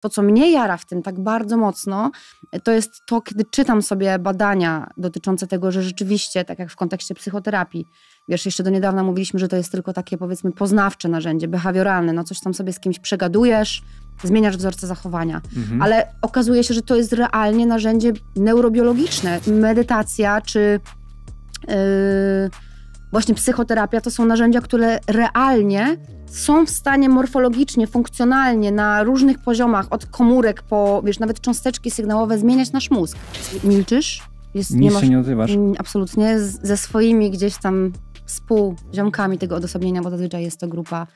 To, co mnie jara w tym tak bardzo mocno, to jest to, kiedy czytam sobie badania dotyczące tego, że rzeczywiście, tak jak w kontekście psychoterapii, wiesz, jeszcze do niedawna mówiliśmy, że to jest tylko takie powiedzmy poznawcze narzędzie, behawioralne, no coś tam sobie z kimś przegadujesz, zmieniasz wzorce zachowania. Mhm. Ale okazuje się, że to jest realnie narzędzie neurobiologiczne. Medytacja czy... Yy, właśnie psychoterapia to są narzędzia, które realnie są w stanie morfologicznie, funkcjonalnie na różnych poziomach, od komórek po, wiesz, nawet cząsteczki sygnałowe zmieniać nasz mózg. Milczysz? Jest, Nic nie masz, się nie odzywasz. Mm, absolutnie. Z, ze swoimi gdzieś tam współziomkami tego odosobnienia, bo zazwyczaj jest to grupa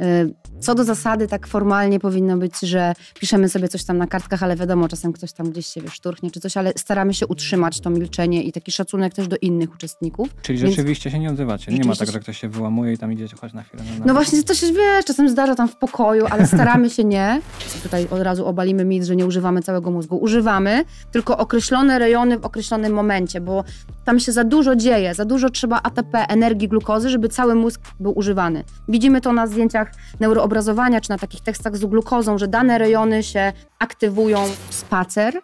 Y, co do zasady, tak formalnie powinno być, że piszemy sobie coś tam na kartkach, ale wiadomo, czasem ktoś tam gdzieś się szturchnie czy coś, ale staramy się utrzymać to milczenie i taki szacunek też do innych uczestników. Czyli Więc... rzeczywiście się nie odzywacie. Nie ma tak, że ktoś się wyłamuje i tam idzie choć na chwilę. No, no właśnie, to się wiesz? czasem zdarza tam w pokoju, ale staramy się nie. Tutaj od razu obalimy mit, że nie używamy całego mózgu. Używamy tylko określone rejony w określonym momencie, bo tam się za dużo dzieje, za dużo trzeba ATP, energii, glukozy, żeby cały mózg był używany. Widzimy to na zdjęciach tekstach neuroobrazowania, czy na takich tekstach z glukozą, że dane rejony się aktywują. Spacer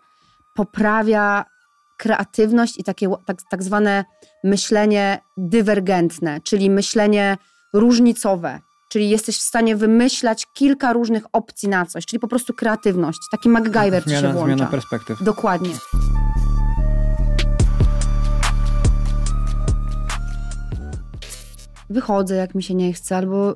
poprawia kreatywność i takie tak, tak zwane myślenie dywergentne, czyli myślenie różnicowe, czyli jesteś w stanie wymyślać kilka różnych opcji na coś, czyli po prostu kreatywność, taki MacGyver zmiana, się włącza. Zmiana perspektyw. Dokładnie. wychodzę, jak mi się nie chce, albo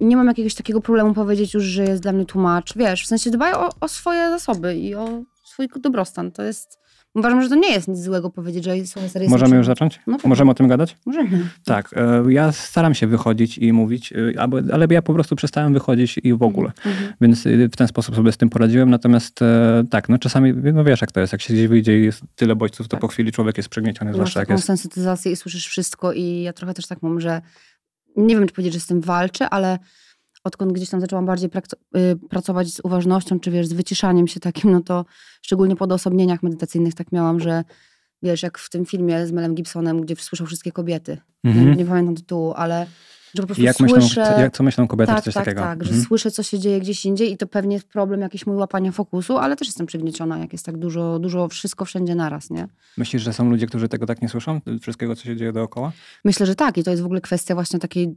nie mam jakiegoś takiego problemu powiedzieć już, że jest dla mnie tłumacz. Wiesz, w sensie dbaj o, o swoje zasoby i o swój dobrostan. To jest... Uważam, że to nie jest nic złego powiedzieć, że są serii Możemy już zacząć? No Możemy o tym gadać? Możemy. Tak, e, ja staram się wychodzić i mówić, e, ale ja po prostu przestałem wychodzić i w ogóle. Mhm. mhm. Więc e, w ten sposób sobie z tym poradziłem. Natomiast tak, no czasami, no wiesz jak to jest, jak się gdzieś wyjdzie i jest tyle bodźców, to tak. po chwili człowiek jest przygnieciony, zwłaszcza Masz jak jest... sensytyzację i słyszysz wszystko i ja trochę też tak mam, że nie wiem, czy powiedzieć, że z tym walczę, ale odkąd gdzieś tam zaczęłam bardziej y, pracować z uważnością, czy wiesz, z wyciszaniem się takim, no to szczególnie po odosobnieniach medytacyjnych tak miałam, że wiesz, jak w tym filmie z Melem Gibsonem, gdzie słyszał wszystkie kobiety. nie, mhm. nie, pamiętam tytułu, ale że po prostu jak słyszę... Myślą, jak, co myślą kobiety, tak, coś tak, takiego. Tak, że mhm. słyszę, co się dzieje gdzieś indziej i to pewnie jest problem jakiś mój łapania fokusu, ale też jestem przygnieciona, jak jest tak dużo, dużo wszystko wszędzie naraz, nie? Myślisz, że są ludzie, którzy tego tak nie słyszą? Wszystkiego, co się dzieje dookoła? Myślę, że tak i to jest w ogóle kwestia właśnie takiej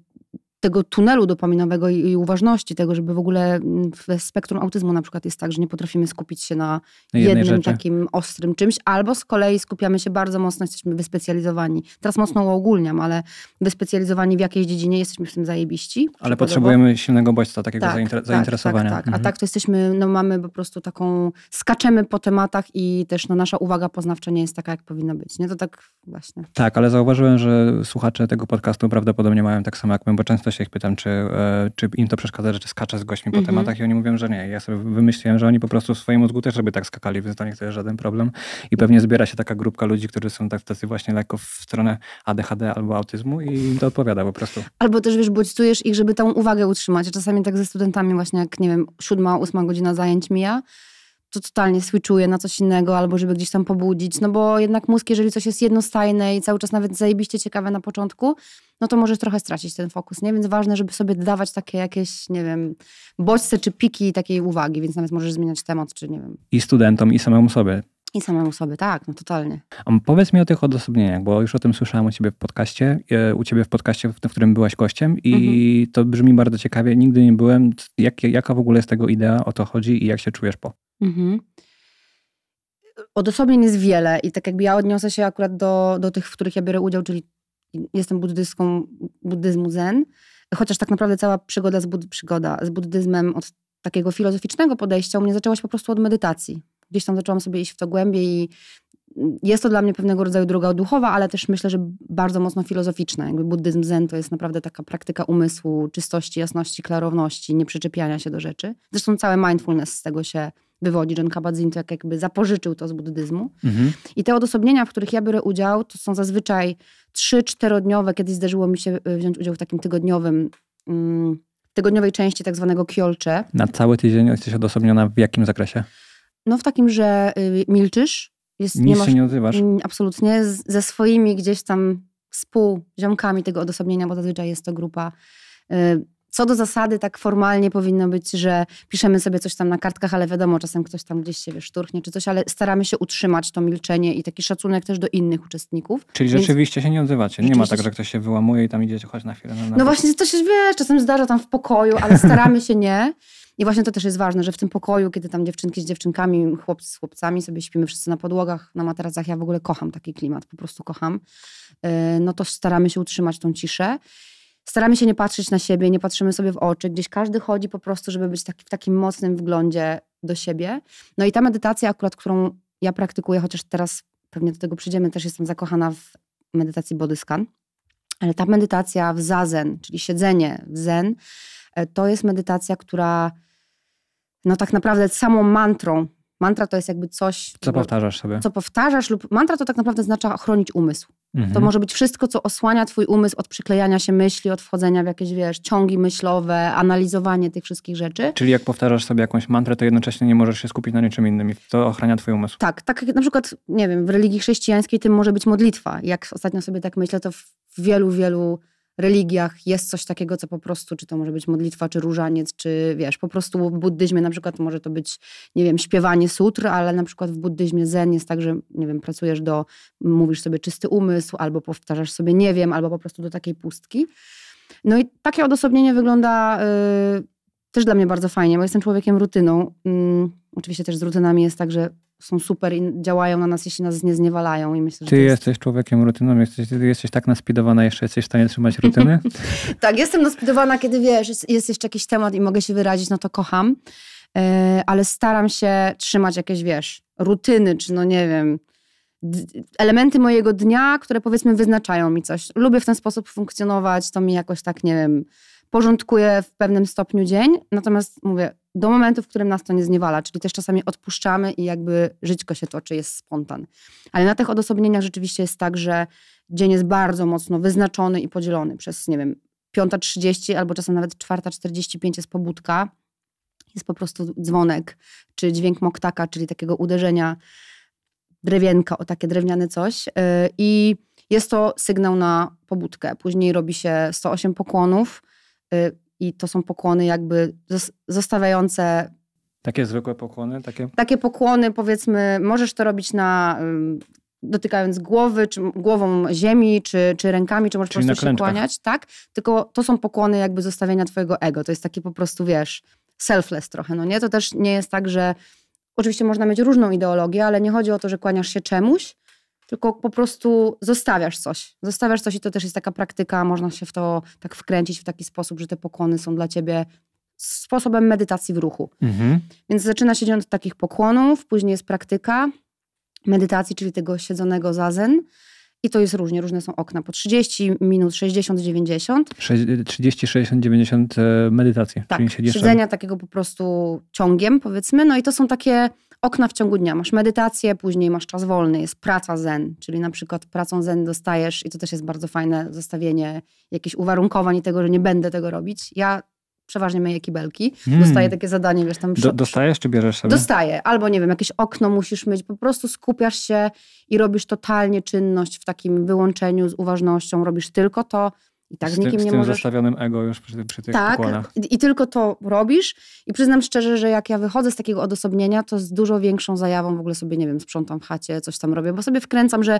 tego tunelu dopaminowego i, i uważności, tego, żeby w ogóle mm, w spektrum autyzmu na przykład jest tak, że nie potrafimy skupić się na jednym rzeczy. takim ostrym czymś, albo z kolei skupiamy się bardzo mocno, jesteśmy wyspecjalizowani. Teraz mocno uogólniam, ale wyspecjalizowani w jakiejś dziedzinie, jesteśmy w tym zajebiści. Ale potrzebujemy silnego bodźca, takiego tak, zainter tak, zainteresowania. Tak, tak. Mhm. A tak to jesteśmy, no mamy po prostu taką, skaczemy po tematach i też no, nasza uwaga poznawcza nie jest taka, jak powinna być. Nie? To tak właśnie. Tak, ale zauważyłem, że słuchacze tego podcastu prawdopodobnie mają tak samo jak my, bo często często się ich pytam, czy, e, czy im to przeszkadza, że skaczę z gośćmi mm -hmm. po mhm. tematach i oni mówią, że nie. Ja sobie wymyśliłem, że oni po prostu w swoim mózgu też żeby tak skakali, więc to nie jest żaden problem. I pewnie zbiera się taka grupka ludzi, którzy są tak tacy właśnie lekko w stronę ADHD albo autyzmu i im to odpowiada po prostu. Albo też, wiesz, bodźcujesz ich, żeby tą uwagę utrzymać. Czasami tak ze studentami właśnie, jak nie wiem, siódma, ósma godzina zajęć mija, to totalnie switchuje na coś innego, albo żeby gdzieś tam pobudzić. No bo jednak mózg, jeżeli coś jest jednostajne i cały czas nawet zajebiście ciekawe na początku, no to możesz trochę stracić ten fokus, nie? Więc ważne, żeby sobie dawać takie jakieś, nie wiem, bodźce czy piki takiej uwagi, więc nawet możesz zmieniać temat, czy nie wiem. I studentom, i samemu sobie. I samemu sobie, tak, no totalnie. A um, powiedz mi o tych odosobnieniach, bo już o tym słyszałam u ciebie w podcaście, e, u ciebie w podcaście, w którym byłaś gościem i mhm. to brzmi bardzo ciekawie. Nigdy nie byłem. Jak, jaka w ogóle jest tego idea, o to chodzi i jak się czujesz po? Mhm. Odosobnień jest wiele i tak jakby ja odniosę się akurat do, do tych, w których ja biorę udział, czyli jestem buddystką buddyzmu zen, chociaż tak naprawdę cała przygoda z, bud przygoda z buddyzmem od takiego filozoficznego podejścia u mnie zaczęła się po prostu od medytacji. Gdzieś tam zaczęłam sobie iść w to głębiej i jest to dla mnie pewnego rodzaju droga duchowa, ale też myślę, że bardzo mocno filozoficzna. Jakby buddyzm zen to jest naprawdę taka praktyka umysłu, czystości, jasności, klarowności, nieprzyczepiania się do rzeczy. Zresztą całe mindfulness z tego się wywodzi. John Kabat-Zinn tak jakby zapożyczył to z buddyzmu. Mhm. I te odosobnienia, w których ja biorę udział, to są zazwyczaj trzy, czterodniowe. Kiedyś zdarzyło mi się e, wziąć udział w takim tygodniowym... Mm, tygodniowej części tak zwanego kiolcze. Na cały tydzień jesteś odosobniona w jakim zakresie? No w takim, że y, milczysz. Jest, Nic nie masz, się nie odzywasz. absolutnie. Z, ze swoimi gdzieś tam współziomkami tego odosobnienia, bo zazwyczaj jest to grupa y, co do zasady tak formalnie powinno być, że piszemy sobie coś tam na kartkach, ale wiadomo, czasem ktoś tam gdzieś się szturchnie czy coś, ale staramy się utrzymać to milczenie i taki szacunek też do innych uczestników. Czyli Więc rzeczywiście się nie odzywacie. Nie ma tak, że ktoś się wyłamuje i tam idziecie choć na chwilę. Na no właśnie, to się wiesz, czasem zdarza tam w pokoju, ale staramy się nie. I właśnie to też jest ważne, że w tym pokoju, kiedy tam dziewczynki z dziewczynkami, chłopcy z chłopcami, sobie śpimy wszyscy na podłogach, na materacach, ja w ogóle kocham taki klimat, po prostu kocham, y, no to staramy się utrzymać tą ciszę staramy się nie patrzeć na siebie, nie patrzymy sobie w oczy. Gdzieś każdy chodzi po prostu, żeby być taki, w takim mocnym wglądzie do siebie. No i ta medytacja akurat, którą ja praktykuję, chociaż teraz pewnie do tego przyjdziemy, też jestem zakochana w medytacji bodyscan. Ale ta medytacja w zazen, czyli siedzenie w zen, e, to jest medytacja, która no tak naprawdę samą mantrą Mantra to jest jakby coś. Co powtarzasz sobie? Co powtarzasz, lub mantra to tak naprawdę znaczy chronić umysł. Mhm. To może być wszystko, co osłania twój umysł od przyklejania się myśli, od wchodzenia w jakieś, wiesz, ciągi myślowe, analizowanie tych wszystkich rzeczy. Czyli jak powtarzasz sobie jakąś mantrę, to jednocześnie nie możesz się skupić na niczym innym i to ochrania twój umysł. Tak, tak na przykład, nie wiem, w religii chrześcijańskiej tym może być modlitwa. Jak ostatnio sobie tak myślę, to w wielu, wielu religiach jest coś takiego, co po prostu, czy to może być modlitwa, czy różaniec, czy wiesz, po prostu w buddyzmie na przykład może to być, nie wiem, śpiewanie sutr, ale na przykład w buddyzmie zen jest tak, że, nie wiem, pracujesz do, mówisz sobie czysty umysł, albo powtarzasz sobie nie wiem, albo po prostu do takiej pustki. No i takie odosobnienie wygląda y, też dla mnie bardzo fajnie, bo jestem człowiekiem rutyną. Mm, oczywiście też z rutynami jest tak, że są super i działają na nas, jeśli nas nie zniewalają. I myślę, ty jesteś człowiekiem rutyną, jesteś, jesteś tak naspidowana, jeszcze jesteś w stanie trzymać rutyny? tak, jestem naspidowana, kiedy wiesz, jest, jest jeszcze jakiś temat i mogę się wyrazić, no to kocham, yy, ale staram się trzymać jakieś, wiesz, rutyny, czy no nie wiem, elementy mojego dnia, które powiedzmy wyznaczają mi coś. Lubię w ten sposób funkcjonować, to mi jakoś tak, nie wiem, porządkuje w pewnym stopniu dzień, natomiast mówię, do momentu, w którym nas to nie zniewala, czyli też czasami odpuszczamy i jakby żyćko się toczy, jest spontan. Ale na tych odosobnieniach rzeczywiście jest tak, że dzień jest bardzo mocno wyznaczony i podzielony przez, nie wiem, 5.30 albo czasem nawet 4.45 jest pobudka, jest po prostu dzwonek, czy dźwięk moktaka, czyli takiego uderzenia drewienka o takie drewniane coś yy, i jest to sygnał na pobudkę. Później robi się 108 pokłonów, yy, i to są pokłony jakby zostawiające takie zwykłe pokłony? Takie, takie pokłony, powiedzmy, możesz to robić na dotykając głowy, czy głową ziemi, czy, czy rękami, czy możesz Czyli po prostu się kłaniać, tak? Tylko to są pokłony jakby zostawienia twojego ego. To jest takie po prostu, wiesz, selfless trochę, no nie? To też nie jest tak, że oczywiście można mieć różną ideologię, ale nie chodzi o to, że kłaniasz się czemuś, tylko po prostu zostawiasz coś. Zostawiasz coś i to też jest taka praktyka, można się w to tak wkręcić w taki sposób, że te pokłony są dla ciebie sposobem medytacji w ruchu. Mhm. Więc zaczyna się od takich pokłonów, później jest praktyka medytacji, czyli tego siedzonego zazen. I to jest różnie, różne są okna. Po 30 minut, 60, 90. 30, 60, 90 medytacji. Tak, czyli siedzenia takiego po prostu ciągiem powiedzmy. No i to są takie okna w ciągu dnia. Masz medytację, później masz czas wolny, jest praca zen, czyli na przykład pracą zen dostajesz, i to też jest bardzo fajne, zostawienie jakichś uwarunkowań i tego, że nie będę tego robić. Ja przeważnie myję kibelki. Hmm. Dostaję takie zadanie, wiesz, tam... Do, dostajesz czy bierzesz sobie? Dostaję. Albo, nie wiem, jakieś okno musisz mieć. Po prostu skupiasz się i robisz totalnie czynność w takim wyłączeniu z uważnością. Robisz tylko to, i tak z, z nikim z nie możesz... ego już przy, przy tych tak, I, i tylko to robisz. I przyznam szczerze, że jak ja wychodzę z takiego odosobnienia, to z dużo większą zajawą w ogóle sobie, nie wiem, sprzątam w chacie, coś tam robię, bo sobie wkręcam, że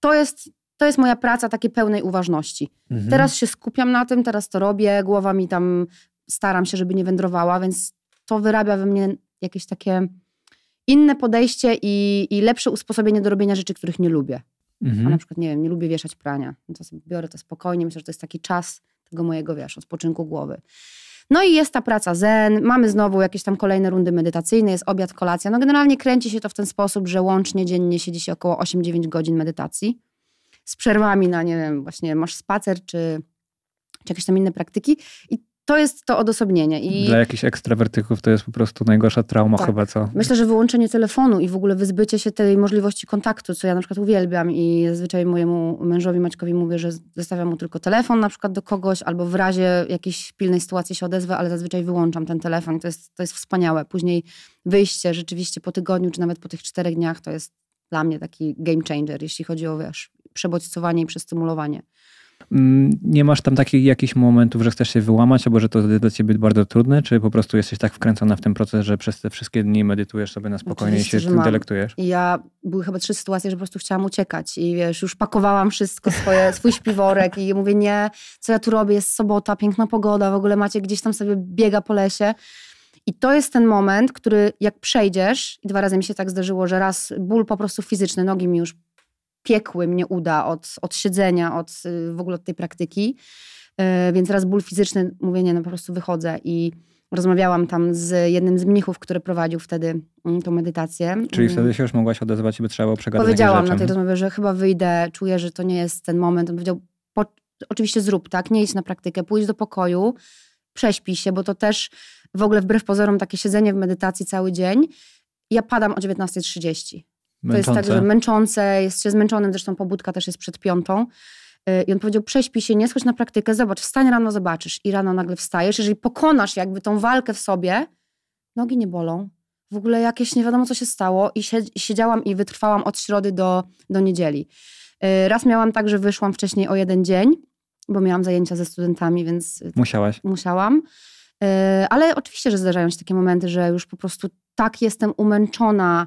to jest to jest moja praca takiej pełnej uważności. Mhm. Teraz się skupiam na tym, teraz to robię, głowa mi tam staram się, żeby nie wędrowała, więc to wyrabia we mnie jakieś takie inne podejście i, i lepsze usposobienie do robienia rzeczy, których nie lubię. Mhm. A na przykład, nie wiem, nie lubię wieszać prania. No to sobie biorę to spokojnie. Myślę, że to jest taki czas tego mojego, wiesz, odpoczynku głowy. No i jest ta praca zen, mamy znowu jakieś tam kolejne rundy medytacyjne, jest obiad, kolacja. No generalnie kręci się to w ten sposób, że łącznie dziennie siedzi się około 8-9 godzin medytacji z przerwami na, nie wiem, właśnie masz spacer czy, czy jakieś tam inne praktyki. I to jest to odosobnienie. I... Dla jakichś ekstrawertyków to jest po prostu najgorsza trauma tak. chyba, co? Myślę, że wyłączenie telefonu i w ogóle wyzbycie się tej możliwości kontaktu, co ja na przykład uwielbiam i zazwyczaj mojemu mężowi Maćkowi mówię, że zostawiam mu tylko telefon na przykład do kogoś albo w razie jakiejś pilnej sytuacji się odezwę, ale zazwyczaj wyłączam ten telefon. To jest, to jest wspaniałe. Później wyjście rzeczywiście po tygodniu czy nawet po tych czterech dniach to jest dla mnie taki game changer, jeśli chodzi o wiesz, przebodźcowanie i przestymulowanie. Mm, nie masz tam takich jakichś momentów, że chcesz się wyłamać, albo że to jest dla ciebie bardzo trudne, czy po prostu jesteś tak wkręcona w ten proces, że przez te wszystkie dni medytujesz sobie na spokojnie Oczywiście, i się tym delektujesz? Ja, były chyba trzy sytuacje, że po prostu chciałam uciekać i wiesz, już pakowałam wszystko, swoje, swój śpiworek i mówię nie, co ja tu robię, jest sobota, piękna pogoda, w ogóle macie gdzieś tam sobie biega po lesie. I to jest ten moment, który jak przejdziesz, i dwa razy mi się tak zdarzyło, że raz ból po prostu fizyczny, nogi mi już piekły mnie uda od, od siedzenia, od y, w ogóle od tej praktyki. Y, więc raz ból fizyczny, mówienie no po prostu wychodzę i rozmawiałam tam z jednym z mnichów, który prowadził wtedy mm, tą medytację. Czyli mm. wtedy się już mogłaś odezwać i by trzeba było przegadać Powiedziałam na tej rozmowie, że chyba wyjdę, czuję, że to nie jest ten moment. On powiedział, po, oczywiście zrób tak, nie idź na praktykę, pójdź do pokoju, prześpij się, bo to też w ogóle wbrew pozorom takie siedzenie w medytacji cały dzień. Ja padam o 19.30. Męczące. To jest tak, że męczące, jest się zmęczonym, zresztą pobudka też jest przed piątą. Y, I on powiedział, prześpij się, nie schodź na praktykę, zobacz, wstań rano, zobaczysz. I rano nagle wstajesz. Jeżeli pokonasz jakby tą walkę w sobie, nogi nie bolą. W ogóle jakieś nie wiadomo, co się stało. I siedziałam i wytrwałam od środy do, do niedzieli. Y, raz miałam tak, że wyszłam wcześniej o jeden dzień, bo miałam zajęcia ze studentami, więc... Y, tak Musiałaś. Musiałam. Ale oczywiście, że zdarzają się takie momenty, że już po prostu tak jestem umęczona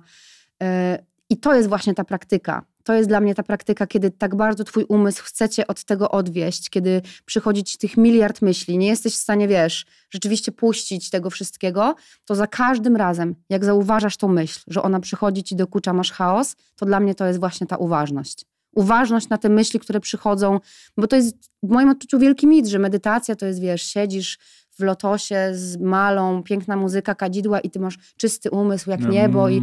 i to jest właśnie ta praktyka. To jest dla mnie ta praktyka, kiedy tak bardzo twój umysł chcecie od tego odwieść, kiedy przychodzi ci tych miliard myśli, nie jesteś w stanie, wiesz, rzeczywiście puścić tego wszystkiego, to za każdym razem, jak zauważasz tą myśl, że ona przychodzi ci, dokucza, masz chaos, to dla mnie to jest właśnie ta uważność. Uważność na te myśli, które przychodzą, bo to jest w moim odczuciu wielki mit, że medytacja to jest, wiesz, siedzisz w lotosie z malą, piękna muzyka, kadzidła i ty masz czysty umysł jak mm. niebo i...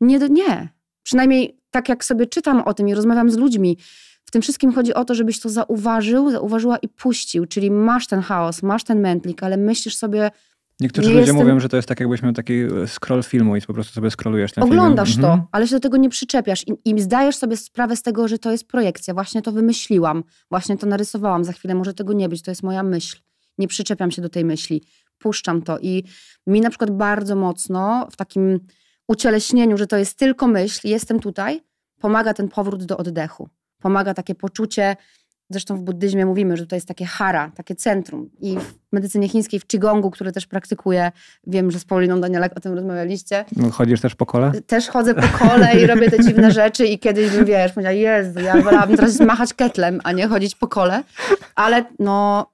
Nie, nie, Przynajmniej tak jak sobie czytam o tym i rozmawiam z ludźmi, w tym wszystkim chodzi o to, żebyś to zauważył, zauważyła i puścił. Czyli masz ten chaos, masz ten mętlik, ale myślisz sobie. Niektórzy nie ludzie jestem... mówią, że to jest tak, jakbyś miał taki e, scroll filmu i po prostu sobie scrollujesz ten Oglądasz film. to, mhm. ale się do tego nie przyczepiasz I, i zdajesz sobie sprawę z tego, że to jest projekcja. Właśnie to wymyśliłam, właśnie to narysowałam. Za chwilę może tego nie być, to jest moja myśl. Nie przyczepiam się do tej myśli, puszczam to. I mi na przykład bardzo mocno w takim ucieleśnieniu, że to jest tylko myśl, jestem tutaj, pomaga ten powrót do oddechu. Pomaga takie poczucie, zresztą w buddyzmie mówimy, że to jest takie hara, takie centrum. I w medycynie chińskiej, w Qigongu, które też praktykuję, wiem, że z Pauliną Danielak o tym rozmawialiście. No, chodzisz też po kole? Też chodzę po kole i robię te dziwne rzeczy i kiedyś bym, wiesz, powiedziała, Jezu, ja wolałabym teraz machać ketlem, a nie chodzić po kole. Ale no,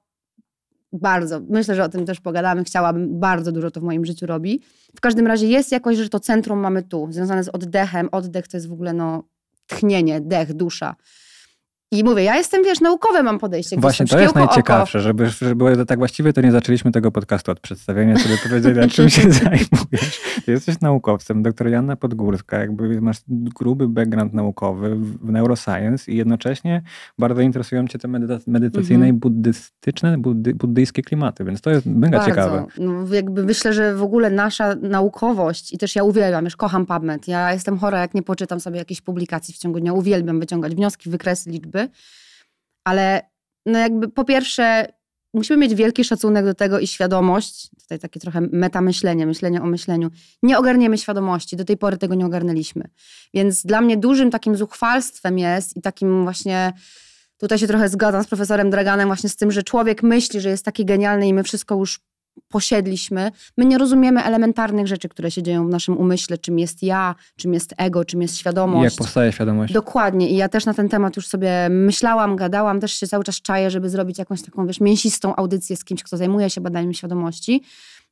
bardzo, myślę, że o tym też pogadamy, chciałabym, bardzo dużo to w moim życiu robi. W każdym razie jest jakoś, że to centrum mamy tu, związane z oddechem. Oddech to jest w ogóle no, tchnienie, dech, dusza. I mówię, ja jestem, wiesz, naukowe mam podejście. Właśnie to jest najciekawsze, żeby, żeby było tak właściwie, to nie zaczęliśmy tego podcastu od przedstawienia sobie powiedzieli, czym się zajmujesz. jesteś naukowcem, doktor Janna Podgórska, jakby masz gruby background naukowy w neuroscience i jednocześnie bardzo interesują cię te medyta medytacyjne mhm. i buddystyczne, buddy, buddyjskie klimaty, więc to jest mega bardzo. ciekawe. No, jakby myślę, że w ogóle nasza naukowość i też ja uwielbiam, już kocham PubMed, ja jestem chora, jak nie poczytam sobie jakiejś publikacji w ciągu dnia, uwielbiam wyciągać wnioski, wykresy, liczby, chociażby. Ale no jakby po pierwsze musimy mieć wielki szacunek do tego i świadomość, tutaj takie trochę metamyślenie, myślenie o myśleniu, nie ogarniemy świadomości, do tej pory tego nie ogarnęliśmy. Więc dla mnie dużym takim zuchwalstwem jest i takim właśnie, tutaj się trochę zgadzam z profesorem Draganem właśnie z tym, że człowiek myśli, że jest taki genialny i my wszystko już posiedliśmy, my nie rozumiemy elementarnych rzeczy, które się dzieją w naszym umyśle, czym jest ja, czym jest ego, czym jest świadomość. I jak powstaje świadomość. Dokładnie. I ja też na ten temat już sobie myślałam, gadałam, też się cały czas czaję, żeby zrobić jakąś taką, wiesz, mięsistą audycję z kimś, kto zajmuje się badaniem świadomości.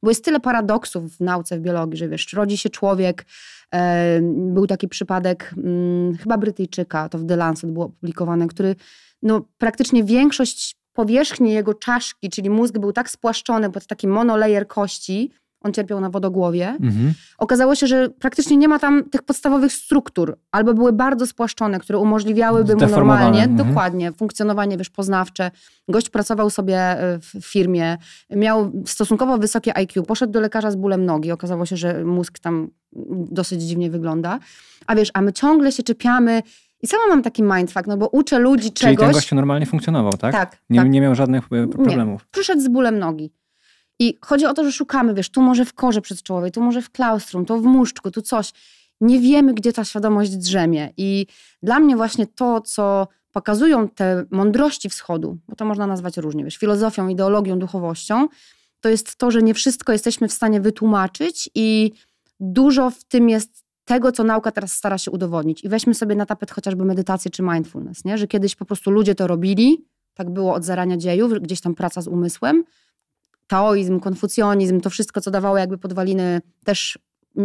Bo jest tyle paradoksów w nauce, w biologii, że wiesz, rodzi się człowiek, e, był taki przypadek mm, chyba Brytyjczyka, to w The Lancet było opublikowane, który no, praktycznie większość powierzchni jego czaszki, czyli mózg był tak spłaszczony pod taki monolejer kości, on cierpiał na wodogłowie, mhm. okazało się, że praktycznie nie ma tam tych podstawowych struktur, albo były bardzo spłaszczone, które umożliwiałyby mu normalnie, mhm. dokładnie, funkcjonowanie wiesz, poznawcze. Gość pracował sobie e, w firmie, miał stosunkowo wysokie IQ, poszedł do lekarza z bólem nogi, okazało się, że mózg tam dosyć dziwnie wygląda. A wiesz, a my ciągle się czepiamy, i sama mam taki mindfuck, no bo uczę ludzi Czyli czegoś. Czyli ten gościu normalnie funkcjonował, tak? Tak. Nie, tak. nie miał żadnych e, problemów. Nie. Przyszedł z bólem nogi. I chodzi o to, że szukamy, wiesz, tu może w korze przedczołowej, tu może w klaustrum, to w muszczku, tu coś. Nie wiemy, gdzie ta świadomość drzemie. I dla mnie właśnie to, co pokazują te mądrości wschodu, bo to można nazwać różnie, wiesz, filozofią, ideologią, duchowością, to jest to, że nie wszystko jesteśmy w stanie wytłumaczyć i dużo w tym jest tego, co nauka teraz stara się udowodnić. I weźmy sobie na tapet chociażby medytację czy mindfulness, nie? że kiedyś po prostu ludzie to robili, tak było od zarania dziejów, gdzieś tam praca z umysłem. Taoizm, konfucjonizm, to wszystko, co dawało jakby podwaliny, też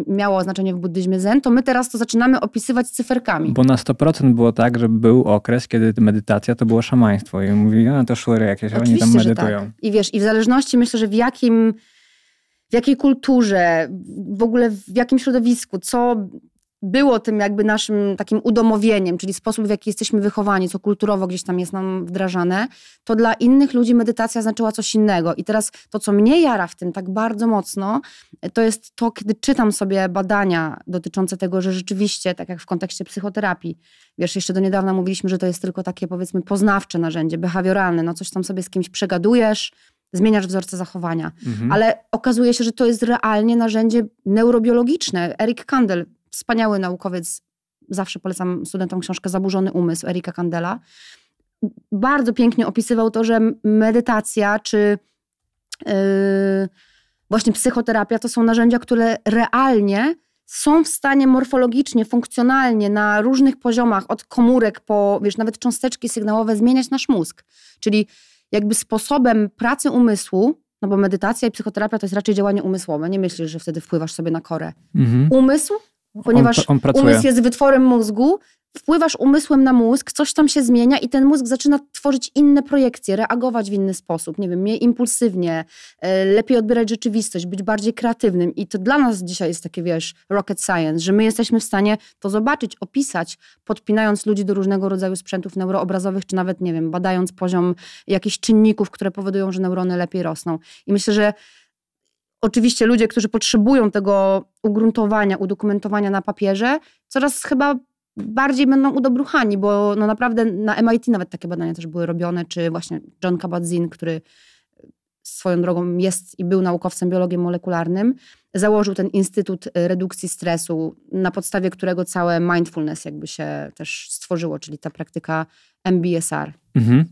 miało znaczenie w buddyzmie zen, to my teraz to zaczynamy opisywać cyferkami. Bo na 100% było tak, że był okres, kiedy medytacja to było szamaństwo i mówili, no to szły jakieś, Oczywiście, oni tam tak. medytują. Tak. I wiesz, i w zależności myślę, że w jakim w jakiej kulturze, w ogóle w jakim środowisku, co było tym jakby naszym takim udomowieniem, czyli sposób, w jaki jesteśmy wychowani, co kulturowo gdzieś tam jest nam wdrażane, to dla innych ludzi medytacja znaczyła coś innego. I teraz to, co mnie jara w tym tak bardzo mocno, to jest to, kiedy czytam sobie badania dotyczące tego, że rzeczywiście, tak jak w kontekście psychoterapii, wiesz, jeszcze do niedawna mówiliśmy, że to jest tylko takie powiedzmy poznawcze narzędzie, behawioralne, no coś tam sobie z kimś przegadujesz, zmieniasz wzorce zachowania. Mhm. Ale okazuje się, że to jest realnie narzędzie neurobiologiczne. Eric Kandel, wspaniały naukowiec, zawsze polecam studentom książkę Zaburzony Umysł Erika Kandela. Bardzo pięknie opisywał to, że medytacja czy yy, właśnie psychoterapia to są narzędzia, które realnie są w stanie morfologicznie, funkcjonalnie na różnych poziomach, od komórek po, wiesz, nawet cząsteczki sygnałowe zmieniać nasz mózg. Czyli jakby sposobem pracy umysłu, no bo medytacja i psychoterapia to jest raczej działanie umysłowe. Nie myślisz, że wtedy wpływasz sobie na korę. Mhm. Umysł, ponieważ on, on umysł jest wytworem mózgu, wpływasz umysłem na mózg, coś tam się zmienia i ten mózg zaczyna tworzyć inne projekcje, reagować w inny sposób, nie wiem, mniej impulsywnie, e, lepiej odbierać rzeczywistość, być bardziej kreatywnym. I to dla nas dzisiaj jest takie, wiesz, rocket science, że my jesteśmy w stanie to zobaczyć, opisać, podpinając ludzi do różnego rodzaju sprzętów neuroobrazowych, czy nawet, nie wiem, badając poziom jakichś czynników, które powodują, że neurony lepiej rosną. I myślę, że oczywiście ludzie, którzy potrzebują tego ugruntowania, udokumentowania na papierze, coraz chyba bardziej będą udobruchani, bo no naprawdę na MIT nawet takie badania też były robione, czy właśnie John Kabat-Zinn, który e, swoją drogą jest i był naukowcem, biologiem molekularnym, założył ten Instytut e, Redukcji Stresu, na podstawie którego całe mindfulness jakby się też stworzyło, czyli ta praktyka MBSR. Mhm.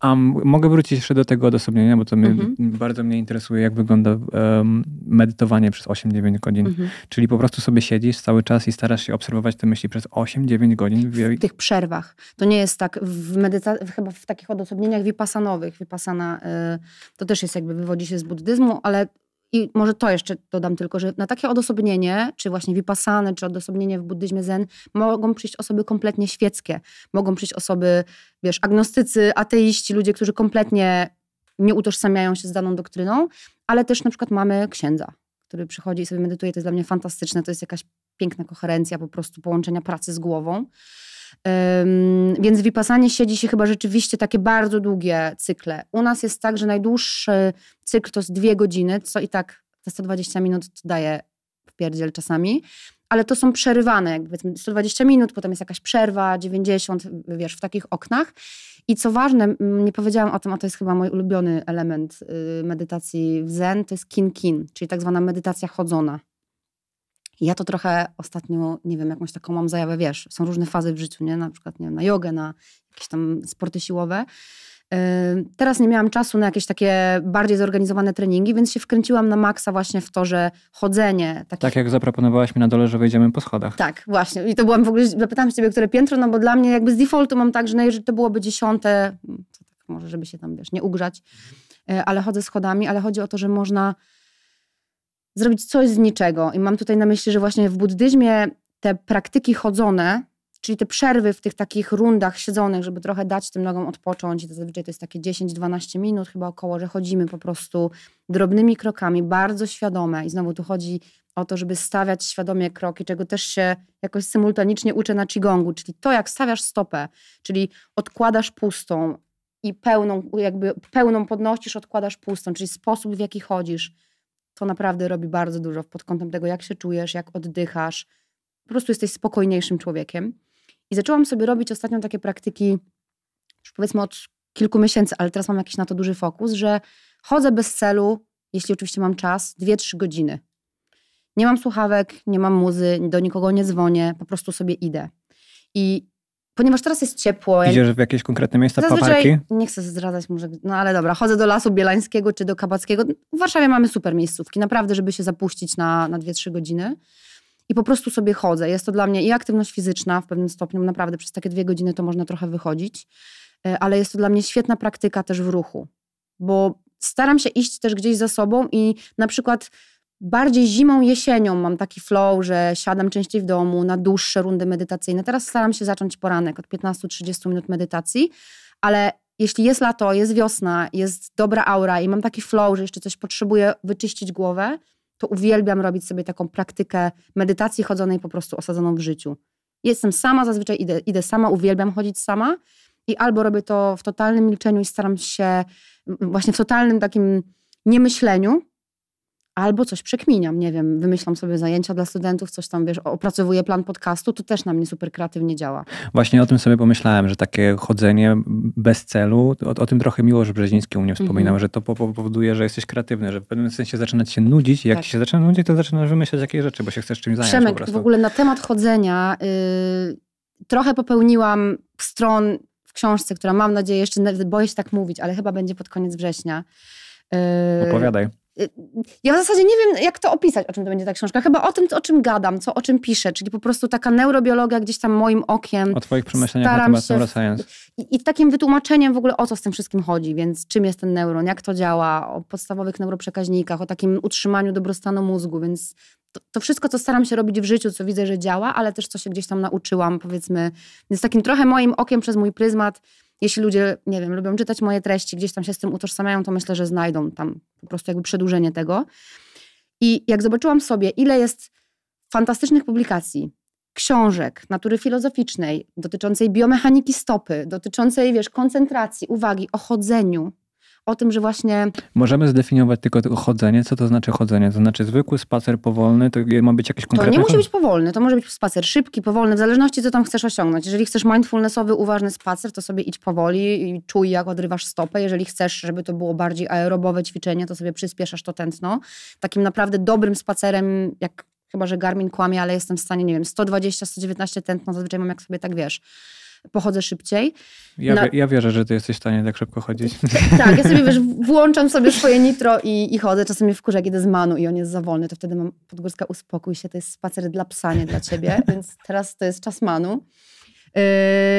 A mogę wrócić jeszcze do tego odosobnienia, bo to mnie, mhm. bardzo mnie interesuje, jak wygląda um, medytowanie przez 8-9 godzin. Mhm. Czyli po prostu sobie siedzisz cały czas i starasz się obserwować te myśli przez 8-9 godzin. W tych przerwach. To nie jest tak, w medyta- chyba w takich odosobnieniach vipassanowych, vipassana y, to też jest jakby, wywodzi się z buddyzmu, ale i może to jeszcze dodam tylko, że na takie odosobnienie, czy właśnie vipassane, czy odosobnienie w buddyzmie zen, mogą przyjść osoby kompletnie świeckie. Mogą przyjść osoby, wiesz, agnostycy, ateiści, ludzie, którzy kompletnie nie utożsamiają się z daną doktryną, ale też na przykład mamy księdza, który przychodzi i sobie medytuje. To jest dla mnie fantastyczne. To jest jakaś piękna koherencja po prostu połączenia pracy z głową. Więc w Vipassanie siedzi się chyba rzeczywiście takie bardzo długie cykle. U nas jest tak, że najdłuższy cykl to jest dwie godziny, co i tak te 120 minut daje pierdziel czasami, ale to są przerywane, jakby 120 minut, potem jest jakaś przerwa, 90, wiesz, w takich oknach. I co ważne, nie powiedziałam o tym, a to jest chyba mój ulubiony element y, medytacji w zen, to jest kin-kin, czyli tak zwana medytacja chodzona ja to trochę ostatnio, nie wiem, jakąś taką mam zajawę, wiesz, są różne fazy w życiu, nie? Na przykład, nie wiem, na jogę, na jakieś tam sporty siłowe. Teraz nie miałam czasu na jakieś takie bardziej zorganizowane treningi, więc się wkręciłam na maksa właśnie w to, że chodzenie. Takich... Tak jak zaproponowałaś mi na dole, że wejdziemy po schodach. Tak, właśnie. I to byłam w ogóle, zapytałam się ciebie, które piętro, no bo dla mnie jakby z defaultu mam tak, że najwyżej no to byłoby dziesiąte, mm, to tak może, żeby się tam, wiesz, nie ugrzać, mhm. e, ale chodzę schodami, ale chodzi o to, że można zrobić coś z niczego. I mam tutaj na myśli, że właśnie w buddyzmie te praktyki chodzone, czyli te przerwy w tych takich rundach siedzonych, żeby trochę dać tym nogom odpocząć. Zazwyczaj to jest takie 10-12 minut chyba około, że chodzimy po prostu drobnymi krokami, bardzo świadome. I znowu tu chodzi o to, żeby stawiać świadomie kroki, czego też się jakoś symultanicznie uczę na Qigongu, czyli to, jak stawiasz stopę, czyli odkładasz pustą i pełną, jakby pełną podnosisz, odkładasz pustą, czyli sposób, w jaki chodzisz to naprawdę robi bardzo dużo pod kątem tego, jak się czujesz, jak oddychasz. Po prostu jesteś spokojniejszym człowiekiem. I zaczęłam sobie robić ostatnio takie praktyki, już powiedzmy od kilku miesięcy, ale teraz mam jakiś na to duży fokus, że chodzę bez celu, jeśli oczywiście mam czas, 2-3 godziny. Nie mam słuchawek, nie mam muzy, do nikogo nie dzwonię, po prostu sobie idę. I ponieważ teraz jest ciepło. Idziesz że w jakieś konkretne miejsca, Zazwyczaj, paparki? Nie chcę zdradzać może, no ale dobra, chodzę do Lasu Bielańskiego czy do Kabackiego. W Warszawie mamy super miejscówki, naprawdę, żeby się zapuścić na, na 2-3 godziny. I po prostu sobie chodzę. Jest to dla mnie i aktywność fizyczna w pewnym stopniu, naprawdę przez takie dwie godziny to można trochę wychodzić, e, ale jest to dla mnie świetna praktyka też w ruchu, bo staram się iść też gdzieś za sobą i na przykład bardziej zimą, jesienią mam taki flow, że siadam częściej w domu na dłuższe rundy medytacyjne. Teraz staram się zacząć poranek od 15-30 minut medytacji, ale jeśli jest lato, jest wiosna, jest dobra aura i mam taki flow, że jeszcze coś potrzebuję wyczyścić głowę, to uwielbiam robić sobie taką praktykę medytacji chodzonej po prostu osadzoną w życiu. Jestem sama, zazwyczaj idę, idę sama, uwielbiam chodzić sama i albo robię to w totalnym milczeniu i staram się właśnie w totalnym takim niemyśleniu, albo coś przekminiam, nie wiem, wymyślam sobie zajęcia dla studentów, coś tam, wiesz, opracowuję plan podcastu, to też na mnie super kreatywnie działa. Właśnie o tym sobie pomyślałem, że takie chodzenie bez celu, o, o tym trochę Miłosz Brzeziński u mnie mhm. wspominał, mm -hmm. że to powoduje, że jesteś kreatywny, że w pewnym sensie zaczynasz się nudzić i jak tak. się zaczyna nudzić, to zaczynasz wymyślać jakieś rzeczy, bo się chcesz czymś zająć Przemek, w ogóle na temat chodzenia yy, trochę popełniłam stron w książce, która mam nadzieję jeszcze, boję się tak mówić, ale chyba będzie pod koniec września. Y, Opowiadaj. Y, ja w zasadzie nie wiem, jak to opisać, o czym to będzie ta książka. Chyba o tym, o czym gadam, co o czym piszę, czyli po prostu taka neurobiologia gdzieś tam moim okiem. O twoich przemyśleniach na temat neuroscience. I, I takim wytłumaczeniem w ogóle o co z tym wszystkim chodzi, więc czym jest ten neuron, jak to działa, o podstawowych neuroprzekaźnikach, o takim utrzymaniu dobrostanu mózgu, więc to, to, wszystko, co staram się robić w życiu, co widzę, że działa, ale też co się gdzieś tam nauczyłam, powiedzmy, z takim trochę moim okiem przez mój pryzmat jeśli ludzie, nie wiem, lubią czytać moje treści, gdzieś tam się z tym utożsamiają, to myślę, że znajdą tam po prostu jakby przedłużenie tego. I jak zobaczyłam sobie, ile jest fantastycznych publikacji, książek natury filozoficznej, dotyczącej biomechaniki stopy, dotyczącej, wiesz, koncentracji, uwagi, o chodzeniu, o tym, że właśnie... Możemy zdefiniować tylko, chodzenie. Co to znaczy chodzenie? To znaczy zwykły spacer powolny, to ma być jakiś konkretny... To nie musi być powolny, to może być spacer szybki, powolny, w zależności co tam chcesz osiągnąć. Jeżeli chcesz mindfulnessowy, uważny spacer, to sobie idź powoli i czuj, jak odrywasz stopę. Jeżeli chcesz, żeby to było bardziej aerobowe ćwiczenie, to sobie przyspieszasz to tętno. Takim naprawdę dobrym spacerem, jak chyba że Garmin kłamie, ale jestem w stanie, nie wiem, 120-119 tętno, zazwyczaj mam, jak sobie tak wiesz, pochodzę szybciej. Ja, no, ja wierzę, że ty jesteś w stanie tak szybko chodzić. Tak, ja sobie wiesz, włączam sobie swoje nitro i, i chodzę. Czasem mnie wkurza, jak idę z manu i on jest za wolny, to wtedy mam podgórska uspokój się, to jest spacer dla psa, nie dla ciebie, więc teraz to jest czas manu. Yy,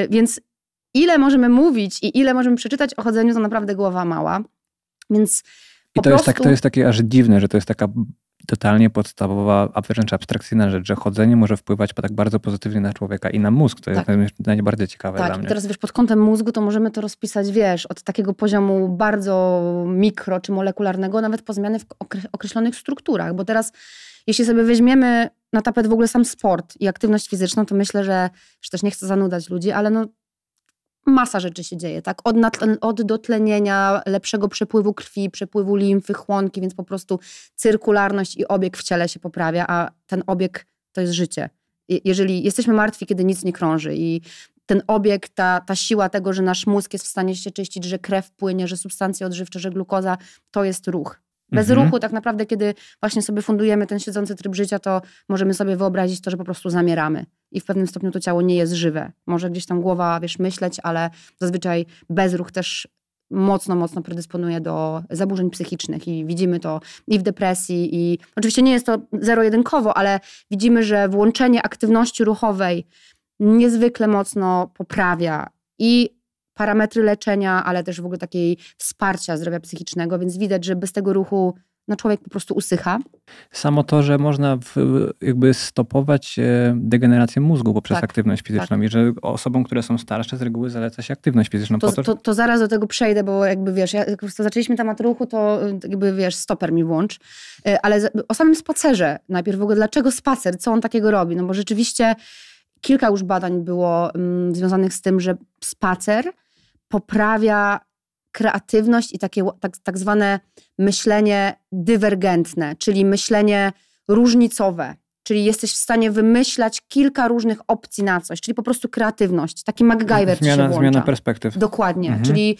więc ile możemy mówić i ile możemy przeczytać o chodzeniu, to naprawdę głowa mała. Więc i to, prostu... jest tak, to jest takie aż dziwne, że to jest taka totalnie podstawowa, a wręcz abstrakcyjna rzecz, że chodzenie może wpływać tak bardzo pozytywnie na człowieka i na mózg. To tak. jest najbardziej ciekawe tak. dla mnie. I teraz wiesz, pod kątem mózgu to możemy to rozpisać, wiesz, od takiego poziomu bardzo mikro czy molekularnego, nawet po zmiany w określonych strukturach, bo teraz jeśli sobie weźmiemy na tapet w ogóle sam sport i aktywność fizyczną, to myślę, że, że też nie chcę zanudzać ludzi, ale no masa rzeczy się dzieje, tak? Od, od dotlenienia, lepszego przepływu krwi, przepływu limfy, chłonki, więc po prostu cyrkularność i obieg w ciele się poprawia, a ten obieg to jest życie. Jeżeli jesteśmy martwi, kiedy nic nie krąży i ten obieg, ta, ta siła tego, że nasz mózg jest w stanie się czyścić, że krew płynie, że substancje odżywcze, że glukoza, to jest ruch. Bez mhm. ruchu tak naprawdę, kiedy właśnie sobie fundujemy ten siedzący tryb życia, to możemy sobie wyobrazić to, że po prostu zamieramy. I w pewnym stopniu to ciało nie jest żywe. Może gdzieś tam głowa, wiesz, myśleć, ale zazwyczaj bezruch też mocno, mocno predysponuje do zaburzeń psychicznych i widzimy to i w depresji i oczywiście nie jest to zero-jedynkowo, ale widzimy, że włączenie aktywności ruchowej niezwykle mocno poprawia i parametry leczenia, ale też w ogóle takiej wsparcia zdrowia psychicznego, więc widać, że bez tego ruchu no człowiek po prostu usycha. Samo to, że można w, jakby stopować e, degenerację mózgu poprzez tak, aktywność fizyczną tak. i że osobom, które są starsze z reguły zaleca się aktywność fizyczną. To, to, to, to zaraz do tego przejdę, bo jakby wiesz, jak po prostu zaczęliśmy temat ruchu, to y, jakby wiesz, stoper mi włącz. E, ale o samym spacerze najpierw w ogóle, dlaczego spacer? Co on takiego robi? No bo rzeczywiście kilka już badań było mm, związanych z tym, że spacer poprawia kreatywność i takie tak, tak zwane myślenie dywergentne, czyli myślenie różnicowe, czyli jesteś w stanie wymyślać kilka różnych opcji na coś, czyli po prostu kreatywność, taki MacGyver zmiana, się włącza. Zmiana perspektyw. Dokładnie, mhm. czyli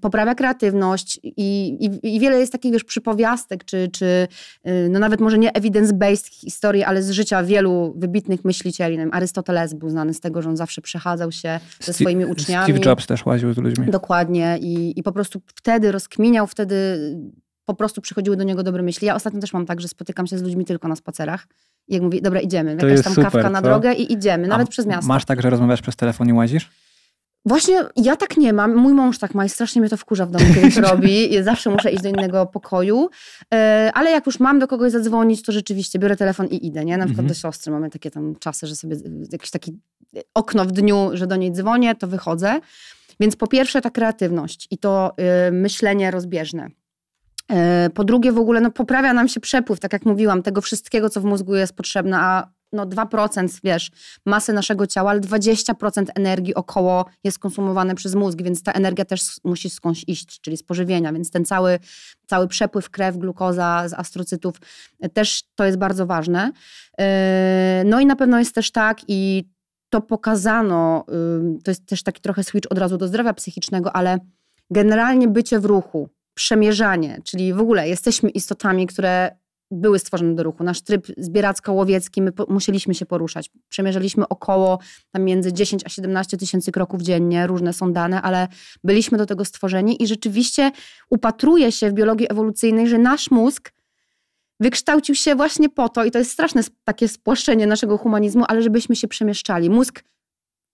poprawia kreatywność i, i, i, wiele jest takich już przypowiastek, czy, czy y, no nawet może nie evidence-based historii, ale z życia wielu wybitnych myślicieli. Wiem, Arystoteles był znany z tego, że on zawsze przechadzał się ze swoimi uczniami. Steve Jobs też łaził z ludźmi. Dokładnie i, i po prostu wtedy rozkminiał, wtedy po prostu przychodziły do niego dobre myśli. Ja ostatnio też mam tak, że spotykam się z ludźmi tylko na spacerach. I jak mówię, dobra, idziemy. Jakaś tam super, kawka na drogę i idziemy, nawet A przez miasto. Masz tak, że rozmawiasz przez telefon i łazisz? Właśnie ja tak nie mam. Mój mąż tak ma i strasznie mnie to wkurza w domu, kiedyś to robi. Zawsze muszę iść do innego pokoju. E, ale jak już mam do kogoś zadzwonić, to rzeczywiście biorę telefon i idę, nie? Na przykład mhm. do siostry mamy takie tam czasy, że sobie e, jakieś takie okno w dniu, że do niej dzwonię, to wychodzę. Więc po pierwsze ta kreatywność i to e, myślenie rozbieżne. Po drugie, w ogóle no, poprawia nam się przepływ, tak jak mówiłam, tego wszystkiego, co w mózgu jest potrzebne, a no 2% wiesz, masy naszego ciała, ale 20% energii około jest konsumowane przez mózg, więc ta energia też musi skądś iść, czyli z pożywienia, więc ten cały, cały przepływ krew, glukoza z astrocytów też to jest bardzo ważne. Yy, no i na pewno jest też tak i to pokazano, yy, to jest też taki trochę switch od razu do zdrowia psychicznego, ale generalnie bycie w ruchu, przemierzanie, czyli w ogóle jesteśmy istotami, które były stworzone do ruchu. Nasz tryb zbieracko-łowiecki, my po, musieliśmy się poruszać. Przemierzyliśmy około tam między 10 a 17 tysięcy kroków dziennie, różne są dane, ale byliśmy do tego stworzeni i rzeczywiście upatruje się w biologii ewolucyjnej, że nasz mózg wykształcił się właśnie po to, i to jest straszne takie spłaszczenie naszego humanizmu, ale żebyśmy się przemieszczali. Mózg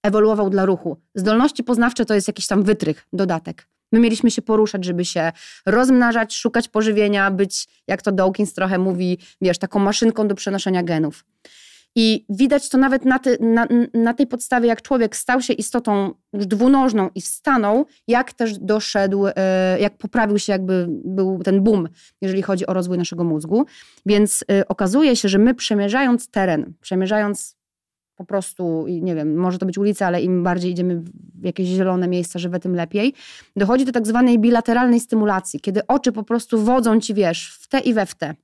ewoluował dla ruchu. Zdolności poznawcze to jest jakiś tam wytrych, dodatek. My mieliśmy się poruszać, żeby się rozmnażać, szukać pożywienia, być, jak to Dawkins trochę mówi, wiesz, taką maszynką do przenoszenia genów. I widać to nawet na, ty, na, na, tej podstawie, jak człowiek stał się istotą już dwunożną i wstanął, jak też doszedł, e, jak poprawił się, jakby był ten boom, jeżeli chodzi o rozwój naszego mózgu. Więc e, okazuje się, że my przemierzając teren, przemierzając po prostu, nie wiem, może to być ulica, ale im bardziej idziemy w jakieś zielone miejsca żywe, tym lepiej. Dochodzi do tak zwanej bilateralnej stymulacji, kiedy oczy po prostu wodzą ci, wiesz, w te i we w te.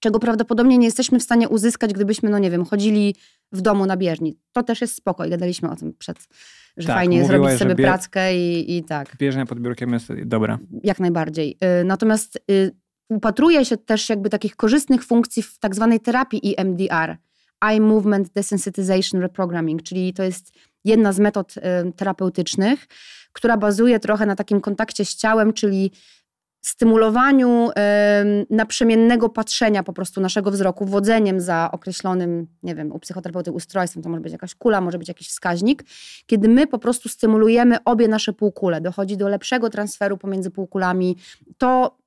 Czego prawdopodobnie nie jesteśmy w stanie uzyskać, gdybyśmy, no nie wiem, chodzili w domu na bieżni. To też jest spoko i gadaliśmy o tym przed, że tak, fajnie mówiłaś, zrobić sobie bie... prackę i, i tak. Bieżnia pod biurkiem jest y, dobra. Jak najbardziej. Y, natomiast y, upatruje się też jakby takich korzystnych funkcji w tak zwanej terapii EMDR – Eye Movement Desensitization Reprogramming, czyli to jest jedna z metod y, terapeutycznych, która bazuje trochę na takim kontakcie z ciałem, czyli stymulowaniu naprzemiennego patrzenia po prostu naszego wzroku, wodzeniem za określonym, nie wiem, u psychoterapeuty ustrojstwem, to może być jakaś kula, może być jakiś wskaźnik, kiedy my po prostu stymulujemy obie nasze półkule, dochodzi do lepszego transferu pomiędzy półkulami, to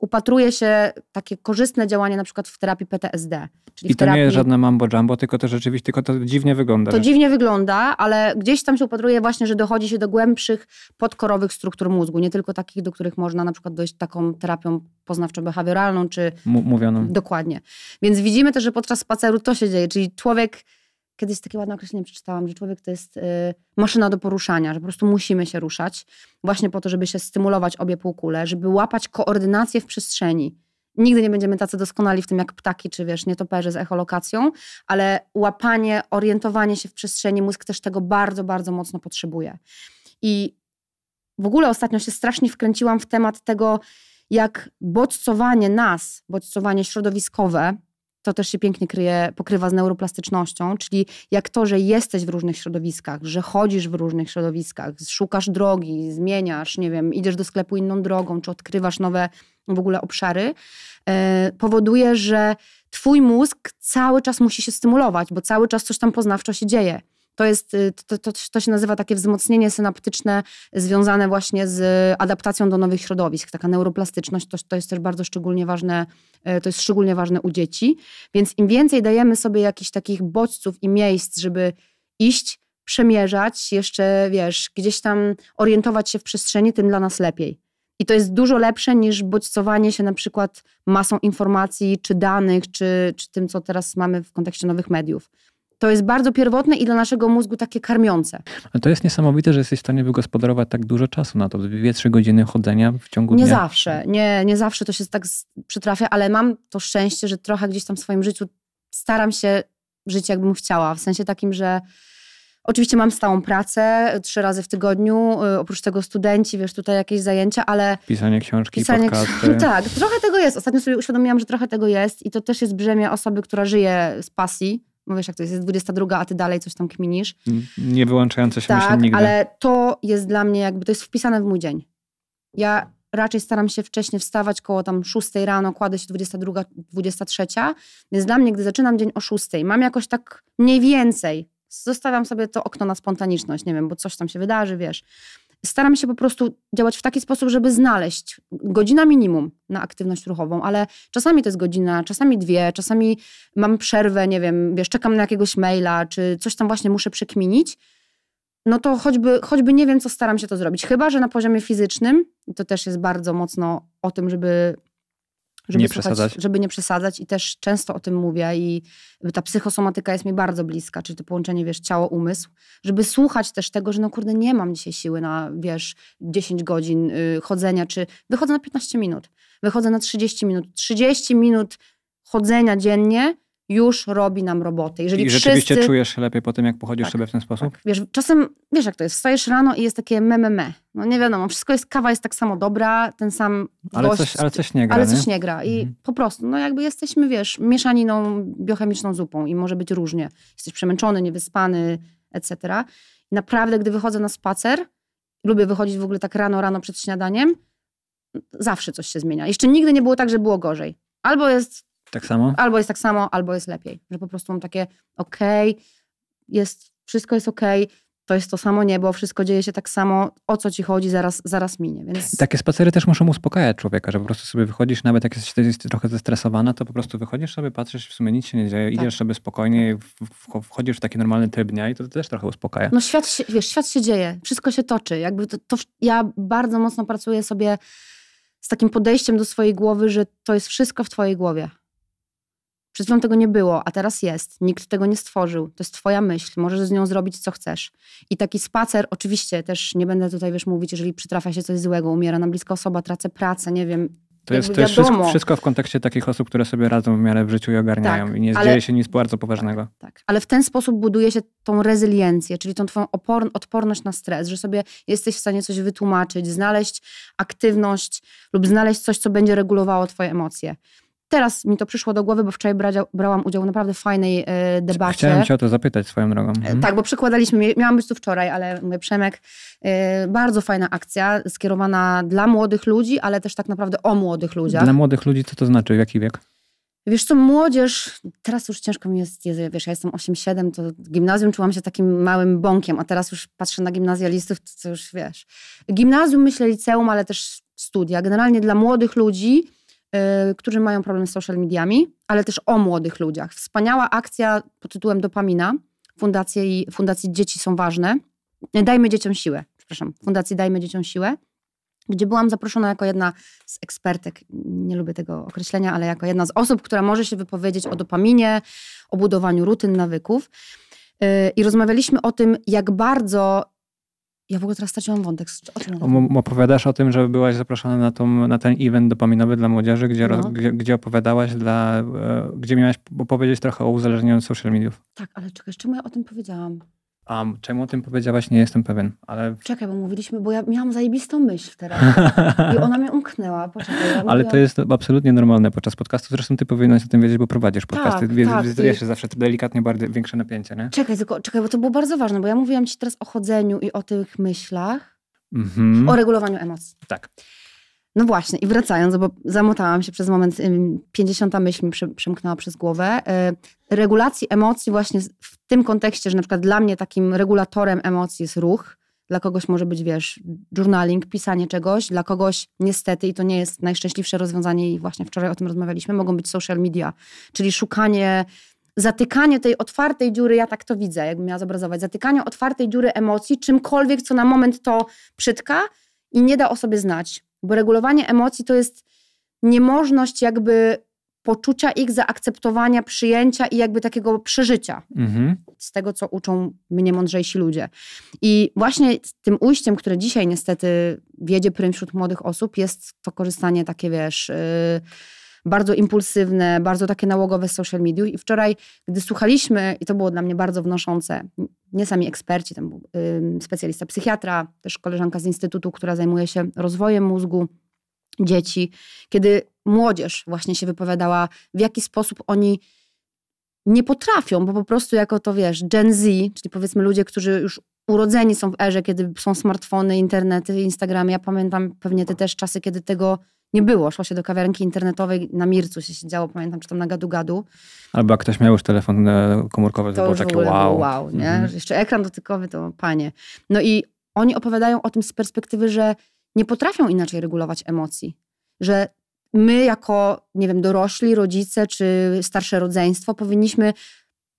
upatruje się takie korzystne działanie na przykład w terapii PTSD. Czyli I to terapii... nie jest żadne mambo jumbo, tylko to rzeczywiście, tylko to dziwnie wygląda. To dziwnie wygląda, ale gdzieś tam się upatruje właśnie, że dochodzi się do głębszych podkorowych struktur mózgu, nie tylko takich, do których można na przykład dojść taką terapią poznawczo-behawioralną, czy... M mówioną. Dokładnie. Więc widzimy też, że podczas spaceru to się dzieje, czyli człowiek kiedyś takie ładne określenie przeczytałam, że człowiek to jest y, maszyna do poruszania, że po prostu musimy się ruszać, właśnie po to, żeby się stymulować obie półkule, żeby łapać koordynację w przestrzeni. Nigdy nie będziemy tacy doskonali w tym jak ptaki, czy wiesz, nietoperze z echolokacją, ale łapanie, orientowanie się w przestrzeni, mózg też tego bardzo, bardzo mocno potrzebuje. I w ogóle ostatnio się strasznie wkręciłam w temat tego, jak bodźcowanie nas, bodźcowanie środowiskowe, to też się pięknie kryje, pokrywa z neuroplastycznością, czyli jak to, że jesteś w różnych środowiskach, że chodzisz w różnych środowiskach, szukasz drogi, zmieniasz, nie wiem, idziesz do sklepu inną drogą, czy odkrywasz nowe w ogóle obszary, e, powoduje, że twój mózg cały czas musi się stymulować, bo cały czas coś tam poznawczo się dzieje. To, jest, y, to, to, to się nazywa takie wzmocnienie synaptyczne związane właśnie z y, adaptacją do nowych środowisk. Taka neuroplastyczność to, to jest też bardzo szczególnie ważne, y, to jest szczególnie ważne u dzieci. Więc im więcej dajemy sobie jakichś takich bodźców i miejsc, żeby iść, przemierzać, jeszcze wiesz, gdzieś tam orientować się w przestrzeni, tym dla nas lepiej. I to jest dużo lepsze niż bodźcowanie się na przykład masą informacji, czy danych, czy, czy tym, co teraz mamy w kontekście nowych mediów. To jest bardzo pierwotne i dla naszego mózgu takie karmiące. A to jest niesamowite, że jesteś w stanie wygospodarować tak dużo czasu na to. Dwie, trzy godziny chodzenia w ciągu nie dnia. Nie zawsze. Nie, nie zawsze to się tak przytrafia, ale mam to szczęście, że trochę gdzieś tam w swoim życiu staram się żyć jakbym chciała. W sensie takim, że Oczywiście mam stałą pracę trzy razy w tygodniu, y, oprócz tego studenci, wiesz, tutaj jakieś zajęcia, ale... Pisanie książki, pisanie podcasty. Tak, trochę tego jest. Ostatnio sobie uświadomiłam, że trochę tego jest i to też jest brzemię osoby, która żyje z pasji, bo wiesz jak to jest, jest 22, a ty dalej coś tam kminisz. Nie wyłączające się tak, myśli nigdy. ale to jest dla mnie jakby, to jest wpisane w mój dzień. Ja raczej staram się wcześniej wstawać koło tam 6 rano, kładę się 22, 23, więc dla mnie, gdy zaczynam dzień o 6, mam jakoś tak mniej więcej, zostawiam sobie to okno na spontaniczność, nie wiem, bo coś tam się wydarzy, wiesz staram się po prostu działać w taki sposób, żeby znaleźć godzina minimum na aktywność ruchową, ale czasami to jest godzina, czasami dwie, czasami mam przerwę, nie wiem, wiesz, czekam na jakiegoś maila, czy coś tam właśnie muszę przekminić, no to choćby, choćby nie wiem, co staram się to zrobić. Chyba, że na poziomie fizycznym, to też jest bardzo mocno o tym, żeby żeby nie przesadzać. żeby nie przesadzać i też często o tym mówię i ta psychosomatyka jest mi bardzo bliska, czyli to połączenie, wiesz, ciało-umysł, żeby słuchać też tego, że no kurde, nie mam dzisiaj siły na, wiesz, 10 godzin yy, chodzenia, czy wychodzę na 15 minut, wychodzę na 30 minut. 30 minut chodzenia dziennie już robi nam robotę. Jeżeli I rzeczywiście wszyscy... czujesz się lepiej po tym, jak pochodzisz tak, sobie w ten sposób? Tak. Wiesz, czasem, wiesz jak to jest, wstajesz rano i jest takie me, me, me. No nie wiadomo, wszystko jest, kawa jest tak samo dobra, ten sam ale gość, Coś, ale coś nie gra, Ale nie? coś nie gra i mhm. po prostu, no jakby jesteśmy, wiesz, mieszaniną biochemiczną zupą i może być różnie. Jesteś przemęczony, niewyspany, etc. I naprawdę, gdy wychodzę na spacer, lubię wychodzić w ogóle tak rano, rano przed śniadaniem, zawsze coś się zmienia. Jeszcze nigdy nie było tak, że było gorzej. Albo jest tak samo? Albo jest tak samo, albo jest lepiej. Że po prostu mam takie, okej, okay, jest, wszystko jest okej, okay, to jest to samo niebo, wszystko dzieje się tak samo, o co ci chodzi, zaraz, zaraz minie. Więc... takie spacery też muszą uspokajać człowieka, że po prostu sobie wychodzisz, nawet jak jesteś, jesteś trochę zestresowana, to po prostu wychodzisz sobie, patrzysz, w sumie nic się nie dzieje, tak. idziesz sobie spokojnie, wchodzisz w taki normalny tryb dnia i to też trochę uspokaja. No świat się, wiesz, świat się dzieje, wszystko się toczy. Jakby to, to ja bardzo mocno pracuję sobie z takim podejściem do swojej głowy, że to jest wszystko w twojej głowie. Przed chwilą tego nie było, a teraz jest. Nikt tego nie stworzył. To jest twoja myśl. Możesz z nią zrobić, co chcesz. I taki spacer, oczywiście też nie będę tutaj, wiesz, mówić, jeżeli przytrafia się coś złego, umiera nam bliska osoba, tracę pracę, nie wiem, to jest, to jest wszystko, wszystko, w kontekście takich osób, które sobie radzą w miarę w życiu i ogarniają tak, i nie ale, dzieje się nic bardzo poważnego. Tak, tak, tak. ale w ten sposób buduje się tą rezyliencję, czyli tą twoją odporność na stres, że sobie jesteś w stanie coś wytłumaczyć, znaleźć aktywność lub znaleźć coś, co będzie regulowało twoje emocje teraz mi to przyszło do głowy, bo wczoraj brałam udział w naprawdę fajnej e, debacie. Chciałem cię o to zapytać swoją drogą. E, mhm. Tak, bo przykładaliśmy, miałam być tu wczoraj, ale mówię, Przemek, e, bardzo fajna akcja, skierowana dla młodych ludzi, ale też tak naprawdę o młodych ludziach. Dla młodych ludzi, co to znaczy, w jaki wiek? Wiesz co, młodzież, teraz już ciężko mi jest, Jezu, wiesz, ja jestem 8-7, to gimnazjum czułam się takim małym bąkiem, a teraz już patrzę na gimnazjalistów, to, to już wiesz. Gimnazjum, myślę liceum, ale też studia. Generalnie dla młodych ludzi Y, którzy mają problem z social mediami, ale też o młodych ludziach. Wspaniała akcja pod tytułem Dopamina Fundacji, Fundacji Dzieci są ważne. Dajmy dzieciom siłę, przepraszam, Fundacji Dajmy Dzieciom Siłę, gdzie byłam zaproszona jako jedna z ekspertek, nie lubię tego określenia, ale jako jedna z osób, która może się wypowiedzieć o dopaminie, o budowaniu rutyn, nawyków. Y, I rozmawialiśmy o tym, jak bardzo ja w ogóle teraz straciłam wątek. O czym opowiadasz o tym, że byłaś zaproszona na, tą, na ten event dopaminowy dla młodzieży, gdzie, no. roz, gdzie, gdzie, opowiadałaś dla... E, gdzie miałaś opowiedzieć trochę o uzależnieniu od social mediów. Tak, ale czekaj, czemu ja o tym powiedziałam? Um, czemu o tym powiedziałaś, nie jestem pewien, ale... Czekaj, bo mówiliśmy, bo ja miałam zajebistą myśl teraz i ona mnie umknęła. Poczekaj, ja ale to jest absolutnie normalne podczas podcastu, zresztą ty powinnaś o tym wiedzieć, bo prowadzisz podcast, tak, więc tak, ja się i... zawsze delikatnie bardziej, większe napięcie, nie? Czekaj, tylko, czekaj, bo to było bardzo ważne, bo ja mówiłam ci teraz o chodzeniu i o tych myślach, mhm. o regulowaniu emocji. Tak. No właśnie, i wracając, bo zamotałam się przez moment, 50 myśl mi przemknęła przez głowę. Y, regulacji emocji właśnie w tym kontekście, że na przykład dla mnie takim regulatorem emocji jest ruch, dla kogoś może być, wiesz, journaling, pisanie czegoś, dla kogoś niestety, i to nie jest najszczęśliwsze rozwiązanie, i właśnie wczoraj o tym rozmawialiśmy, mogą być social media, czyli szukanie, zatykanie tej otwartej dziury, ja tak to widzę, jakbym miała zobrazować, zatykanie otwartej dziury emocji, czymkolwiek, co na moment to przytka i nie da o sobie znać. Bo regulowanie emocji to jest niemożność jakby poczucia ich zaakceptowania, przyjęcia i jakby takiego przeżycia mhm. z tego, co uczą mnie mądrzejsi ludzie. I właśnie tym ujściem, które dzisiaj niestety wiedzie prym wśród młodych osób, jest to korzystanie takie, wiesz... Yy, bardzo impulsywne, bardzo takie nałogowe z social media. I wczoraj, gdy słuchaliśmy, i to było dla mnie bardzo wnoszące, nie sami eksperci, tam był specjalista psychiatra, też koleżanka z instytutu, która zajmuje się rozwojem mózgu dzieci, kiedy młodzież właśnie się wypowiadała, w jaki sposób oni nie potrafią, bo po prostu jako to wiesz, Gen Z, czyli powiedzmy ludzie, którzy już urodzeni są w erze, kiedy są smartfony, internety, Instagramy. Ja pamiętam pewnie te też czasy, kiedy tego nie było. Szło się do kawiarenki internetowej, na Mircu się siedziało, pamiętam, czy tam na gadu-gadu. Albo jak ktoś miał już telefon e, komórkowy, to, to było takie wow. wow nie? Mhm. Jeszcze ekran dotykowy, to panie. No i oni opowiadają o tym z perspektywy, że nie potrafią inaczej regulować emocji. Że my jako, nie wiem, dorośli, rodzice czy starsze rodzeństwo powinniśmy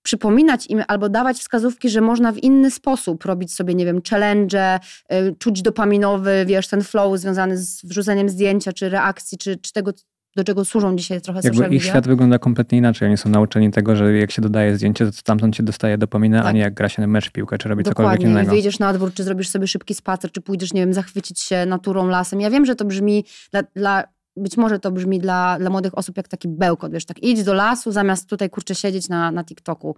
przypominać im albo dawać wskazówki, że można w inny sposób robić sobie, nie wiem, challenge, y, czuć dopaminowy, wiesz, ten flow związany z wrzuceniem zdjęcia, czy reakcji, czy, czy tego, do czego służą dzisiaj trochę Jakby Ich świat wygląda kompletnie inaczej. Oni są nauczeni tego, że jak się dodaje zdjęcie, to stamtąd się dostaje dopamina, tak. a nie jak gra się na mecz piłkę, czy robi Dokładnie. cokolwiek innego. Dokładnie. Wyjdziesz na dwór, czy zrobisz sobie szybki spacer, czy pójdziesz, nie wiem, zachwycić się naturą, lasem. Ja wiem, że to brzmi dla, dla być może to brzmi dla, dla młodych osób jak taki bełkot, wiesz, tak idź do lasu zamiast tutaj, kurczę, siedzieć na, na TikToku.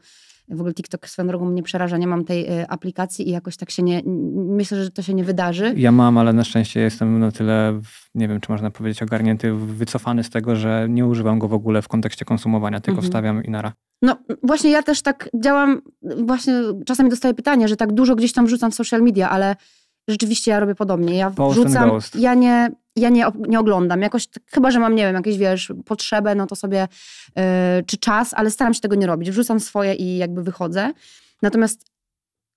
W ogóle TikTok swoją drogą mnie przeraża, nie mam tej y, aplikacji i jakoś tak się nie, myślę, że to się nie wydarzy. Ja mam, ale na szczęście jestem na tyle, nie wiem, czy można powiedzieć, ogarnięty, wycofany z tego, że nie używam go w ogóle w kontekście konsumowania, tylko mhm. wstawiam i nara. No właśnie ja też tak działam, właśnie czasami dostaję pytanie, że tak dużo gdzieś tam wrzucam w social media, ale rzeczywiście ja robię podobnie. Ja Post wrzucam, ja nie, ja nie, nie oglądam. Jakoś, chyba, że mam, nie wiem, jakieś, wiesz, potrzebę, no to sobie, yy, czy czas, ale staram się tego nie robić. Wrzucam swoje i jakby wychodzę. Natomiast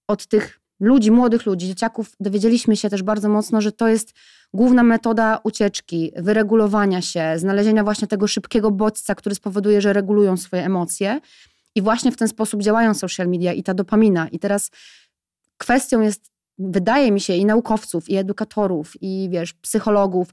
od tych ludzi, młodych ludzi, dzieciaków, dowiedzieliśmy się też bardzo mocno, że to jest główna metoda ucieczki, wyregulowania się, znalezienia właśnie tego szybkiego bodźca, który spowoduje, że regulują swoje emocje. I właśnie w ten sposób działają social media i ta dopamina. I teraz kwestią jest wydaje mi się, i naukowców, i edukatorów, i wiesz, psychologów,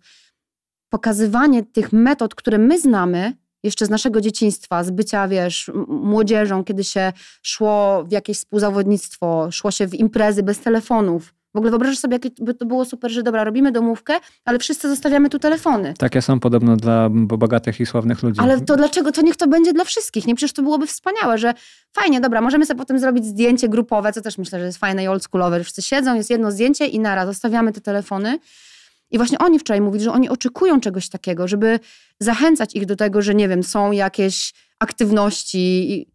pokazywanie tych metod, które my znamy, jeszcze z naszego dzieciństwa, z bycia, wiesz, młodzieżą, kiedy się szło w jakieś współzawodnictwo, szło się w imprezy bez telefonów, w ogóle wyobrażasz sobie, jakie to było super, że dobra, robimy domówkę, ale wszyscy zostawiamy tu telefony. Takie są podobno dla bogatych i sławnych ludzi. Ale to dlaczego? To niech to będzie dla wszystkich. Nie, przecież to byłoby wspaniałe, że fajnie, dobra, możemy sobie potem zrobić zdjęcie grupowe, co też myślę, że jest fajne i oldschoolowe. Wszyscy siedzą, jest jedno zdjęcie i naraz zostawiamy te telefony. I właśnie oni wczoraj mówili, że oni oczekują czegoś takiego, żeby zachęcać ich do tego, że nie wiem, są jakieś aktywności i,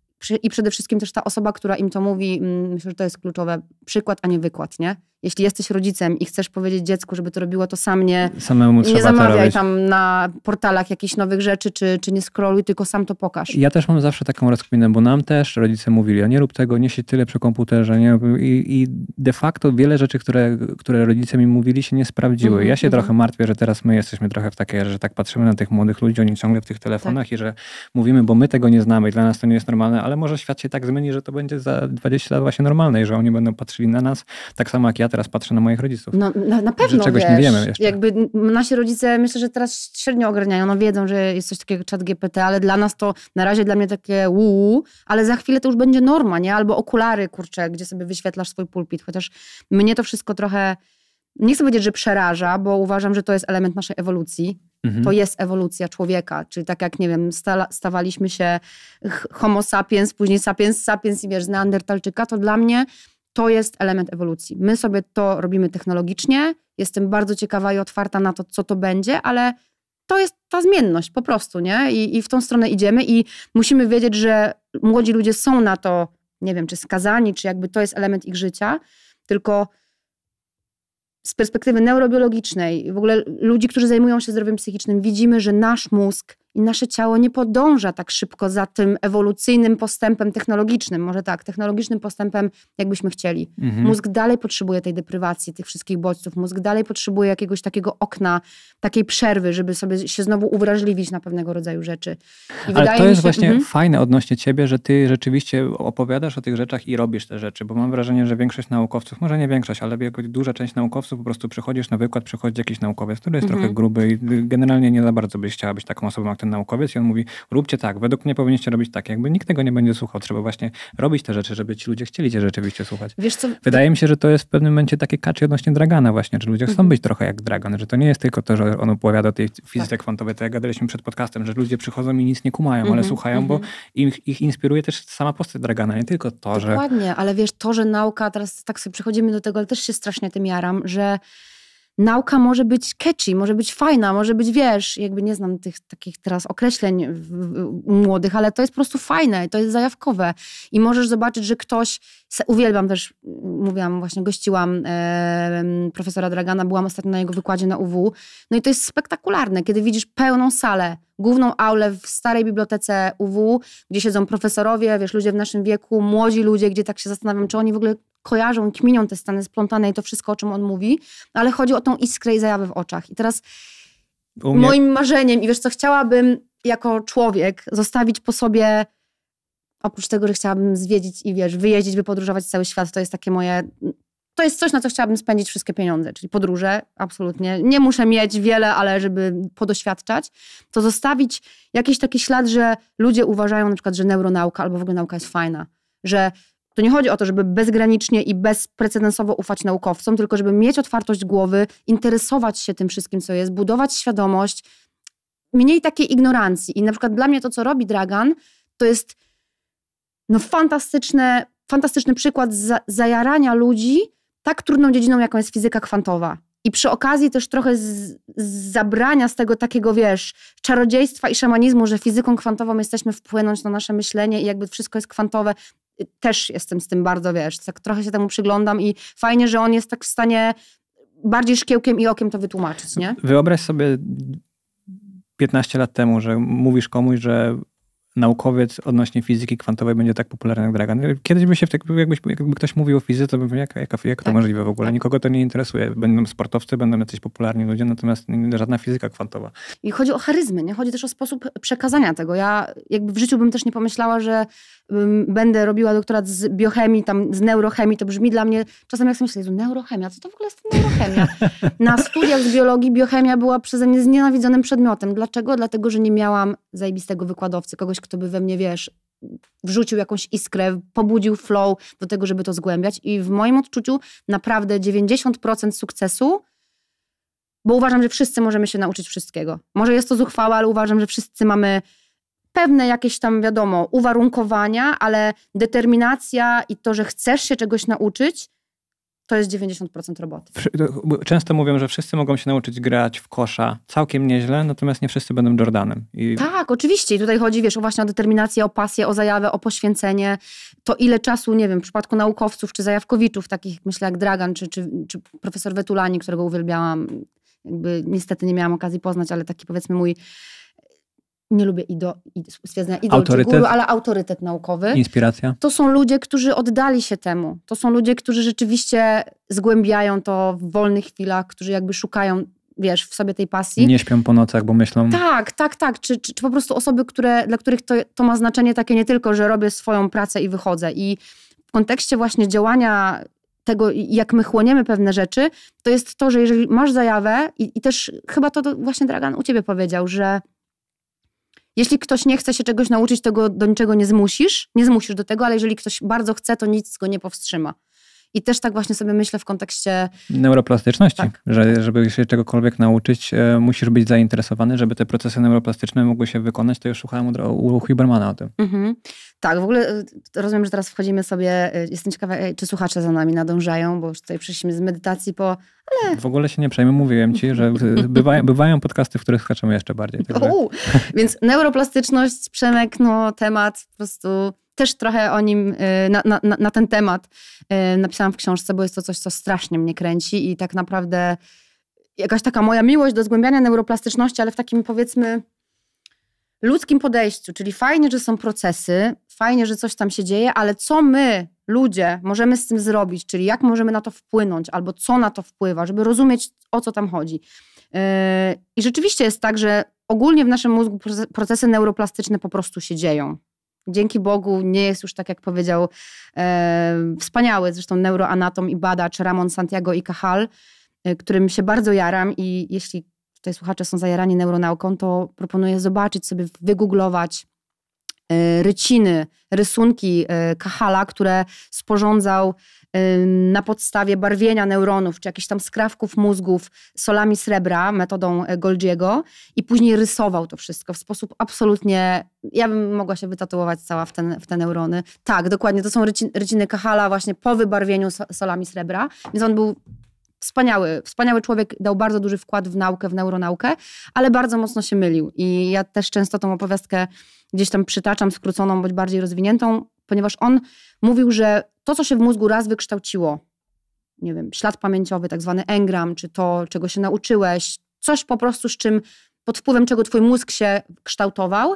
i przede wszystkim też ta osoba, która im to mówi, mm, myślę, że to jest kluczowe, przykład, a nie wykład, nie? jeśli jesteś rodzicem i chcesz powiedzieć dziecku, żeby to robiło, to sam nie, Samemu nie zamawiaj tam na portalach jakichś nowych rzeczy, czy, czy nie scrolluj, tylko sam to pokaż. Ja też mam zawsze taką rozkminę, bo nam też rodzice mówili, a nie rób tego, nie się tyle przy komputerze. Nie? I, I, de facto wiele rzeczy, które, które rodzice mi mówili, się nie sprawdziły. Mm -hmm. Ja się mhm. trochę martwię, że teraz my jesteśmy trochę w takiej, że tak patrzymy na tych młodych ludzi, oni ciągle w tych telefonach tak. i że mówimy, bo my tego nie znamy i dla nas to nie jest normalne, ale może świat się tak zmieni, że to będzie za 20 lat właśnie normalne i że oni będą patrzyli na nas tak samo jak ja teraz patrzę na moich rodziców. No, na, na pewno, że czegoś wiesz, nie wiemy jeszcze. Jakby nasi rodzice, myślę, że teraz średnio ogarniają, no wiedzą, że jest coś takiego jak czat GPT, ale dla nas to, na razie dla mnie takie uuu, ale za chwilę to już będzie norma, nie? Albo okulary, kurcze, gdzie sobie wyświetlasz swój pulpit, chociaż mnie to wszystko trochę... Nie chcę powiedzieć, że przeraża, bo uważam, że to jest element naszej ewolucji. Mhm. To jest ewolucja człowieka. Czyli tak jak, nie wiem, stawaliśmy się homo sapiens, później sapiens sapiens i wiesz, z neandertalczyka, to dla mnie to jest element ewolucji. My sobie to robimy technologicznie. Jestem bardzo ciekawa i otwarta na to, co to będzie, ale to jest ta zmienność po prostu, nie? I, I, w tą stronę idziemy i musimy wiedzieć, że młodzi ludzie są na to, nie wiem, czy skazani, czy jakby to jest element ich życia, tylko z perspektywy neurobiologicznej, w ogóle ludzi, którzy zajmują się zdrowiem psychicznym, widzimy, że nasz mózg i nasze ciało nie podąża tak szybko za tym ewolucyjnym postępem technologicznym, może tak, technologicznym postępem, jakbyśmy chcieli. Mhm. Mózg dalej potrzebuje tej deprywacji, tych wszystkich bodźców, mózg dalej potrzebuje jakiegoś takiego okna, takiej przerwy, żeby sobie się znowu uwrażliwić na pewnego rodzaju rzeczy. I Ale to jest się... właśnie mhm. fajne odnośnie ciebie, że ty rzeczywiście opowiadasz o tych rzeczach i robisz te rzeczy, bo mam wrażenie, że większość naukowców, może nie większość, ale duża część naukowców po prostu przychodzisz na wykład, przychodzi jakiś naukowiec, który jest mhm. trochę gruby i generalnie nie za bardzo byś chciała być taką osobą, ten naukowiec i on mówi, róbcie tak, według mnie powinniście robić tak. Jakby nikt tego nie będzie słuchał. Trzeba właśnie robić te rzeczy, żeby ci ludzie chcieli cię rzeczywiście słuchać. Wiesz co? Wydaje mi się, że to jest w pewnym momencie takie kaczy odnośnie Dragana właśnie, że ludzie chcą mhm. być trochę jak Dragon, że to nie jest tylko to, że on opowiada o tej fizyce tak. kwantowej, to jak gadaliśmy przed podcastem, że ludzie przychodzą i nic nie kumają, ale mhm, słuchają, bo mhm. ich, ich inspiruje też sama postać Dragana, nie tylko to, Dokładnie, że... Dokładnie, ale wiesz, to, że nauka, teraz tak sobie przechodzimy do tego, ale też się strasznie tym jaram, że nauka może być catchy, może być fajna, może być, wiesz, jakby nie znam tych takich teraz określeń młodych, ale to jest po prostu fajne, to jest zajawkowe. I możesz zobaczyć, że ktoś, uwielbiam też, mówiłam właśnie, gościłam e, profesora Dragana, byłam ostatnio na jego wykładzie na UW, no i to jest spektakularne, kiedy widzisz pełną salę, główną aulę w starej bibliotece UW, gdzie siedzą profesorowie, wiesz, ludzie w naszym wieku, młodzi ludzie, gdzie tak się zastanawiam, czy oni w ogóle kojarzą, kminią te stany splątane i to wszystko, o czym on mówi, ale chodzi o tą iskrę i zajawę w oczach. I teraz mnie... moim marzeniem, i wiesz co, chciałabym jako człowiek zostawić po sobie oprócz tego, że chciałabym zwiedzić i wiesz, wyjeździć, wypodróżować cały świat, to jest takie moje. To jest coś, na co chciałabym spędzić wszystkie pieniądze, czyli podróże, absolutnie. Nie muszę mieć wiele, ale żeby podoświadczać, to zostawić jakiś taki ślad, że ludzie uważają na przykład, że neuronauka albo w ogóle nauka jest fajna, że to nie chodzi o to, żeby bezgranicznie i bezprecedensowo ufać naukowcom, tylko żeby mieć otwartość głowy, interesować się tym wszystkim, co jest, budować świadomość, mniej takiej ignorancji. I na przykład dla mnie to, co robi Dragan, to jest no fantastyczne, fantastyczny przykład za, zajarania ludzi tak trudną dziedziną, jaką jest fizyka kwantowa. I przy okazji też trochę z, z zabrania z tego takiego, wiesz, czarodziejstwa i szamanizmu, że fizyką kwantową jesteśmy wpłynąć na nasze myślenie i jakby wszystko jest kwantowe też jestem z tym bardzo, wiesz, tak trochę się temu przyglądam i fajnie, że on jest tak w stanie bardziej szkiełkiem i okiem to wytłumaczyć, nie? Wyobraź sobie 15 lat temu, że mówisz komuś, że naukowiec odnośnie fizyki kwantowej będzie tak popularny jak Dragon. Kiedyś by się, tak, jakby, jakby ktoś mówił o fizyce, to bym powiedział, jak, jak, jak to tak, możliwe w ogóle. Tak. Nikogo to nie interesuje. Będą sportowcy, będą jacyś popularni ludzie, natomiast żadna fizyka kwantowa. I chodzi o charyzmy, nie? Chodzi też o sposób przekazania tego. Ja jakby w życiu bym też nie pomyślała, że będę robiła doktorat z biochemii, tam z neurochemii, to brzmi dla mnie, czasem jak sobie myślę, neurochemia, co to w ogóle jest neurochemia? Na studiach z biologii biochemia była przeze mnie znienawidzonym przedmiotem. Dlaczego? Dlatego, że nie miałam zajebistego wykładowcy, kogoś, kto by we mnie, wiesz, wrzucił jakąś iskrę, pobudził flow do tego, żeby to zgłębiać. I w moim odczuciu naprawdę 90% sukcesu bo uważam, że wszyscy możemy się nauczyć wszystkiego. Może jest to zuchwała, ale uważam, że wszyscy mamy pewne jakieś tam, wiadomo, uwarunkowania, ale determinacja i to, że chcesz się czegoś nauczyć, to jest 90% roboty. Często mówią, że wszyscy mogą się nauczyć grać w kosza całkiem nieźle, natomiast nie wszyscy będą Jordanem. I... Tak, oczywiście. I tutaj chodzi, wiesz, właśnie o determinację, o pasję, o zajawę, o poświęcenie. To ile czasu, nie wiem, w przypadku naukowców czy zajawkowiczów, takich myślę jak Dragan czy, czy, czy profesor Wetulani, którego uwielbiałam, jakby niestety nie miałam okazji poznać, ale taki powiedzmy mój nie lubię ido, stwierdzenia idol autorytet. Guru, ale autorytet naukowy. Inspiracja. To są ludzie, którzy oddali się temu. To są ludzie, którzy rzeczywiście zgłębiają to w wolnych chwilach, którzy jakby szukają wiesz, w sobie tej pasji. Nie śpią po nocach, bo myślą... Tak, tak, tak. Czy, czy, czy po prostu osoby, które, dla których to, to ma znaczenie takie nie tylko, że robię swoją pracę i wychodzę. I w kontekście właśnie działania tego, jak my chłoniemy pewne rzeczy, to jest to, że jeżeli masz zajawę i, i też chyba to, to właśnie Dragan u ciebie powiedział, że jeśli ktoś nie chce się czegoś nauczyć, to go do niczego nie zmusisz, nie zmusisz do tego, ale jeżeli ktoś bardzo chce, to nic go nie powstrzyma. I też tak właśnie sobie myślę w kontekście. Neuroplastyczności. Tak. Że, żeby się czegokolwiek nauczyć, e, musisz być zainteresowany, żeby te procesy neuroplastyczne mogły się wykonać. To już słuchałem u, u Hubermana o tym. Mhm. Tak, w ogóle y, rozumiem, że teraz wchodzimy sobie. Y, jestem ciekawa, y, czy słuchacze za nami nadążają, bo już tutaj przyszliśmy z medytacji po. Ale... W ogóle się nie przejmę, mówiłem ci, że bywają, bywają podcasty, w których skaczemy jeszcze bardziej. Także... O, więc neuroplastyczność, Przemek, no temat po prostu. Też trochę o nim, na, na, na ten temat napisałam w książce, bo jest to coś, co strasznie mnie kręci i tak naprawdę jakaś taka moja miłość do zgłębiania neuroplastyczności, ale w takim powiedzmy ludzkim podejściu, czyli fajnie, że są procesy, fajnie, że coś tam się dzieje, ale co my, ludzie, możemy z tym zrobić, czyli jak możemy na to wpłynąć, albo co na to wpływa, żeby rozumieć, o co tam chodzi. Yy, I rzeczywiście jest tak, że ogólnie w naszym mózgu procesy neuroplastyczne po prostu się dzieją. Dzięki Bogu nie jest już tak, jak powiedział e, wspaniały zresztą neuroanatom i badacz Ramon Santiago i Cajal, e, którym się bardzo jaram i jeśli tutaj słuchacze są zajarani neuronauką, to proponuję zobaczyć sobie, wygooglować y, ryciny, rysunki y, Kahala, które sporządzał y, na podstawie barwienia neuronów, czy jakichś tam skrawków mózgów solami srebra metodą Goldiego, i później rysował to wszystko w sposób absolutnie, ja bym mogła się wytatuować cała w, ten, w te neurony. Tak, dokładnie, to są ryciny Kahala właśnie po wybarwieniu solami srebra, więc on był Wspaniały, wspaniały człowiek, dał bardzo duży wkład w naukę, w neuronaukę, ale bardzo mocno się mylił. I ja też często tą opowiastkę gdzieś tam przytaczam, skróconą bądź bardziej rozwiniętą, ponieważ on mówił, że to, co się w mózgu raz wykształciło, nie wiem, ślad pamięciowy, tak zwany engram, czy to, czego się nauczyłeś, coś po prostu, z czym, pod wpływem czego twój mózg się kształtował,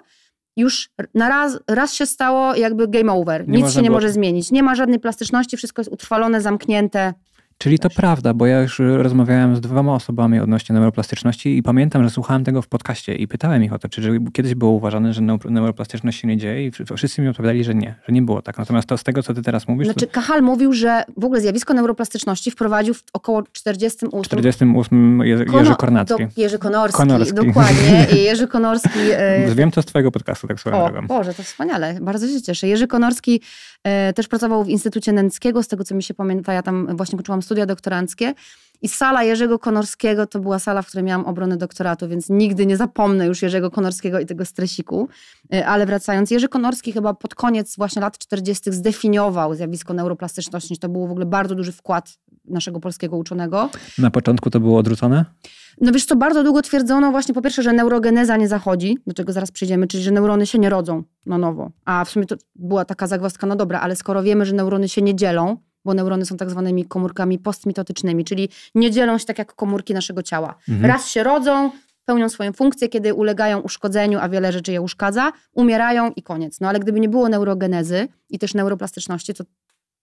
już na raz, raz się stało jakby game over. Nie Nic się nie może zmienić. Nie ma żadnej plastyczności, wszystko jest utrwalone, zamknięte. Czyli to prawda, bo ja już rozmawiałem z dwoma osobami odnośnie neuroplastyczności i pamiętam, że słuchałem tego w podcaście i pytałem ich o to, czy kiedyś było uważane, że neuroplastyczność się nie dzieje i wszyscy mi odpowiadali, że nie, że nie było tak. Natomiast to z tego, co ty teraz mówisz... Znaczy to... Kahal mówił, że w ogóle zjawisko neuroplastyczności wprowadził w około 48... 48 Jerzy, Kono... Jerzy Kornacki. Do... Jerzy Konorski, Konorski. dokładnie. Jerzy Konorski... Y... Wiem to z twojego podcastu, tak swoją o, drogą. Boże, to wspaniale. Bardzo się cieszę. Jerzy Konorski y, też pracował w Instytucie Nęckiego, z tego co mi się pamięta, ja tam właśnie kończyłam studia doktoranckie. I sala Jerzego Konorskiego to była sala, w której miałam obronę doktoratu, więc nigdy nie zapomnę już Jerzego Konorskiego i tego stresiku. E, ale wracając, Jerzy Konorski chyba pod koniec właśnie lat 40. zdefiniował zjawisko neuroplastyczności. To był w ogóle bardzo duży wkład naszego polskiego uczonego. Na początku to było odrzucone? No wiesz co, bardzo długo twierdzono właśnie po pierwsze, że neurogeneza nie zachodzi, do czego zaraz przyjdziemy, czyli że neurony się nie rodzą na nowo. A w sumie to była taka zagwozdka, no dobra, ale skoro wiemy, że neurony się nie dzielą, bo neurony są tak zwanymi komórkami postmitotycznymi, czyli nie dzielą się tak jak komórki naszego ciała. Mhm. Raz się rodzą, pełnią swoją funkcję, kiedy ulegają uszkodzeniu, a wiele rzeczy je uszkadza, umierają i koniec. No ale gdyby nie było neurogenezy i też neuroplastyczności, to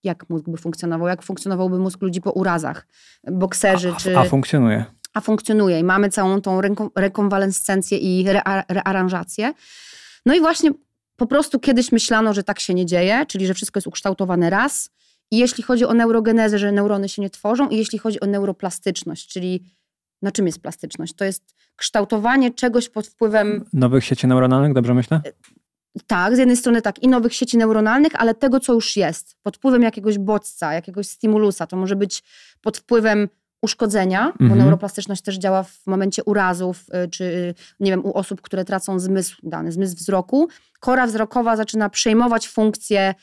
jak mózg by funkcjonował? Jak funkcjonowałby mózg ludzi po urazach, bokserzy a, czy... A funkcjonuje. A funkcjonuje i mamy całą tą rekonwalescencję i rea rearanżację. No i właśnie po prostu kiedyś myślano, że tak się nie dzieje, czyli że wszystko jest ukształtowane raz – i jeśli chodzi o neurogenezę, że neurony się nie tworzą, i jeśli chodzi o neuroplastyczność, czyli na czym jest plastyczność? To jest kształtowanie czegoś pod wpływem. Nowych sieci neuronalnych, dobrze myślę? E, tak, z jednej strony tak, i nowych sieci neuronalnych, ale tego, co już jest, pod wpływem jakiegoś bodźca, jakiegoś stymulusa. To może być pod wpływem uszkodzenia, mhm. bo neuroplastyczność też działa w momencie urazów, y, czy y, nie wiem, u osób, które tracą zmysł dany, zmysł wzroku. Kora wzrokowa zaczyna przejmować funkcję,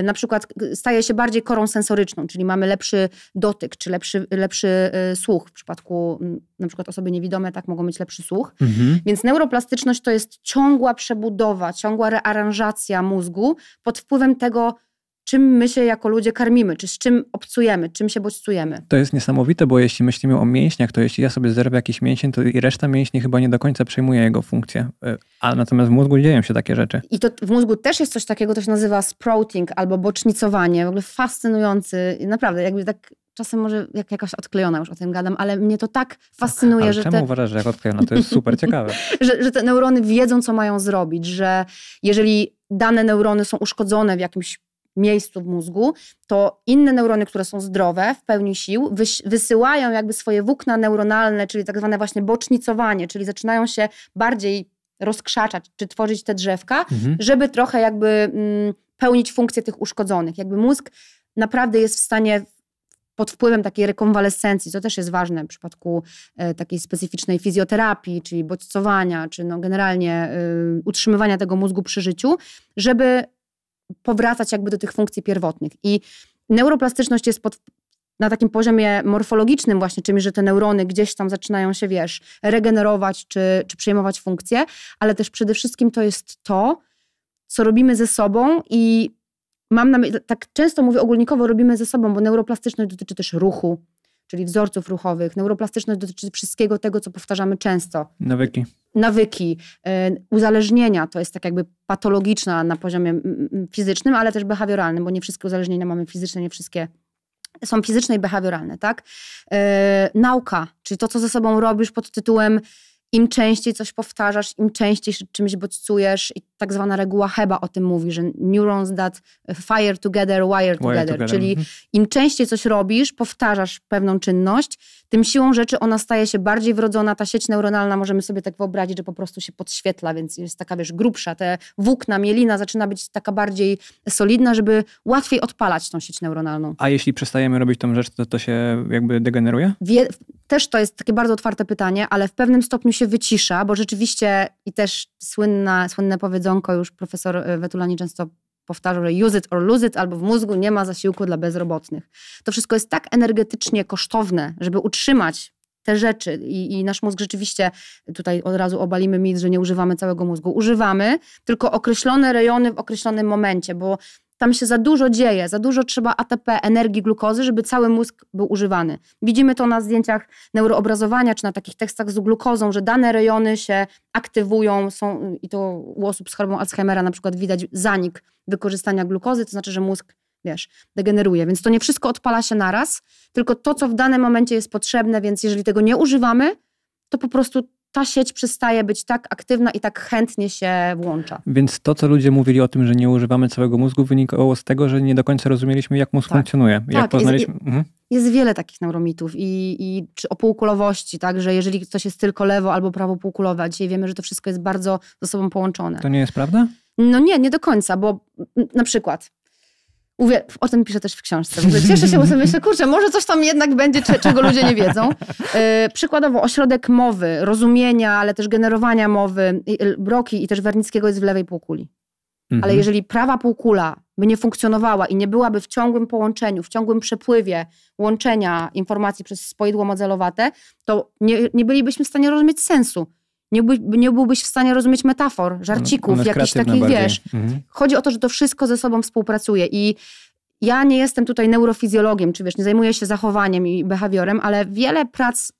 y, na przykład staje się bardziej korą sensoryczną, czyli mamy lepszy dotyk, czy lepszy, lepszy słuch. W przypadku na przykład osoby niewidome tak mogą mieć lepszy słuch. Mhm. Więc neuroplastyczność to jest ciągła przebudowa, ciągła rearanżacja mózgu pod wpływem tego, czym my się jako ludzie karmimy, czy z czym obcujemy, czym się bodźcujemy. To jest niesamowite, bo jeśli myślimy o mięśniach, to jeśli ja sobie zerwę jakiś mięsień, to i reszta mięśni chyba nie do końca przejmuje jego funkcję. E, a natomiast w mózgu dzieją się takie rzeczy. I to w mózgu też jest coś takiego, to się nazywa sprouting albo bocznicowanie, w ogóle fascynujący, naprawdę, jakby tak czasem może jak jakaś odklejona już o tym gadam, ale mnie to tak fascynuje, ale że czemu te... uważasz, że jak odklejona? To jest super ciekawe. że, że te neurony wiedzą, co mają zrobić, że jeżeli dane neurony są uszkodzone w jakimś miejscu w mózgu, to inne neurony, które są zdrowe, w pełni sił, wysyłają jakby swoje włókna neuronalne, czyli tak zwane właśnie bocznicowanie, czyli zaczynają się bardziej rozkrzaczać czy tworzyć te drzewka, mhm. żeby trochę jakby mm, pełnić funkcję tych uszkodzonych. Jakby mózg naprawdę jest w stanie pod wpływem takiej rekonwalescencji, co też jest ważne w przypadku e, takiej specyficznej fizjoterapii, czyli bodźcowania, czy no generalnie e, utrzymywania tego mózgu przy życiu, żeby powracać jakby do tych funkcji pierwotnych. I neuroplastyczność jest pod, na takim poziomie morfologicznym właśnie czymś, że te neurony gdzieś tam zaczynają się, wiesz, regenerować czy, czy przejmować funkcje, ale też przede wszystkim to jest to, co robimy ze sobą i mam na tak często mówię ogólnikowo, robimy ze sobą, bo neuroplastyczność dotyczy też ruchu, czyli wzorców ruchowych. Neuroplastyczność dotyczy wszystkiego tego, co powtarzamy często. Nawyki. Nawyki, y, uzależnienia, to jest tak jakby patologiczna na poziomie fizycznym, ale też behawioralnym, bo nie wszystkie uzależnienia mamy fizyczne, nie wszystkie są fizyczne i behawioralne, tak? Y, nauka, czyli to, co ze sobą robisz pod tytułem im częściej coś powtarzasz, im częściej się czymś bodźcujesz i tak zwana reguła Heba o tym mówi, że neurons that fire together, wire together, wire together. czyli mhm. im częściej coś robisz, powtarzasz pewną czynność, tym siłą rzeczy ona staje się bardziej wrodzona, ta sieć neuronalna możemy sobie tak wyobrazić, że po prostu się podświetla, więc jest taka, wiesz, grubsza, te włókna, mielina zaczyna być taka bardziej solidna, żeby łatwiej odpalać tą sieć neuronalną. A jeśli przestajemy robić tą rzecz, to to się jakby degeneruje? Wie też to jest takie bardzo otwarte pytanie, ale w pewnym stopniu się wycisza, bo rzeczywiście i też słynna, słynne powiedzonko już profesor e, Wetulani często powtarzał, że use it or lose it, albo w mózgu nie ma zasiłku dla bezrobotnych. To wszystko jest tak energetycznie kosztowne, żeby utrzymać te rzeczy I, i, nasz mózg rzeczywiście, tutaj od razu obalimy mit, że nie używamy całego mózgu. Używamy tylko określone rejony w określonym momencie, bo tam się za dużo dzieje, za dużo trzeba ATP, energii, glukozy, żeby cały mózg był używany. Widzimy to na zdjęciach neuroobrazowania, czy na takich tekstach z glukozą, że dane rejony się aktywują są, i to u osób z chorobą Alzheimera na przykład widać zanik wykorzystania glukozy, to znaczy, że mózg wiesz, degeneruje. Więc to nie wszystko odpala się naraz, tylko to, co w danym momencie jest potrzebne, więc jeżeli tego nie używamy, to po prostu ta sieć przestaje być tak aktywna i tak chętnie się włącza. Więc to, co ludzie mówili o tym, że nie używamy całego mózgu, wynikało z tego, że nie do końca rozumieliśmy, jak mózg tak. funkcjonuje. Tak, jak poznaliśmy... Jest, mhm. jest, wiele takich neuromitów i, i czy o półkulowości, tak, że jeżeli coś jest tylko lewo albo prawo półkulowe, a dzisiaj wiemy, że to wszystko jest bardzo ze sobą połączone. To nie jest prawda? No nie, nie do końca, bo na przykład Uwie... O tym piszę też w książce. W cieszę się, bo sobie myślę, kurczę, może coś tam jednak będzie, czego ludzie nie wiedzą. Yy, przykładowo ośrodek mowy, rozumienia, ale też generowania mowy, Broki i też Wernickiego jest w lewej półkuli. Mhm. Ale jeżeli prawa półkula by nie funkcjonowała i nie byłaby w ciągłym połączeniu, w ciągłym przepływie łączenia informacji przez spoidło modelowate, to nie, nie bylibyśmy w stanie rozumieć sensu nie, by, nie byłbyś w stanie rozumieć metafor, żarcików, jakichś takich, bardziej. wiesz. Mhm. Chodzi o to, że to wszystko ze sobą współpracuje i ja nie jestem tutaj neurofizjologiem, czy wiesz, nie zajmuję się zachowaniem i behawiorem, ale wiele prac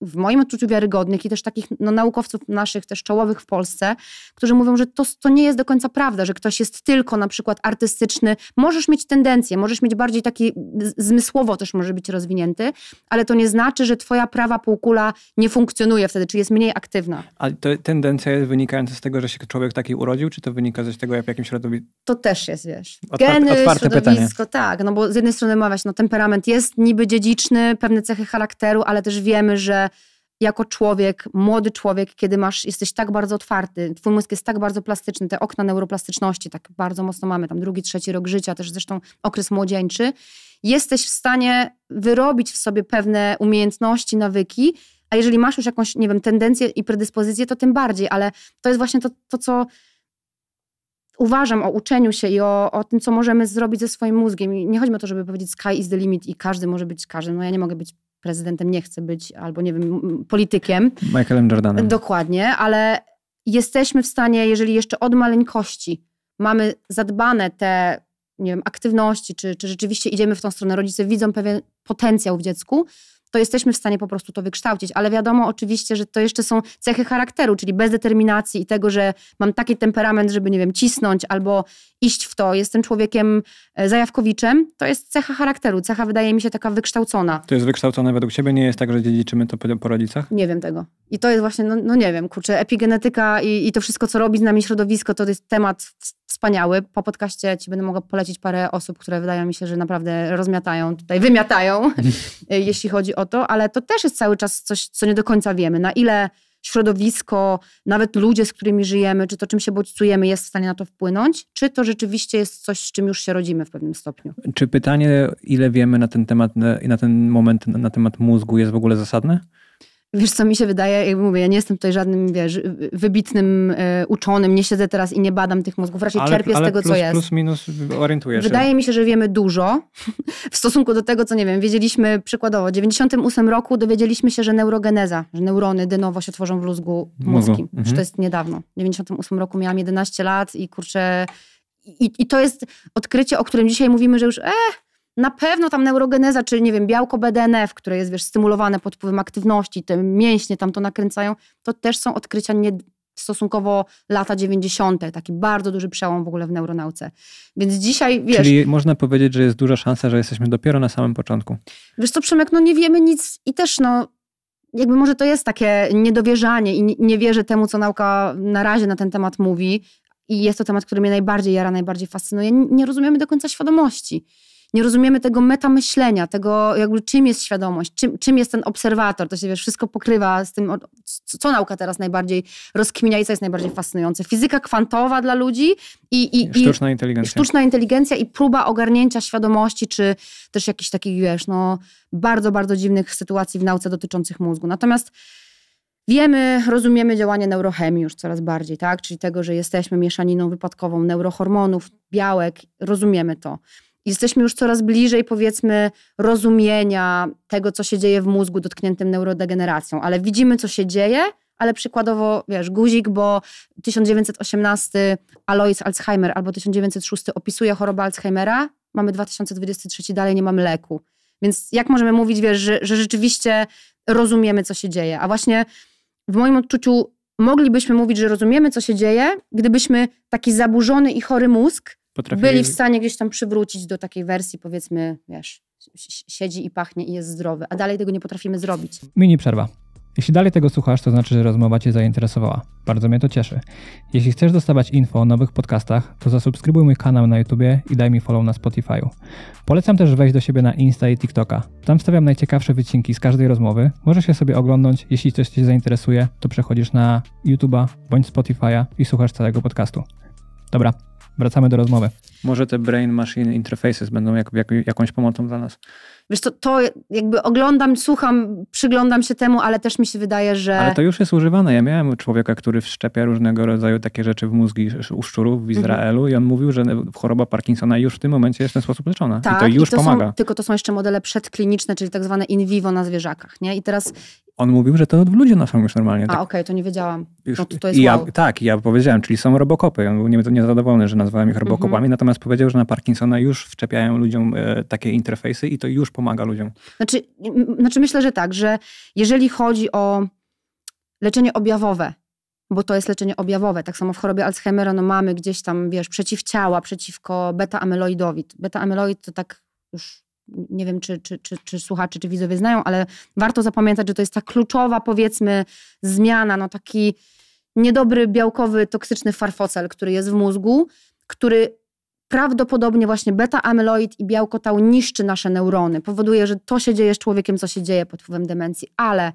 w moim odczuciu wiarygodnych i też takich no, naukowców naszych, też czołowych w Polsce, którzy mówią, że to, to nie jest do końca prawda, że ktoś jest tylko na przykład artystyczny. Możesz mieć tendencję, możesz mieć bardziej taki zmysłowo też może być rozwinięty, ale to nie znaczy, że twoja prawa półkula nie funkcjonuje wtedy, czy jest mniej aktywna. A to tendencja jest wynikająca z tego, że się człowiek taki urodził, czy to wynika z tego, jak w jakim środowisku? To też jest, wiesz. Otwarte, Geny, otwarte środowisko, pytanie. tak. No bo z jednej strony ma no, temperament jest niby dziedziczny, pewne cechy charakteru, ale też wiemy, że jako człowiek, młody człowiek, kiedy masz, jesteś tak bardzo otwarty, twój mózg jest tak bardzo plastyczny, te okna neuroplastyczności tak bardzo mocno mamy, tam drugi, trzeci rok życia, też zresztą okres młodzieńczy, jesteś w stanie wyrobić w sobie pewne umiejętności, nawyki, a jeżeli masz już jakąś, nie wiem, tendencję i predyspozycję, to tym bardziej, ale to jest właśnie to, to co uważam o uczeniu się i o, o tym, co możemy zrobić ze swoim mózgiem. I nie chodzi o to, żeby powiedzieć sky is the limit i każdy może być każdym. No ja nie mogę być prezydentem nie chcę być, albo nie wiem, politykiem. Michaelem Jordanem. Dokładnie, ale jesteśmy w stanie, jeżeli jeszcze od maleńkości mamy zadbane te nie wiem, aktywności, czy, czy rzeczywiście idziemy w tą stronę, rodzice widzą pewien potencjał w dziecku, to jesteśmy w stanie po prostu to wykształcić. Ale wiadomo oczywiście, że to jeszcze są cechy charakteru, czyli bez determinacji i tego, że mam taki temperament, żeby, nie wiem, cisnąć albo iść w to, jestem człowiekiem e, zajawkowiczem, to jest cecha charakteru, cecha wydaje mi się taka wykształcona. To jest wykształcone według ciebie? Nie jest tak, że dziedziczymy to po, po rodzicach? Nie wiem tego. I to jest właśnie, no, no nie wiem, kurczę, epigenetyka i, i to wszystko, co robi z nami środowisko, to jest temat wspaniały. Po podcaście Ci będę mogła polecić parę osób, które wydają mi się, że naprawdę rozmiatają tutaj, wymiatają, jeśli chodzi o to, ale to też jest cały czas coś, co nie do końca wiemy. Na ile środowisko, nawet ludzie, z którymi żyjemy, czy to, czym się bodźcujemy, jest w stanie na to wpłynąć, czy to rzeczywiście jest coś, z czym już się rodzimy w pewnym stopniu. Czy pytanie, ile wiemy na ten temat i na ten moment na temat mózgu jest w ogóle zasadne? Wiesz, co mi się wydaje, jakby mówię, ja nie jestem tutaj żadnym, wiesz, wybitnym e, uczonym, nie siedzę teraz i nie badam tych mózgów, raczej ale, czerpię ale z tego, plus, co jest. plus minus orientuję się. Wydaje mi się, że wiemy dużo w stosunku do tego, co nie wiem, wiedzieliśmy przykładowo, w 98 roku dowiedzieliśmy się, że neurogeneza, że neurony dynowo się tworzą w mózgu, mhm. to jest niedawno. W 98 roku miałam 11 lat i kurczę... I, I to jest odkrycie, o którym dzisiaj mówimy, że już e, na pewno tam neurogeneza, czyli nie wiem, białko BDNF, które jest wiesz, stymulowane pod wpływem aktywności, te mięśnie tam to nakręcają, to też są odkrycia nie, stosunkowo lata 90., taki bardzo duży przełom w ogóle w neuronauce. Więc dzisiaj, wiesz... Czyli można powiedzieć, że jest duża szansa, że jesteśmy dopiero na samym początku. Wiesz co, Przemek, no nie wiemy nic i też no jakby może to jest takie niedowierzanie i nie, nie wierzę temu, co nauka na razie na ten temat mówi i jest to temat, który mnie najbardziej jara, najbardziej fascynuje. Nie rozumiemy do końca świadomości nie rozumiemy tego metamyślenia, tego jakby czym jest świadomość, czym, czym jest ten obserwator. To się wiesz, wszystko pokrywa z tym, co, co nauka teraz najbardziej rozkminia i co jest najbardziej fascynujące. Fizyka kwantowa dla ludzi i, i, sztuczna, i, inteligencja. sztuczna inteligencja i próba ogarnięcia świadomości, czy też jakichś takich, wiesz, no, bardzo, bardzo dziwnych sytuacji w nauce dotyczących mózgu. Natomiast Wiemy, rozumiemy działanie neurochemii już coraz bardziej, tak? Czyli tego, że jesteśmy mieszaniną wypadkową neurohormonów, białek, rozumiemy to jesteśmy już coraz bliżej, powiedzmy, rozumienia tego, co się dzieje w mózgu dotkniętym neurodegeneracją, ale widzimy, co się dzieje, ale przykładowo, wiesz, guzik, bo 1918 Alois Alzheimer albo 1906 opisuje chorobę Alzheimera, mamy 2023, dalej nie mamy leku. Więc jak możemy mówić, wiesz, że, że rzeczywiście rozumiemy, co się dzieje? A właśnie w moim odczuciu moglibyśmy mówić, że rozumiemy, co się dzieje, gdybyśmy taki zaburzony i chory mózg byli w stanie gdzieś tam przywrócić do takiej wersji, powiedzmy, wiesz, siedzi i pachnie i jest zdrowy, a dalej tego nie potrafimy zrobić. Mini przerwa. Jeśli dalej tego słuchasz, to znaczy, że rozmowa Cię zainteresowała. Bardzo mnie to cieszy. Jeśli chcesz dostawać info o nowych podcastach, to zasubskrybuj mój kanał na YouTubie i daj mi follow na Spotify'u. Polecam też wejść do siebie na Insta i TikToka. Tam stawiam najciekawsze wycinki z każdej rozmowy. Możesz je sobie oglądnąć. Jeśli coś Cię zainteresuje, to przechodzisz na YouTube'a bądź Spotify'a i słuchasz całego podcastu. Dobra, wracamy do rozmowy. Może te brain machine interfaces będą jak, jak, jakąś pomocą dla nas. Wiesz, to, to jakby oglądam, słucham, przyglądam się temu, ale też mi się wydaje, że... Ale to już jest używane. Ja miałem człowieka, który wszczepia różnego rodzaju takie rzeczy w mózgi u szczurów w mhm. Izraelu mhm. i on mówił, że choroba Parkinsona już w tym momencie jest w ten sposób leczona. Tak, I to już i to pomaga. Są, tylko to są jeszcze modele przedkliniczne, czyli tak zwane in vivo na zwierzakach. Nie? I teraz on mówił, że to w ludzie noszą już normalnie. Tak. A okej, okay, to nie wiedziałam. Już, no to, to jest ja, wow. Tak, ja powiedziałem, czyli są robokopy. On był niezadowolony, że nazwałem ich mhm. robokopami, mm -hmm. natomiast powiedział, że na Parkinsona już wczepiają ludziom e, takie interfejsy i to już pomaga ludziom? Znaczy, znaczy myślę, że tak, że jeżeli chodzi o leczenie objawowe, bo to jest leczenie objawowe. Tak samo w chorobie Alzheimera no mamy gdzieś tam, wiesz, przeciwciała przeciwko beta-amyloidowi. Beta-amyloid to tak już nie wiem, czy, czy, czy, czy słuchacze, czy widzowie znają, ale warto zapamiętać, że to jest ta kluczowa, powiedzmy, zmiana, no taki niedobry, białkowy, toksyczny farfocel, który jest w mózgu, który prawdopodobnie właśnie beta-amyloid i białko tau niszczy nasze neurony, powoduje, że to się dzieje z człowiekiem, co się dzieje pod wpływem demencji, ale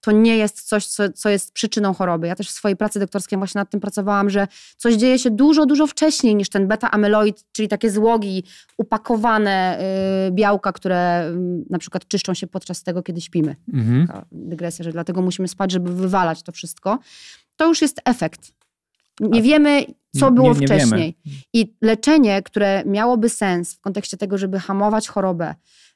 to nie jest coś, co, co, jest przyczyną choroby. Ja też w swojej pracy doktorskiej właśnie nad tym pracowałam, że coś dzieje się dużo, dużo wcześniej niż ten beta-amyloid, czyli takie złogi, upakowane yy, białka, które yy, na przykład czyszczą się podczas tego, kiedy śpimy. Mhm. Taka dygresja, że dlatego musimy spać, żeby wywalać to wszystko. To już jest efekt nie A, wiemy, co było nie, nie wcześniej. Wiemy. I leczenie, które miałoby sens w kontekście tego, żeby hamować chorobę,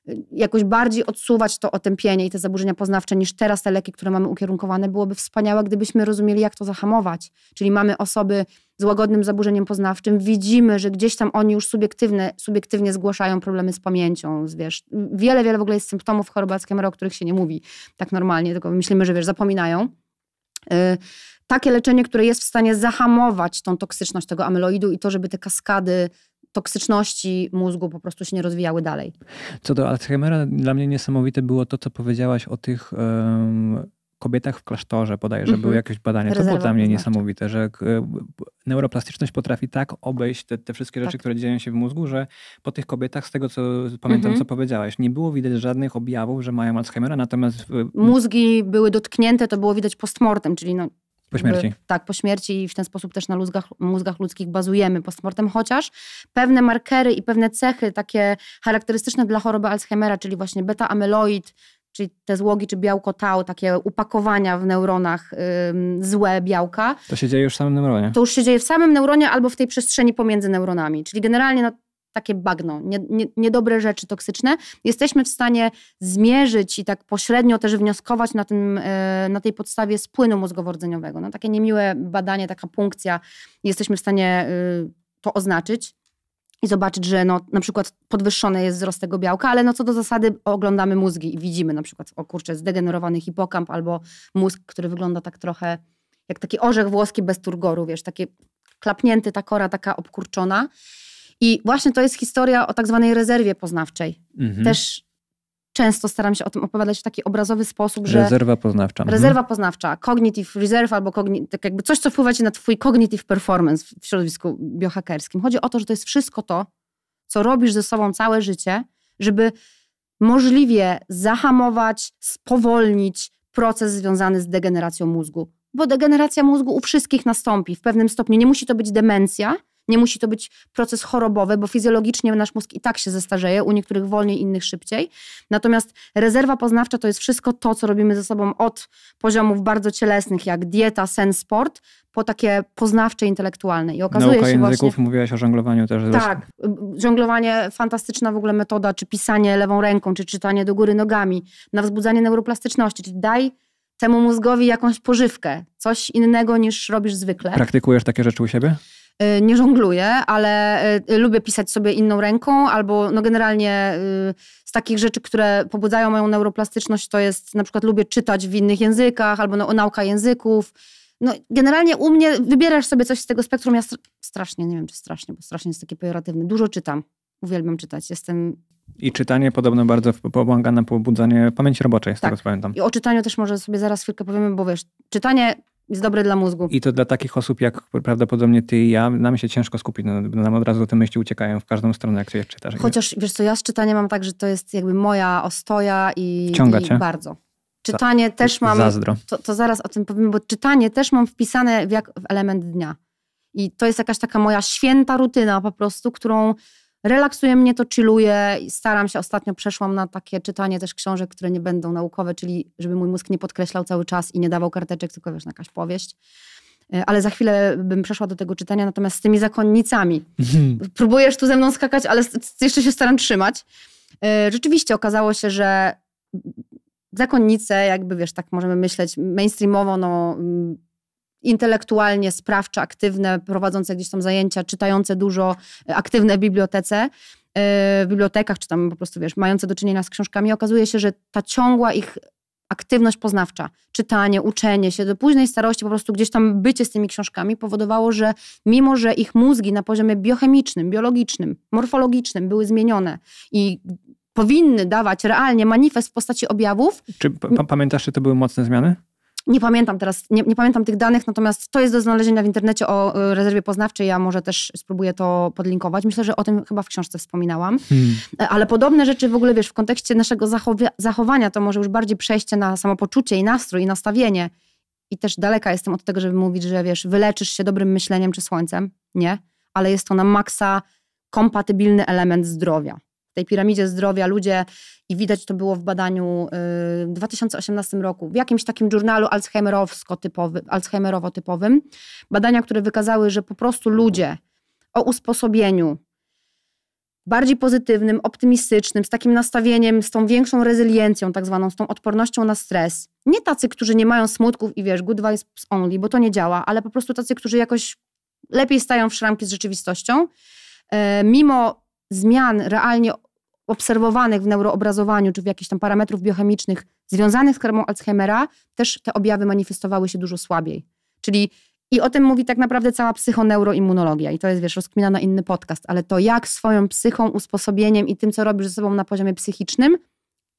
y, jakoś bardziej odsuwać to otępienie i te zaburzenia poznawcze niż teraz te leki, które mamy ukierunkowane, byłoby wspaniałe, gdybyśmy rozumieli, jak to zahamować. Czyli mamy osoby z łagodnym zaburzeniem poznawczym, widzimy, że gdzieś tam oni już subiektywne, subiektywnie zgłaszają problemy z pamięcią. Z, wiesz, wiele, wiele w ogóle jest symptomów choroby Alzheimera, o których się nie mówi tak normalnie, tylko myślimy, że wiesz, zapominają. Y, takie leczenie, które jest w stanie zahamować tą toksyczność tego amyloidu i to, żeby te kaskady toksyczności mózgu po prostu się nie rozwijały dalej. Co do Alzheimera, dla mnie niesamowite było to, co powiedziałaś o tych. Um kobietach w klasztorze bodajże mm -hmm. były mhm. jakieś badania. Rezerwa to było dla mnie znaczy. niesamowite, że e, neuroplastyczność potrafi tak obejść te, te wszystkie rzeczy, tak. które dzieją się w mózgu, że po tych kobietach, z tego co pamiętam, mm -hmm. co powiedziałaś, nie było widać żadnych objawów, że mają Alzheimera, natomiast... Mózgi były dotknięte, to było widać postmortem, czyli no, po śmierci. Tak, po śmierci i w ten sposób też na luzgach, mózgach ludzkich bazujemy postmortem, chociaż pewne markery i pewne cechy takie charakterystyczne dla choroby Alzheimera, czyli właśnie beta-amyloid, czyli te złogi czy białko tau, takie upakowania w neuronach złe białka. To się dzieje już w samym neuronie. To już się dzieje w samym neuronie albo w tej przestrzeni pomiędzy neuronami. Czyli generalnie no, takie bagno, nie, nie, niedobre rzeczy toksyczne, jesteśmy w stanie zmierzyć i tak pośrednio też wnioskować na, tym, e, na tej podstawie z płynu mózgowodzeniowego. No, takie niemiłe badanie, taka punkcja, jesteśmy w stanie e, to oznaczyć i zobaczyć, że no, na przykład podwyższony jest wzrost tego białka, ale no co do zasady oglądamy mózgi i widzimy na przykład, o kurczę, zdegenerowany hipokamp albo mózg, który wygląda tak trochę jak taki orzech włoski bez turgoru, wiesz, taki klapnięty, ta kora taka obkurczona. I właśnie to jest historia o tak zwanej rezerwie poznawczej. Mhm. Też często staram się o tym opowiadać w taki obrazowy sposób, że... Rezerwa poznawcza. Mhm. Rezerwa mhm. poznawcza, cognitive reserve albo cogni tak jakby coś, co wpływa ci na twój cognitive performance w środowisku biohackerskim. Chodzi o to, że to jest wszystko to, co robisz ze sobą całe życie, żeby możliwie zahamować, spowolnić proces związany z degeneracją mózgu. Bo degeneracja mózgu u wszystkich nastąpi w pewnym stopniu. Nie musi to być demencja, nie musi to być proces chorobowy, bo fizjologicznie nasz mózg i tak się zestarzeje, u niektórych wolniej, innych szybciej. Natomiast rezerwa poznawcza to jest wszystko to, co robimy ze sobą od poziomów bardzo cielesnych, jak dieta, sen, sport, po takie poznawcze, intelektualne. I okazuje Nauka się języków, właśnie... mówiłaś o żonglowaniu też. Tak, żonglowanie, fantastyczna w ogóle metoda, czy pisanie lewą ręką, czy czytanie do góry nogami, na wzbudzanie neuroplastyczności, czyli daj temu mózgowi jakąś pożywkę, coś innego niż robisz zwykle. Praktykujesz takie rzeczy u siebie? Y, nie żongluję, ale y, lubię pisać sobie inną ręką, albo no generalnie y, z takich rzeczy, które pobudzają moją neuroplastyczność, to jest na przykład lubię czytać w innych językach, albo no, nauka języków. No, generalnie u mnie wybierasz sobie coś z tego spektrum. Ja strasznie, nie wiem czy strasznie, bo strasznie jest takie pejoratywne. Dużo czytam. Uwielbiam czytać. Jestem i czytanie podobno bardzo pomaga na pobudzanie pamięci roboczej, z tak. tego co pamiętam. I o czytaniu też może sobie zaraz chwilkę powiemy, bo wiesz, czytanie jest dobre dla mózgu. I to dla takich osób jak prawdopodobnie ty i ja, nam się ciężko skupić, no, nam od razu te myśli uciekają w każdą stronę, jak ty je czytasz. Chociaż wiesz co, ja z czytaniem mam tak, że to jest jakby moja ostoja i, Wciąga i bardzo. Czytanie Za, też mam, zazdro. To, to, zaraz o tym powiem, bo czytanie też mam wpisane w, jak, w element dnia. I to jest jakaś taka moja święta rutyna po prostu, którą relaksuje mnie to, chilluje. Staram się, ostatnio przeszłam na takie czytanie też książek, które nie będą naukowe, czyli żeby mój mózg nie podkreślał cały czas i nie dawał karteczek, tylko wiesz, na jakaś powieść e, ale za chwilę bym przeszła do tego czytania, natomiast z tymi zakonnicami. Mhm. Próbujesz tu ze mną skakać, ale jeszcze się staram trzymać. E, rzeczywiście okazało się, że zakonnice, jakby wiesz, tak możemy myśleć mainstreamowo, no, mm, intelektualnie sprawcze, aktywne, prowadzące gdzieś tam zajęcia, czytające dużo, e, aktywne w bibliotece, e, w bibliotekach, czy tam po prostu, wiesz, mające do czynienia z książkami, okazuje się, że ta ciągła ich aktywność poznawcza, czytanie, uczenie się do późnej starości, po prostu gdzieś tam bycie z tymi książkami powodowało, że mimo, że ich mózgi na poziomie biochemicznym, biologicznym, morfologicznym były zmienione i powinny dawać realnie manifest w postaci objawów. Czy pamiętasz, że to były mocne zmiany? Nie pamiętam teraz, nie, nie, pamiętam tych danych, natomiast to jest do znalezienia w internecie o y, rezerwie poznawczej. Ja może też spróbuję to podlinkować. Myślę, że o tym chyba w książce wspominałam. Hmm. E, ale podobne rzeczy w ogóle, wiesz, w kontekście naszego zachowania, to może już bardziej przejście na samopoczucie i nastrój i nastawienie. I też daleka jestem od tego, żeby mówić, że wiesz, wyleczysz się dobrym myśleniem czy słońcem. Nie. Ale jest to na maksa kompatybilny element zdrowia tej piramidzie zdrowia ludzie, i widać to było w badaniu y, w 2018 roku, w jakimś takim journalu alzheimerowsko typowym alzheimerowo-typowym, badania, które wykazały, że po prostu ludzie o usposobieniu bardziej pozytywnym, optymistycznym, z takim nastawieniem, z tą większą rezyliencją, tak zwaną, z tą odpornością na stres. Nie tacy, którzy nie mają smutków i wiesz, good vibes only, bo to nie działa, ale po prostu tacy, którzy jakoś lepiej stają w szramki z rzeczywistością, y, mimo zmian realnie obserwowanych w neuroobrazowaniu czy w jakichś tam parametrów biochemicznych związanych z karmą Alzheimera, też te objawy manifestowały się dużo słabiej. Czyli i o tym mówi tak naprawdę cała psychoneuroimmunologia. I to jest, wiesz, rozkmina na inny podcast, ale to jak swoją psychą, usposobieniem i tym, co robisz ze sobą na poziomie psychicznym,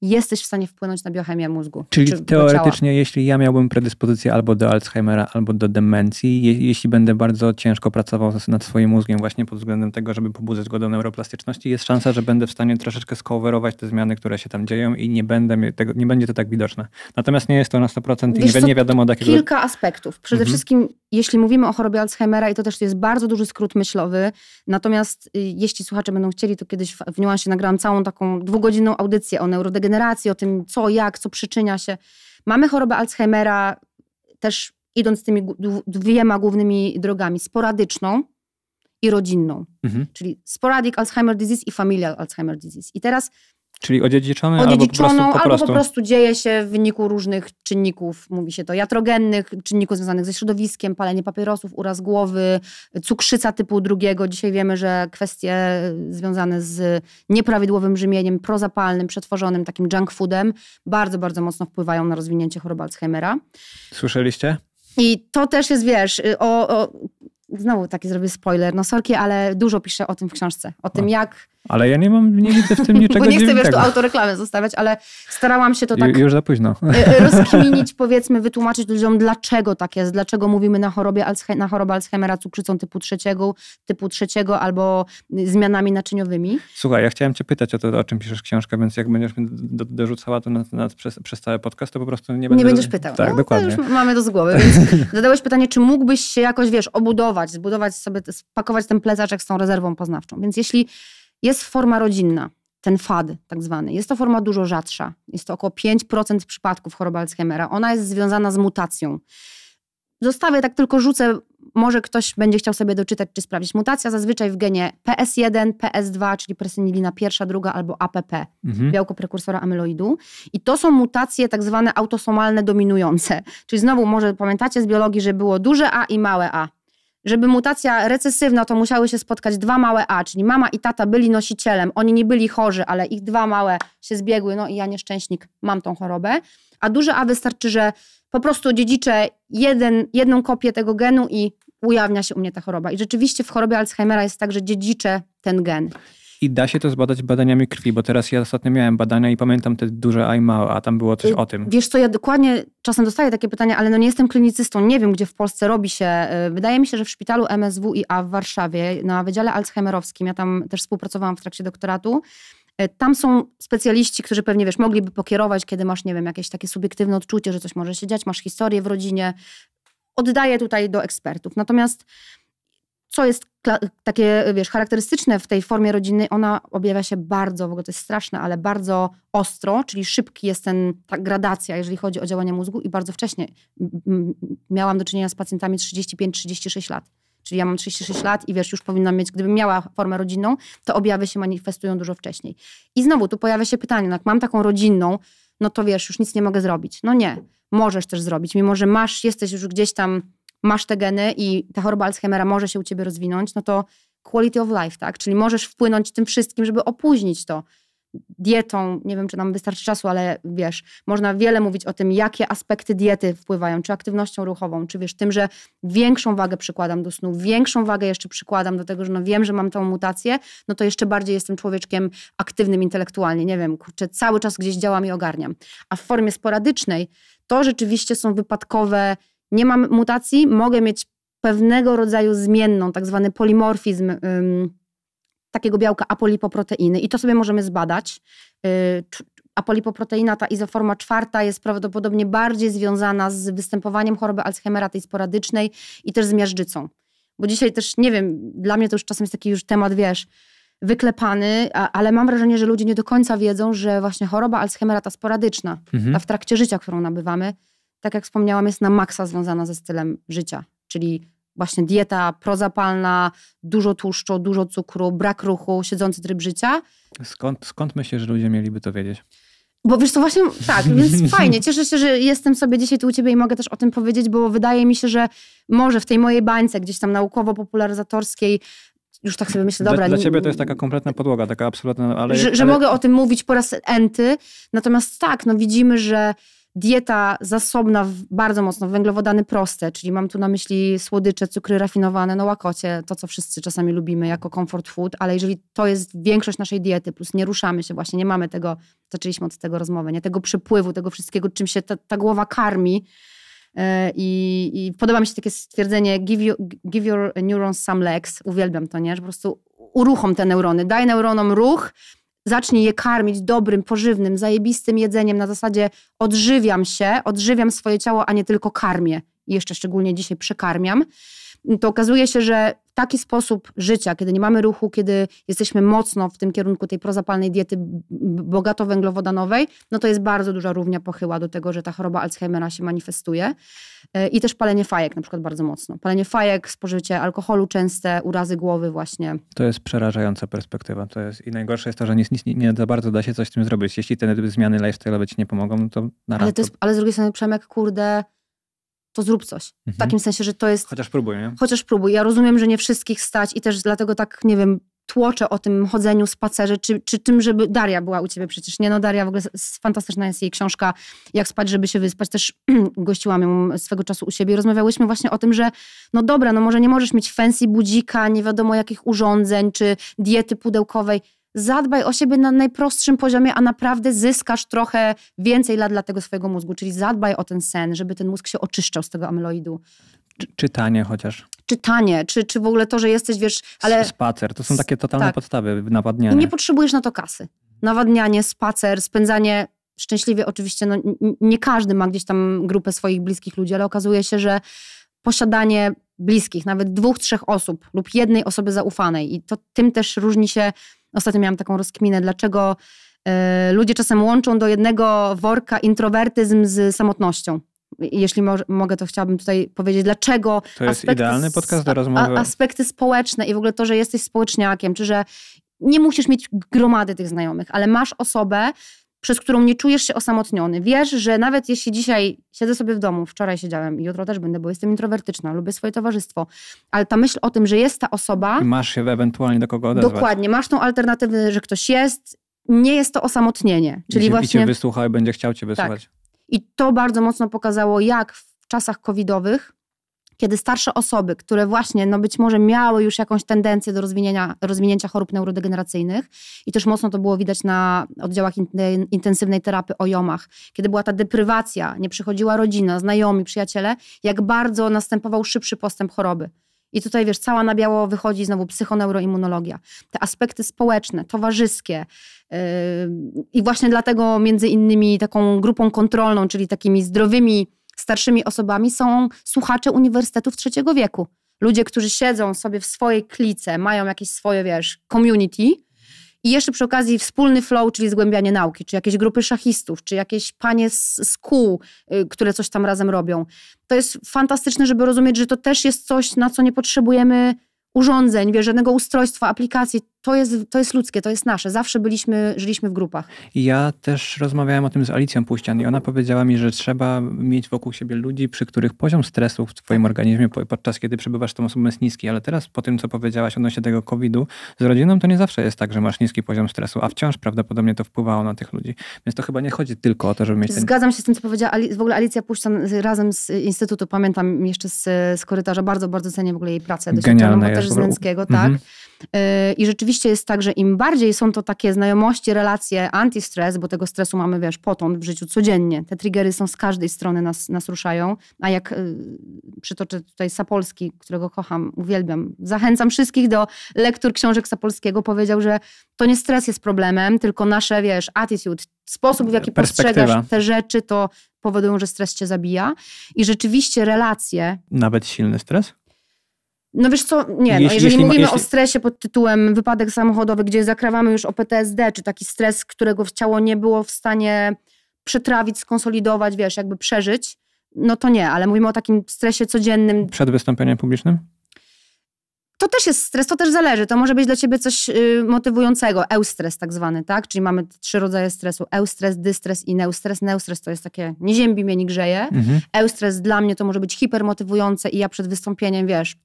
jesteś w stanie wpłynąć na biochemię mózgu. Czyli teoretycznie, jeśli ja miałbym predyspozycję albo do Alzheimera, albo do demencji, je, jeśli będę bardzo ciężko pracował nad swoim mózgiem właśnie pod względem tego, żeby pobudzać go do neuroplastyczności, jest szansa, że będę w stanie troszeczkę skowerować te zmiany, które się tam dzieją i nie, będę tego, nie będzie to tak widoczne. Natomiast nie jest to na 100% Wiesz, i nie, nie wiadomo da jakiego... Kilka aspektów. Przede mhm. wszystkim, jeśli mówimy o chorobie Alzheimera i to też jest bardzo duży skrót myślowy, natomiast y, jeśli słuchacze będą chcieli, to kiedyś w, w się nagrałam całą taką dwugodzinną audycję o neurodegeneracji o tym co, jak, co przyczynia się. Mamy chorobę Alzheimera też idąc tymi dwiema głównymi drogami, sporadyczną i rodzinną, mhm. czyli sporadic Alzheimer disease i familial Alzheimer disease. I teraz Czyli odziedziczone odziedziczoną, albo po, prostu, po prostu. albo po prostu dzieje się w wyniku różnych czynników, mówi się to, jatrogennych, czynników związanych ze środowiskiem, palenie papierosów, uraz głowy, cukrzyca typu drugiego. Dzisiaj wiemy, że kwestie związane z nieprawidłowym żywieniem prozapalnym, przetworzonym, takim junk foodem, bardzo, bardzo mocno wpływają na rozwinięcie choroby Alzheimera. Słyszeliście? I to też jest, wiesz, o, o znowu taki zrobię spoiler, no sorki, ale dużo piszę o tym w książce. O tym, jak ale ja nie mam, nie widzę w tym niczego Bo nie chcę, wiesz, tu autoreklamy zostawiać, ale starałam się to tak... już za późno. E, e, rozkminić, powiedzmy, wytłumaczyć ludziom, dlaczego tak jest, dlaczego mówimy na chorobie Alzhe na chorobę Alzheimera cukrzycą typu trzeciego, typu trzeciego albo zmianami naczyniowymi. Słuchaj, ja chciałem cię pytać o to, o czym piszesz książkę, więc jak będziesz mi do, dorzucała to na, na, przez, przez, cały podcast, to po prostu nie będę... Nie będziesz pytał. Tak, no, dokładnie. już mamy to z głowy, więc zadałeś pytanie, czy mógłbyś się jakoś, wiesz, obudować, zbudować sobie, spakować ten plecaczek z tą rezerwą poznawczą. Więc jeśli jest forma rodzinna, ten FAD tak zwany. Jest to forma dużo rzadsza. Jest to około 5% przypadków choroby Alzheimera. Ona jest związana z mutacją. Zostawię tak tylko rzucę, może ktoś będzie chciał sobie doczytać czy sprawdzić. Mutacja zazwyczaj w genie PS1, PS2, czyli presenilina pierwsza, druga albo APP, mhm. białko prekursora amyloidu. I to są mutacje tak zwane autosomalne dominujące. Czyli znowu może pamiętacie z biologii, że było duże A i małe A. Żeby mutacja recesywna, to musiały się spotkać dwa małe A, czyli mama i tata byli nosicielem, oni nie byli chorzy, ale ich dwa małe się zbiegły, no i ja nieszczęśnik mam tą chorobę. A duże A wystarczy, że po prostu dziedziczę jeden, jedną kopię tego genu i ujawnia się u mnie ta choroba. I rzeczywiście w chorobie Alzheimera jest tak, że dziedziczę ten gen. I da się to zbadać badaniami krwi, bo teraz ja ostatnio miałem badania i pamiętam te duże, a i małe, a tam było coś y, o tym. Wiesz co, ja dokładnie czasem dostaję takie pytania, ale no nie jestem klinicystą, nie wiem gdzie w Polsce robi się. Y, wydaje mi się, że w szpitalu MSW i A w Warszawie, na Wydziale Alzheimerowskim, ja tam też współpracowałam w trakcie doktoratu, y, tam są specjaliści, którzy pewnie, wiesz, mogliby pokierować, kiedy masz, nie wiem, jakieś takie subiektywne odczucie, że coś może się dziać, masz historię w rodzinie. Oddaję tutaj do ekspertów. Natomiast co jest takie, wiesz, charakterystyczne w tej formie rodziny, ona objawia się bardzo, w ogóle to jest straszne, ale bardzo ostro, czyli szybki jest ten, ta gradacja, jeżeli chodzi o działanie mózgu i bardzo wcześnie miałam do czynienia z pacjentami 35-36 lat. Czyli ja mam 36 lat i wiesz, już powinnam mieć, gdybym miała formę rodzinną, to objawy się manifestują dużo wcześniej. I znowu tu pojawia się pytanie, no jak mam taką rodzinną, no to wiesz, już nic nie mogę zrobić. No nie, możesz też zrobić, mimo że masz, jesteś już gdzieś tam masz te geny i ta choroba Alzheimera może się u ciebie rozwinąć, no to quality of life, tak? Czyli możesz wpłynąć tym wszystkim, żeby opóźnić to dietą, nie wiem, czy nam wystarczy czasu, ale wiesz, można wiele mówić o tym, jakie aspekty diety wpływają, czy aktywnością ruchową, czy wiesz, tym, że większą wagę przykładam do snu, większą wagę jeszcze przykładam do tego, że no wiem, że mam tą mutację, no to jeszcze bardziej jestem człowieczkiem aktywnym intelektualnie, nie wiem, czy cały czas gdzieś działam i ogarniam. A w formie sporadycznej to rzeczywiście są wypadkowe nie mam mutacji, mogę mieć pewnego rodzaju zmienną, tak zwany polimorfizm ym, takiego białka apolipoproteiny i to sobie możemy zbadać. Yy, apolipoproteina, ta izoforma czwarta, jest prawdopodobnie bardziej związana z występowaniem choroby Alzheimera, tej sporadycznej i też z miażdżycą. Bo dzisiaj też, nie wiem, dla mnie to już czasem jest taki już temat, wiesz, wyklepany, a, ale mam wrażenie, że ludzie nie do końca wiedzą, że właśnie choroba Alzheimera, ta sporadyczna, mhm. ta w trakcie życia, którą nabywamy, tak jak wspomniałam, jest na maksa związana ze stylem życia, czyli właśnie dieta prozapalna, dużo tłuszczu, dużo cukru, brak ruchu, siedzący tryb życia. Skąd, skąd myślisz, że ludzie mieliby to wiedzieć? Bo wiesz, to właśnie tak, więc fajnie. Cieszę się, że jestem sobie dzisiaj tu u ciebie i mogę też o tym powiedzieć, bo wydaje mi się, że może w tej mojej bańce, gdzieś tam naukowo-popularyzatorskiej, już tak sobie myślę, dobra. Dla, dla ciebie to jest taka kompletna podłoga, taka absolutna, ale. Że, ale... że mogę o tym mówić po raz enty. Natomiast tak, no widzimy, że dieta zasobna w, bardzo mocno węglowodany proste, czyli mam tu na myśli słodycze, cukry rafinowane, no łakocie, to co wszyscy czasami lubimy jako comfort food, ale jeżeli to jest większość naszej diety, plus nie ruszamy się właśnie, nie mamy tego, zaczęliśmy od tego rozmowy, nie tego przepływu, tego wszystkiego, czym się ta, ta głowa karmi, e, i, I, podoba mi się takie stwierdzenie give, you, give your neurons some legs. Uwielbiam to, nie? Że po prostu uruchom te neurony. Daj neuronom ruch, zacznie je karmić dobrym, pożywnym, zajebistym jedzeniem na zasadzie odżywiam się, odżywiam swoje ciało, a nie tylko karmię. I jeszcze szczególnie dzisiaj przekarmiam to okazuje się, że taki sposób życia, kiedy nie mamy ruchu, kiedy jesteśmy mocno w tym kierunku tej prozapalnej diety bogato węglowodanowej, no to jest bardzo duża równia pochyła do tego, że ta choroba Alzheimera się manifestuje. E, I też palenie fajek na przykład bardzo mocno. Palenie fajek, spożycie alkoholu częste, urazy głowy właśnie. To jest przerażająca perspektywa. To jest, I najgorsze jest to, że nic, nic nie, za bardzo da się coś z tym zrobić. Jeśli te zmiany lifestyle'owe ci nie pomogą, no to na ale, to jest, ale z drugiej strony Przemek, kurde to zrób coś. W mhm. takim sensie, że to jest. Chociaż próbuj, nie? Chociaż próbuj. Ja rozumiem, że nie wszystkich stać i też dlatego tak, nie wiem, tłoczę o tym chodzeniu, spacerze, czy, czy tym, żeby Daria była u ciebie przecież. Nie, no Daria w ogóle fantastyczna jest jej książka Jak spać, żeby się wyspać. Też gościłam ją swego czasu u siebie i rozmawiałyśmy właśnie o tym, że no dobra, no może nie możesz mieć fancy budzika, nie wiadomo jakich urządzeń, czy diety pudełkowej zadbaj o siebie na najprostszym poziomie, a naprawdę zyskasz trochę więcej lat dla tego swojego mózgu. Czyli zadbaj o ten sen, żeby ten mózg się oczyszczał z tego amyloidu. Czy, czytanie chociaż. Czytanie, czy, czy w ogóle to, że jesteś, wiesz, ale... Spacer, to są takie totalne tak. podstawy, nawadnianie. I nie potrzebujesz na to kasy. Nawadnianie, spacer, spędzanie szczęśliwie oczywiście no, nie każdy ma gdzieś tam grupę swoich bliskich ludzi, ale okazuje się, że posiadanie bliskich, nawet dwóch, trzech osób lub jednej osoby zaufanej i to tym też różni się Ostatnio miałam taką rozkminę, dlaczego e, ludzie czasem łączą do jednego worka introwertyzm z samotnością. Jeśli mo mogę, to chciałabym tutaj powiedzieć, dlaczego. To jest idealny podcast do rozmowy. Aspekty społeczne i w ogóle to, że jesteś społeczniakiem, czy że nie musisz mieć gromady tych znajomych, ale masz osobę, przez którą nie czujesz się osamotniony. Wiesz, że nawet jeśli dzisiaj siedzę sobie w domu, wczoraj siedziałem i jutro też będę, bo jestem introwertyczna, lubię swoje towarzystwo, ale ta myśl o tym, że jest ta osoba... I masz się ewentualnie do kogo odezwać. Dokładnie, masz tą alternatywę, że ktoś jest, nie jest to osamotnienie. Czyli I właśnie... I cię wysłucha i będzie chciał cię tak. wysłuchać. Tak. I to bardzo mocno pokazało, jak w czasach covidowych kiedy starsze osoby, które właśnie no być może miały już jakąś tendencję do rozwinięcia chorób neurodegeneracyjnych i też mocno to było widać na oddziałach in, e, intensywnej terapii o jomach, kiedy była ta deprywacja, nie przychodziła rodzina, znajomi, przyjaciele, jak bardzo następował szybszy postęp choroby. I tutaj, wiesz, cała na biało wychodzi znowu psychoneuroimmunologia. Te aspekty społeczne, towarzyskie. Yy, I właśnie dlatego między innymi taką grupą kontrolną, czyli takimi zdrowymi starszymi osobami są słuchacze uniwersytetów trzeciego wieku. Ludzie, którzy siedzą sobie w swojej klice, mają jakieś swoje, wiesz, community i jeszcze przy okazji wspólny flow, czyli zgłębianie nauki, czy jakieś grupy szachistów, czy jakieś panie z, z kół, y, które coś tam razem robią. To jest fantastyczne, żeby rozumieć, że to też jest coś, na co nie potrzebujemy urządzeń, wiesz, żadnego ustrojstwa, aplikacji to jest, to jest ludzkie, to jest nasze. Zawsze byliśmy, żyliśmy w grupach. Ja też rozmawiałem o tym z Alicją Puścian i ona powiedziała mi, że trzeba mieć wokół siebie ludzi, przy których poziom stresu w twoim tak. organizmie podczas kiedy przebywasz z tą osobą jest niski, ale teraz po tym, co powiedziałaś odnośnie tego COVID-u, z rodziną to nie zawsze jest tak, że masz niski poziom stresu, a wciąż prawdopodobnie to wpływało na tych ludzi. Więc to chyba nie chodzi tylko o to, żeby mieć Zgadzam ten... Zgadzam się z tym, co powiedziała Ali... w ogóle Alicja Puścian razem z Instytutu, pamiętam jeszcze z, z korytarza, bardzo, bardzo cenię w ogóle jej pracę. Genialna jest. Też z Nęckiego, tak. Mm -hmm Yy, I rzeczywiście jest tak, że im bardziej są to takie znajomości, relacje antystres, bo tego stresu mamy, wiesz, potąd w życiu codziennie. Te triggery są z każdej strony, nas, nas ruszają. A jak yy, przytoczę tutaj Sapolski, którego kocham, uwielbiam, zachęcam wszystkich do lektur książek Sapolskiego, powiedział, że to nie stres jest problemem, tylko nasze, wiesz, attitude, sposób, w jaki postrzegasz te rzeczy, to powodują, że stres cię zabija. I rzeczywiście relacje... Nawet silny stres? No wiesz co, nie, no, jeśli, no, jeżeli jeśli, mówimy jeśli... o stresie pod tytułem wypadek samochodowy, gdzie zakrawamy już o PTSD, czy taki stres, którego ciało nie było w stanie przetrawić, skonsolidować, wiesz, jakby przeżyć, no to nie, ale mówimy o takim stresie codziennym. Przed wystąpieniem publicznym? to też jest stres, to też zależy. To może być dla ciebie coś y, motywującego. Eustres tak zwany, tak? Czyli mamy trzy rodzaje stresu. Eustres, dystres i neustres. Neustres to jest takie nie ziembi mnie, nie grzeje. Mhm. Eustres dla mnie to może być hipermotywujące i ja przed wystąpieniem, wiesz,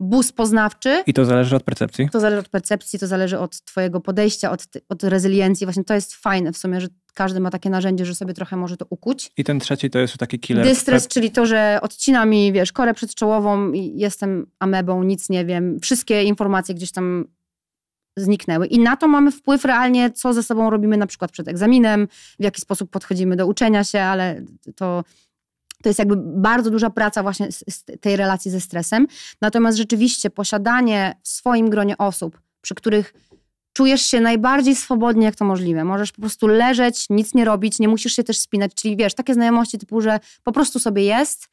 bus poznawczy. I to zależy od percepcji? To zależy od percepcji, to zależy od twojego podejścia, od, od rezyliencji. Właśnie to jest fajne w sumie, że każdy ma takie narzędzie, że sobie trochę może to ukuć. I ten trzeci to jest taki killer. Dystres, tak. czyli to, że odcina mi, wiesz, korę przedczołową i jestem amebą, nic nie wiem. Wszystkie informacje gdzieś tam zniknęły. I na to mamy wpływ realnie, co ze sobą robimy na przykład przed egzaminem, w jaki sposób podchodzimy do uczenia się, ale to to jest jakby bardzo duża praca właśnie z, z, tej relacji ze stresem. Natomiast rzeczywiście posiadanie w swoim gronie osób, przy których czujesz się najbardziej swobodnie, jak to możliwe. Możesz po prostu leżeć, nic nie robić, nie musisz się też spinać, czyli wiesz, takie znajomości typu, że po prostu sobie jest,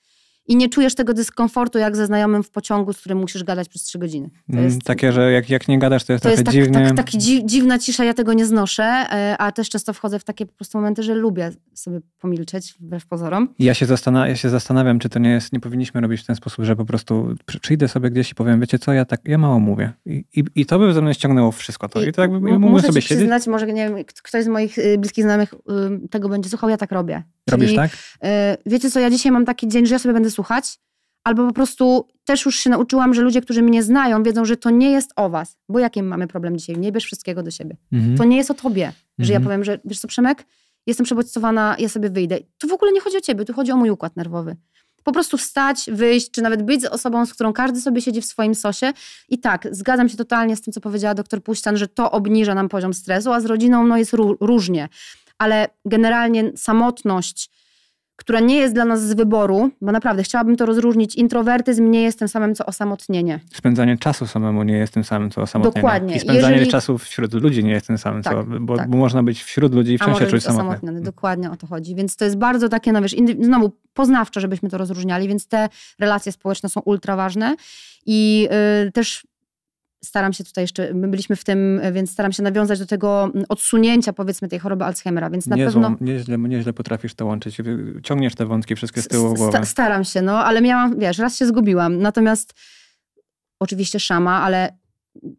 i nie czujesz tego dyskomfortu jak ze znajomym w pociągu, z którym musisz gadać przez trzy godziny. To mm, jest, Takie, że jak, jak nie gadasz, to jest to trochę jest tak, dziwnie. Tak, tak, tak dziwna cisza, ja tego nie znoszę, e, a też często wchodzę w takie po prostu momenty, że lubię sobie pomilczeć wbrew pozorom. Ja się, zastanawiam, ja się zastanawiam, czy to nie jest, nie powinniśmy robić w ten sposób, że po prostu przyjdę sobie gdzieś i powiem, wiecie co, ja tak, ja mało mówię. I, i, i to by ze mną ściągnęło wszystko. To, I, I to muszę sobie przyznać, siedzieć. może nie wiem, ktoś z moich y, bliskich znajomych y, tego będzie słuchał, ja tak robię. Czyli, Robisz tak? E, wiecie co, ja dzisiaj mam taki dzień, że ja sobie będę słuchać, albo po prostu też już się nauczyłam, że ludzie, którzy mnie znają, wiedzą, że to nie jest o was, bo jakim mamy problem dzisiaj? Nie bierz wszystkiego do siebie. Mhm. To nie jest o tobie, mhm. że ja mhm. powiem, że wiesz co, Przemek, jestem przebodźcowana, ja sobie wyjdę. To w ogóle nie chodzi o ciebie, tu chodzi o mój układ nerwowy. Po prostu wstać, wyjść, czy nawet być z osobą, z którą każdy sobie siedzi w swoim sosie. I tak, zgadzam się totalnie z tym, co powiedziała doktor Puścian, że to obniża nam poziom stresu, a z rodziną no, jest różnie ale generalnie samotność, która nie jest dla nas z wyboru, bo naprawdę chciałabym to rozróżnić, introwertyzm nie jest tym samym, co osamotnienie. Spędzanie czasu samemu nie jest tym samym, co osamotnienie. Dokładnie. I spędzanie Jeżeli... czasu wśród ludzi nie jest tym samym, tak, co, bo, tak. bo, można być wśród ludzi i wciąż się czuć samotny. Mm. Dokładnie o to chodzi. Więc to jest bardzo takie, no wiesz, indy... znowu poznawcze, żebyśmy to rozróżniali, więc te relacje społeczne są ultra ważne i yy, też staram się tutaj jeszcze, my byliśmy w tym, e, więc staram się nawiązać do tego mm, odsunięcia powiedzmy tej choroby Alzheimera, więc na pewno... Nieźle, nieźle potrafisz to łączyć, y, ciągniesz te wątki wszystkie z tyłu głowy. staram się, no, ale miałam, wiesz, raz się zgubiłam, natomiast oczywiście szama, ale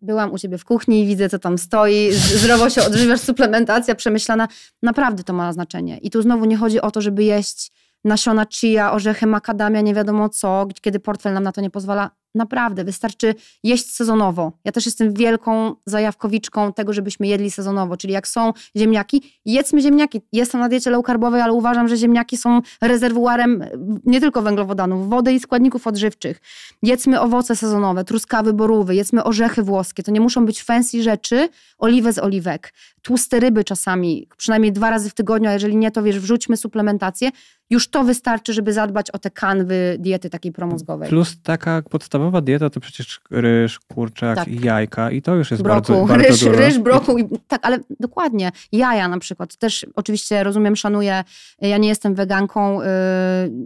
byłam u ciebie w kuchni, widzę co tam stoi, zdrowo się odżywiasz, suplementacja przemyślana, naprawdę to ma znaczenie i tu znowu nie chodzi o to, żeby jeść nasiona chia, orzechy makadamia, nie wiadomo co, kiedy portfel nam na to nie pozwala, Naprawdę, wystarczy jeść sezonowo. Ja też jestem wielką zajawkowiczką tego, żebyśmy jedli sezonowo, czyli jak są ziemniaki, jedzmy ziemniaki. Jestem na diecie low carbowej, ale uważam, że ziemniaki są rezerwuarem e, nie tylko węglowodanów, wody i składników odżywczych. Jedzmy owoce sezonowe, truskawy, borówy, jedzmy orzechy włoskie. To nie muszą być fancy rzeczy, oliwę z oliwek, tłuste ryby czasami, przynajmniej dwa razy w tygodniu, a jeżeli nie, to wiesz, wrzućmy suplementację. Już to wystarczy, żeby zadbać o te kanwy diety takiej promozgowej. Plus taka podstawowa podstawowa dieta to przecież ryż, kurczak, tak. jajka i to już jest broku. bardzo, bardzo ryż, dużo. Ryż, broku, i, tak, ale dokładnie. Jaja na przykład. Też oczywiście rozumiem, szanuję. Ja nie jestem weganką, y,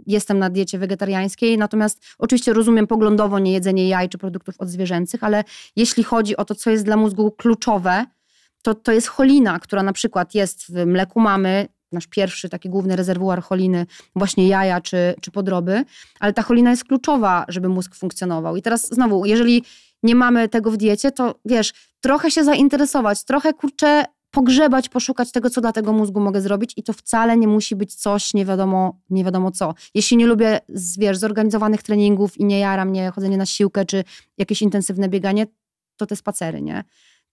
jestem na diecie wegetariańskiej, natomiast oczywiście rozumiem poglądowo niejedzenie jaj czy produktów odzwierzęcych, ale jeśli chodzi o to, co jest dla mózgu kluczowe, to, to jest cholina, która na przykład jest w mleku mamy, nasz pierwszy taki główny rezerwuar choliny, właśnie jaja czy, czy podroby, ale ta cholina jest kluczowa, żeby mózg funkcjonował. I teraz znowu, jeżeli nie mamy tego w diecie, to wiesz, trochę się zainteresować, trochę kurczę pogrzebać, poszukać tego, co dla tego mózgu mogę zrobić i to wcale nie musi być coś nie wiadomo, nie wiadomo co. Jeśli nie lubię, wiesz, zorganizowanych treningów i nie jara mnie chodzenie na siłkę czy jakieś intensywne bieganie, to te spacery, nie?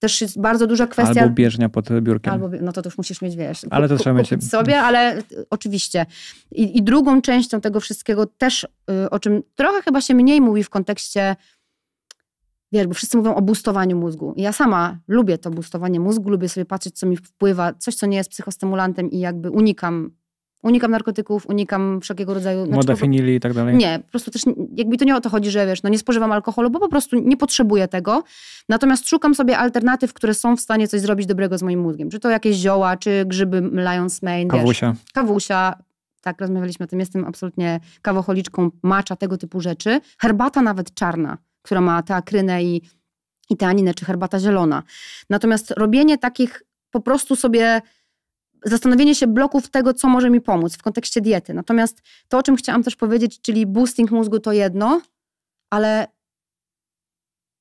Też jest bardzo duża kwestia... Albo bieżnia pod biurkiem. Albo, no to, to już musisz mieć, wiesz, ale to trzeba mieć... sobie, ale y, oczywiście. I, I, drugą częścią tego wszystkiego też, y, o czym trochę chyba się mniej mówi w kontekście wiesz, bo wszyscy mówią o boostowaniu mózgu. Ja sama lubię to boostowanie mózgu, lubię sobie patrzeć, co mi wpływa, coś, co nie jest psychostymulantem i jakby unikam unikam narkotyków, unikam wszelkiego rodzaju... Znaczy, Modafinili i tak dalej? Nie, po prostu też jakby to nie o to chodzi, że wiesz, no nie spożywam alkoholu, bo po prostu nie potrzebuję tego. Natomiast szukam sobie alternatyw, które są w stanie coś zrobić dobrego z moim mózgiem. Czy to jakieś zioła, czy grzyby Lion's Mane. Kawusia. Wiesz, kawusia. Tak, rozmawialiśmy o tym. Jestem absolutnie kawocholiczką, macza, tego typu rzeczy. Herbata nawet czarna, która ma teakrynę i, i teaninę, czy herbata zielona. Natomiast robienie takich po prostu sobie zastanowienie się bloków tego, co może mi pomóc w kontekście diety. Natomiast to, o czym chciałam też powiedzieć, czyli boosting mózgu to jedno, ale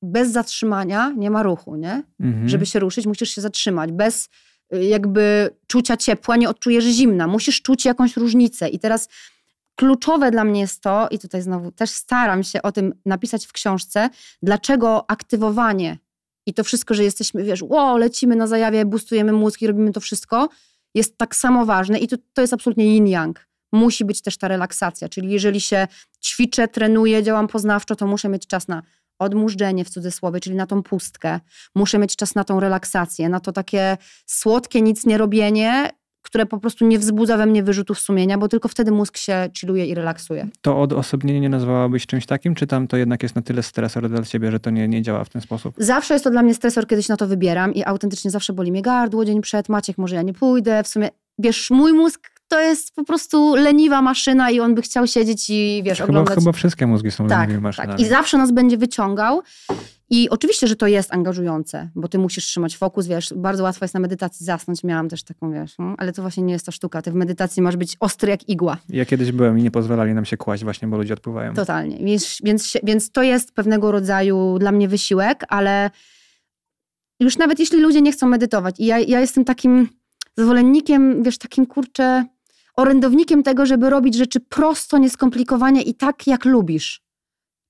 bez zatrzymania nie ma ruchu, nie? Mhm. Żeby się ruszyć, musisz się zatrzymać. Bez y, jakby czucia ciepła nie odczujesz zimna. Musisz czuć jakąś różnicę. I teraz kluczowe dla mnie jest to, i tutaj znowu też staram się o tym napisać w książce, dlaczego aktywowanie i to wszystko, że jesteśmy, wiesz, wow, lecimy na zajawie, boostujemy mózg i robimy to wszystko – jest tak samo ważne i to, to jest absolutnie yin-yang. Musi być też ta relaksacja, czyli jeżeli się ćwiczę, trenuję, działam poznawczo, to muszę mieć czas na odmurzenie w cudzysłowie, czyli na tą pustkę. Muszę mieć czas na tą relaksację, na to takie słodkie nic nie robienie, które po prostu nie wzbudza we mnie wyrzutów sumienia, bo tylko wtedy mózg się chilluje i relaksuje. To odosobnienie nazwałabyś czymś takim, czy tam to jednak jest na tyle stresor dla ciebie, że to nie, nie działa w ten sposób? Zawsze jest to dla mnie stresor, kiedyś na to wybieram i autentycznie zawsze boli mnie gardło dzień przed, Maciek, może ja nie pójdę, w sumie wiesz, mój mózg to jest po prostu leniwa maszyna i on by chciał siedzieć i wiesz, chyba, oglądać. Chyba wszystkie mózgi są tak, leniwymi maszynami. Tak. I zawsze nas będzie wyciągał. I oczywiście, że to jest angażujące, bo ty musisz trzymać fokus, wiesz, bardzo łatwo jest na medytacji zasnąć, miałam też taką, wiesz, no, ale to właśnie nie jest ta sztuka, ty w medytacji masz być ostry jak igła. Ja kiedyś byłem i nie pozwalali nam się kłaść właśnie, bo ludzie odpływają. Totalnie, więc, więc, więc to jest pewnego rodzaju dla mnie wysiłek, ale już nawet jeśli ludzie nie chcą medytować i ja, ja jestem takim zwolennikiem, wiesz, takim kurczę orędownikiem tego, żeby robić rzeczy prosto, nieskomplikowanie i tak, jak lubisz.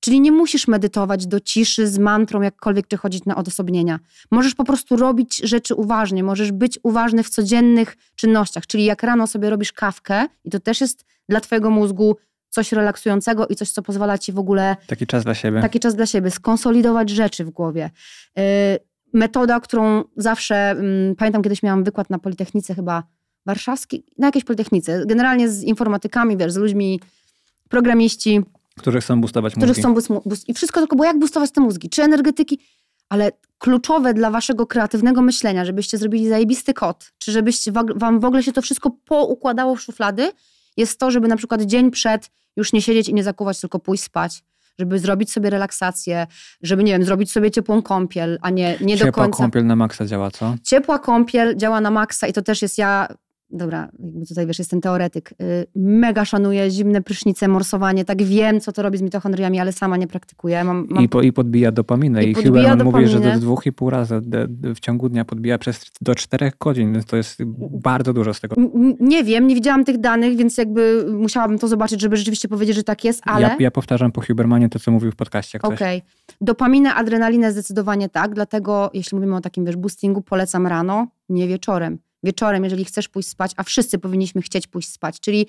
Czyli nie musisz medytować do ciszy z mantrą, jakkolwiek, czy chodzić na odosobnienia. Możesz po prostu robić rzeczy uważnie, możesz być uważny w codziennych czynnościach. Czyli jak rano sobie robisz kawkę, i to też jest dla Twojego mózgu coś relaksującego i coś, co pozwala Ci w ogóle. Taki czas dla siebie. Taki czas dla siebie, skonsolidować rzeczy w głowie. Yy, metoda, którą zawsze, yy, pamiętam kiedyś miałam wykład na Politechnice chyba Warszawski na jakiejś politechnice, generalnie z informatykami, wiesz, z ludźmi, programiści. Którzy chcą bustować mózgi. Którzy chcą boost, I wszystko tylko bo jak bustować te mózgi, czy energetyki, ale kluczowe dla waszego kreatywnego myślenia, żebyście zrobili zajebisty kod, czy żebyście wam w ogóle się to wszystko poukładało w szuflady, jest to, żeby na przykład dzień przed już nie siedzieć i nie zakuwać, tylko pójść spać żeby zrobić sobie relaksację, żeby, nie wiem, zrobić sobie ciepłą kąpiel, a nie, nie do końca... Ciepła kąpiel na maksa działa, co? Ciepła kąpiel działa na maksa i to też jest, ja dobra, jakby tutaj wiesz, jestem teoretyk, y, mega szanuję zimne prysznice, morsowanie, tak wiem, co to robi z mitochondriami, ale sama nie praktykuję. Mam, mam... I, po, I podbija dopaminę. I, I Huberman dopaminę. mówi, że do dwóch i pół razy w ciągu dnia podbija przez do czterech godzin, więc to jest bardzo dużo z tego. Nie wiem, nie widziałam tych danych, więc jakby musiałabym to zobaczyć, żeby rzeczywiście powiedzieć, że tak jest, ale... Ja, ja powtarzam po Hubermanie to, co mówił w podcaście. Okej. Okay. Dopaminę, adrenalinę zdecydowanie tak, dlatego jeśli mówimy o takim, wiesz, boostingu, polecam rano, nie wieczorem wieczorem, jeżeli chcesz pójść spać, a wszyscy powinniśmy chcieć pójść spać. Czyli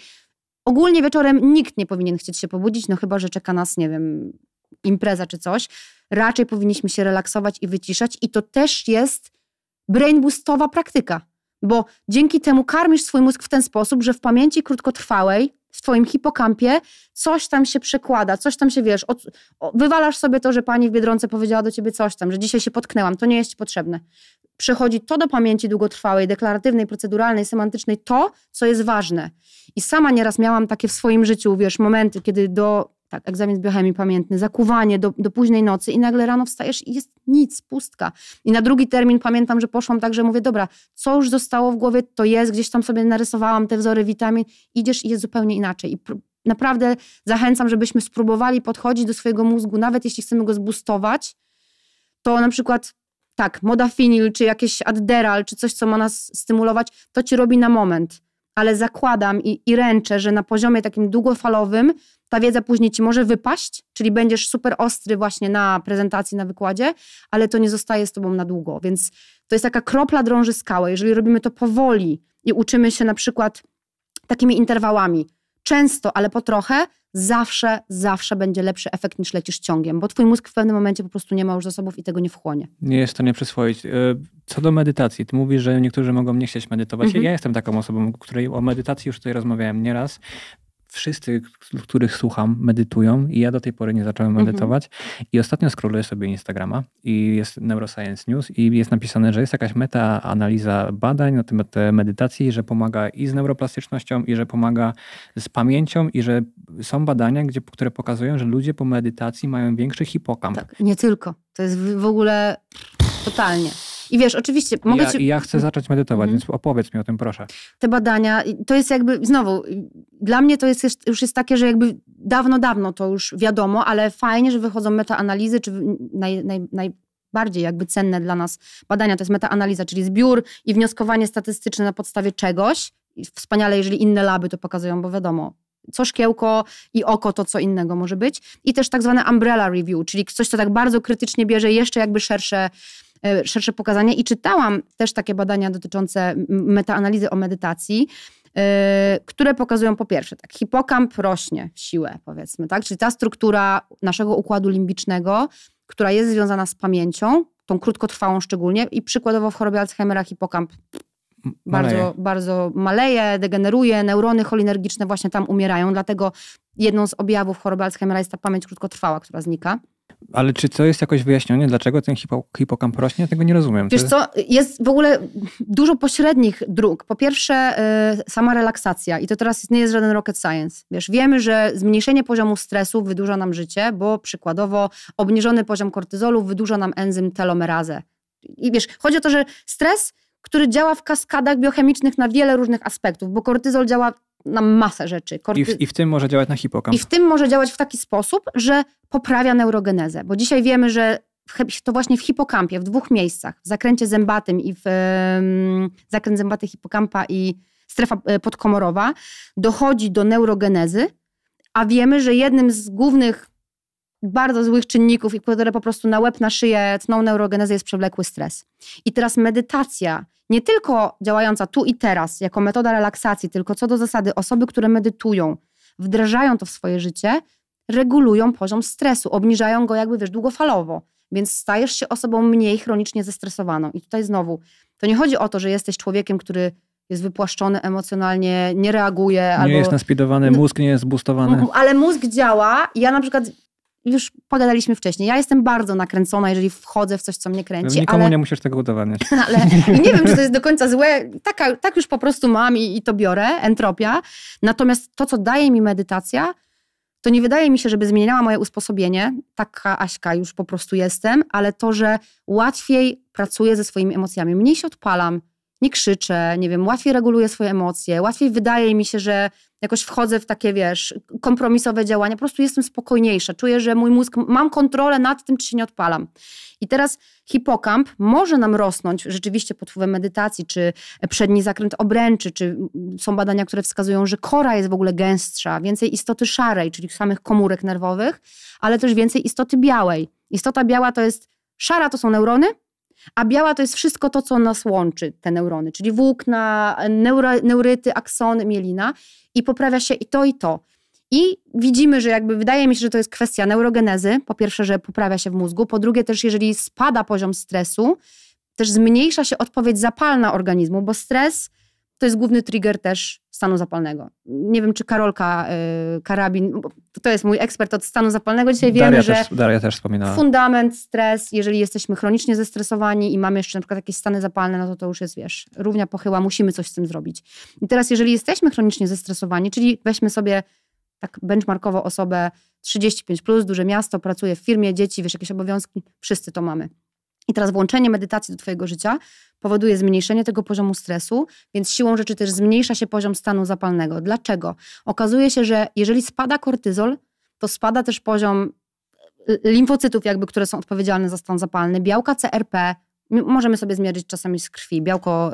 ogólnie wieczorem nikt nie powinien chcieć się pobudzić, no chyba, że czeka nas, nie wiem, impreza czy coś. Raczej powinniśmy się relaksować i wyciszać, i to też jest brainboostowa praktyka, bo dzięki temu karmisz swój mózg w ten sposób, że w pamięci krótkotrwałej w twoim hipokampie coś tam się przekłada, coś tam się, wiesz, od, o, wywalasz sobie to, że pani w Biedronce powiedziała do ciebie coś tam, że dzisiaj się potknęłam, to nie jest ci potrzebne. Przechodzi to do pamięci długotrwałej, deklaratywnej, proceduralnej, semantycznej, to, co jest ważne. I sama nieraz miałam takie w swoim życiu, wiesz, momenty, kiedy do tak, egzamin z biochemii pamiętny, zakuwanie do, do późnej nocy i nagle rano wstajesz i jest nic, pustka. I na drugi termin pamiętam, że poszłam tak, że mówię, dobra, co już zostało w głowie, to jest, gdzieś tam sobie narysowałam te wzory witamin, idziesz i jest zupełnie inaczej. I naprawdę zachęcam, żebyśmy spróbowali podchodzić do swojego mózgu, nawet jeśli chcemy go zbustować, to na przykład tak, modafinil, czy jakieś adderal, czy coś, co ma nas stymulować, to ci robi na moment ale zakładam i, i ręczę, że na poziomie takim długofalowym ta wiedza później ci może wypaść, czyli będziesz super ostry właśnie na prezentacji, na wykładzie, ale to nie zostaje z tobą na długo. Więc to jest taka kropla drąży skałę. Jeżeli robimy to powoli i uczymy się na przykład takimi interwałami, często, ale po trochę, zawsze, zawsze będzie lepszy efekt niż lecisz ciągiem, bo twój mózg w pewnym momencie po prostu nie ma już zasobów i tego nie wchłonie. Nie jest to nie przyswoić. E, co do medytacji, ty mówisz, że niektórzy mogą nie chcieć medytować. Mhm. Ja jestem taką osobą, której o medytacji już tutaj rozmawiałem nieraz wszyscy, których słucham, medytują i ja do tej pory nie zacząłem mhm. medytować. Mm-hmm. I ostatnio scrolluję sobie Instagrama i jest Neuroscience News i jest napisane, że jest jakaś meta-analiza badań na temat e, medytacji, że pomaga i z neuroplastycznością i że pomaga z pamięcią i że są badania, gdzie, które pokazują, że ludzie po medytacji mają większy hipokamp. Tak, nie tylko. To jest w ogóle totalnie. I wiesz, oczywiście mogę ja, ci... ja chcę mhm. zacząć medytować, mhm. więc opowiedz mi o tym, proszę. Te badania, to jest jakby, znowu, dla mnie to jest już jest takie, że jakby dawno, dawno to już wiadomo, ale fajnie, że wychodzą metaanalizy, czy naj, naj, jakby cenne dla nas badania, to jest metaanaliza, czyli zbiór i wnioskowanie statystyczne na podstawie czegoś. Wspaniale, jeżeli inne laby to pokazują, bo wiadomo, co szkiełko i oko to co innego może być. I też tak zwane umbrella review, czyli coś, co tak bardzo krytycznie bierze jeszcze jakby szersze E, szersze pokazania. I czytałam też takie badania dotyczące metaanalizy o medytacji, e, które pokazują po pierwsze, tak, hipokamp rośnie w siłę, powiedzmy, tak? Czyli ta struktura naszego układu limbicznego, która jest związana z pamięcią, tą krótkotrwałą szczególnie, i przykładowo w chorobie Alzheimera hipokamp bardzo, bardzo maleje, degeneruje, neurony cholinergiczne właśnie tam umierają, dlatego jedną z objawów choroby Alzheimera jest ta pamięć krótkotrwała, która znika. Ale czy to jest jakoś wyjaśnienie? dlaczego ten hipo, hipokamp rośnie? Ja tego nie rozumiem. Wiesz co, jest w ogóle dużo pośrednich dróg. Po pierwsze y, sama relaksacja i to teraz nie jest żaden rocket science. Wiesz, wiemy, że zmniejszenie poziomu stresu wydłuża nam życie, bo przykładowo obniżony poziom kortyzolu wydłuża nam enzym telomerazę. I wiesz, chodzi o to, że stres który działa w kaskadach biochemicznych na wiele różnych aspektów, bo kortyzol działa na masę rzeczy. Korty... I, w, I, w, tym może działać na hipokamp. I w tym może działać w taki sposób, że poprawia neurogenezę, bo dzisiaj wiemy, że to właśnie w hipokampie, w dwóch miejscach, w zakręcie zębatym i w um, zakręt zębaty hipokampa i strefa e, podkomorowa, dochodzi do neurogenezy, a wiemy, że jednym z głównych bardzo złych czynników i które po prostu na łeb, na szyję tną neurogenezę jest przewlekły stres. I teraz medytacja, nie tylko działająca tu i teraz jako metoda relaksacji, tylko co do zasady osoby, które medytują, wdrażają to w swoje życie, regulują poziom stresu, obniżają go jakby wiesz długofalowo, więc stajesz się osobą mniej chronicznie zestresowaną. I tutaj znowu, to nie chodzi o to, że jesteś człowiekiem, który jest wypłaszczony emocjonalnie, nie reaguje. Nie albo... jest naspidowany, mózg nie jest bustowany, Ale mózg działa. Ja na przykład już pogadaliśmy wcześniej. Ja jestem bardzo nakręcona, jeżeli wchodzę w coś, co mnie kręci. Nikomu ale... nie musisz tego udowadniać. ale nie wiem, czy to jest do końca złe. Taka, tak już po prostu mam i, i to biorę, entropia. Natomiast to, co daje mi medytacja, to nie wydaje mi się, żeby zmieniała moje usposobienie. Taka Aśka już po prostu jestem, ale to, że łatwiej pracuję ze swoimi emocjami, mniej się odpalam, nie krzyczę, nie wiem, łatwiej reguluję swoje emocje, łatwiej wydaje mi się, że jakoś wchodzę w takie, wiesz, kompromisowe działania, po prostu jestem spokojniejsza, czuję, że mój mózg, mam kontrolę nad tym, czy się nie odpalam. I teraz hipokamp może nam rosnąć rzeczywiście pod wpływem medytacji, czy przedni zakręt obręczy, czy są badania, które wskazują, że kora jest w ogóle gęstsza, więcej istoty szarej, czyli samych komórek nerwowych, ale też więcej istoty białej. Istota biała to jest, szara to są neurony, a biała to jest wszystko to, co nas łączy, te neurony, czyli włókna, neura, neuryty, aksony, mielina i poprawia się i to, i to. I widzimy, że jakby wydaje mi się, że to jest kwestia neurogenezy. Po pierwsze, że poprawia się w mózgu. Po drugie, też jeżeli spada poziom stresu, też zmniejsza się odpowiedź zapalna organizmu, bo stres to jest główny trigger też stanu zapalnego. Nie wiem, czy Karolka y, Karabin, to jest mój ekspert od stanu zapalnego, dzisiaj Daria też, że Daria też wspominała. fundament, stres, jeżeli jesteśmy chronicznie zestresowani i mamy jeszcze na przykład jakieś stany zapalne, no to to już jest, wiesz, równia pochyła, musimy coś z tym zrobić. I teraz, jeżeli jesteśmy chronicznie zestresowani, czyli weźmy sobie tak benchmarkowo osobę 35+, plus, duże miasto, pracuje w firmie, dzieci, wiesz, jakieś obowiązki, wszyscy to mamy. I teraz włączenie medytacji do Twojego życia powoduje zmniejszenie tego poziomu stresu, więc siłą rzeczy też zmniejsza się poziom stanu zapalnego. Dlaczego? Okazuje się, że jeżeli spada kortyzol, to spada też poziom y, y, limfocytów, jakby, które są odpowiedzialne za stan zapalny, białka CRP, możemy sobie zmierzyć czasami z krwi, białko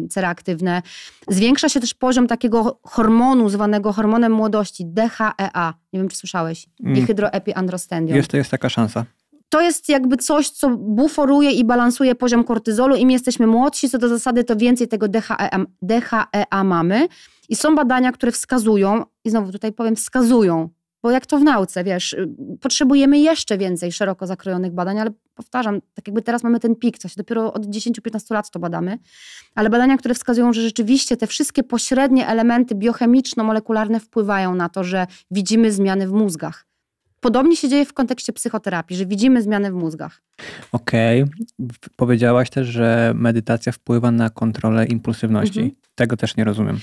yy, cereaktywne. Zwiększa się też poziom takiego hormonu zwanego hormonem młodości, DHEA. Nie wiem, czy słyszałeś. Mm. Dihydroepiandrostendion. Jest, to jest taka szansa to jest jakby coś, co buforuje i balansuje poziom kortyzolu. Im jesteśmy młodsi, co do zasady, to więcej tego DHEA, DHEA mamy. I są badania, które wskazują, i znowu tutaj powiem, wskazują, bo jak to w nauce, wiesz, potrzebujemy jeszcze więcej szeroko zakrojonych badań, ale powtarzam, tak jakby teraz mamy ten pik, co się dopiero od 10-15 lat to badamy, ale badania, które wskazują, że rzeczywiście te wszystkie pośrednie elementy biochemiczno-molekularne wpływają na to, że widzimy zmiany w mózgach. Podobnie się dzieje w kontekście psychoterapii, że widzimy zmiany w mózgach. Okej. Okay. Powiedziałaś też, że medytacja wpływa na kontrolę impulsywności. Mhm. Tego też nie rozumiem.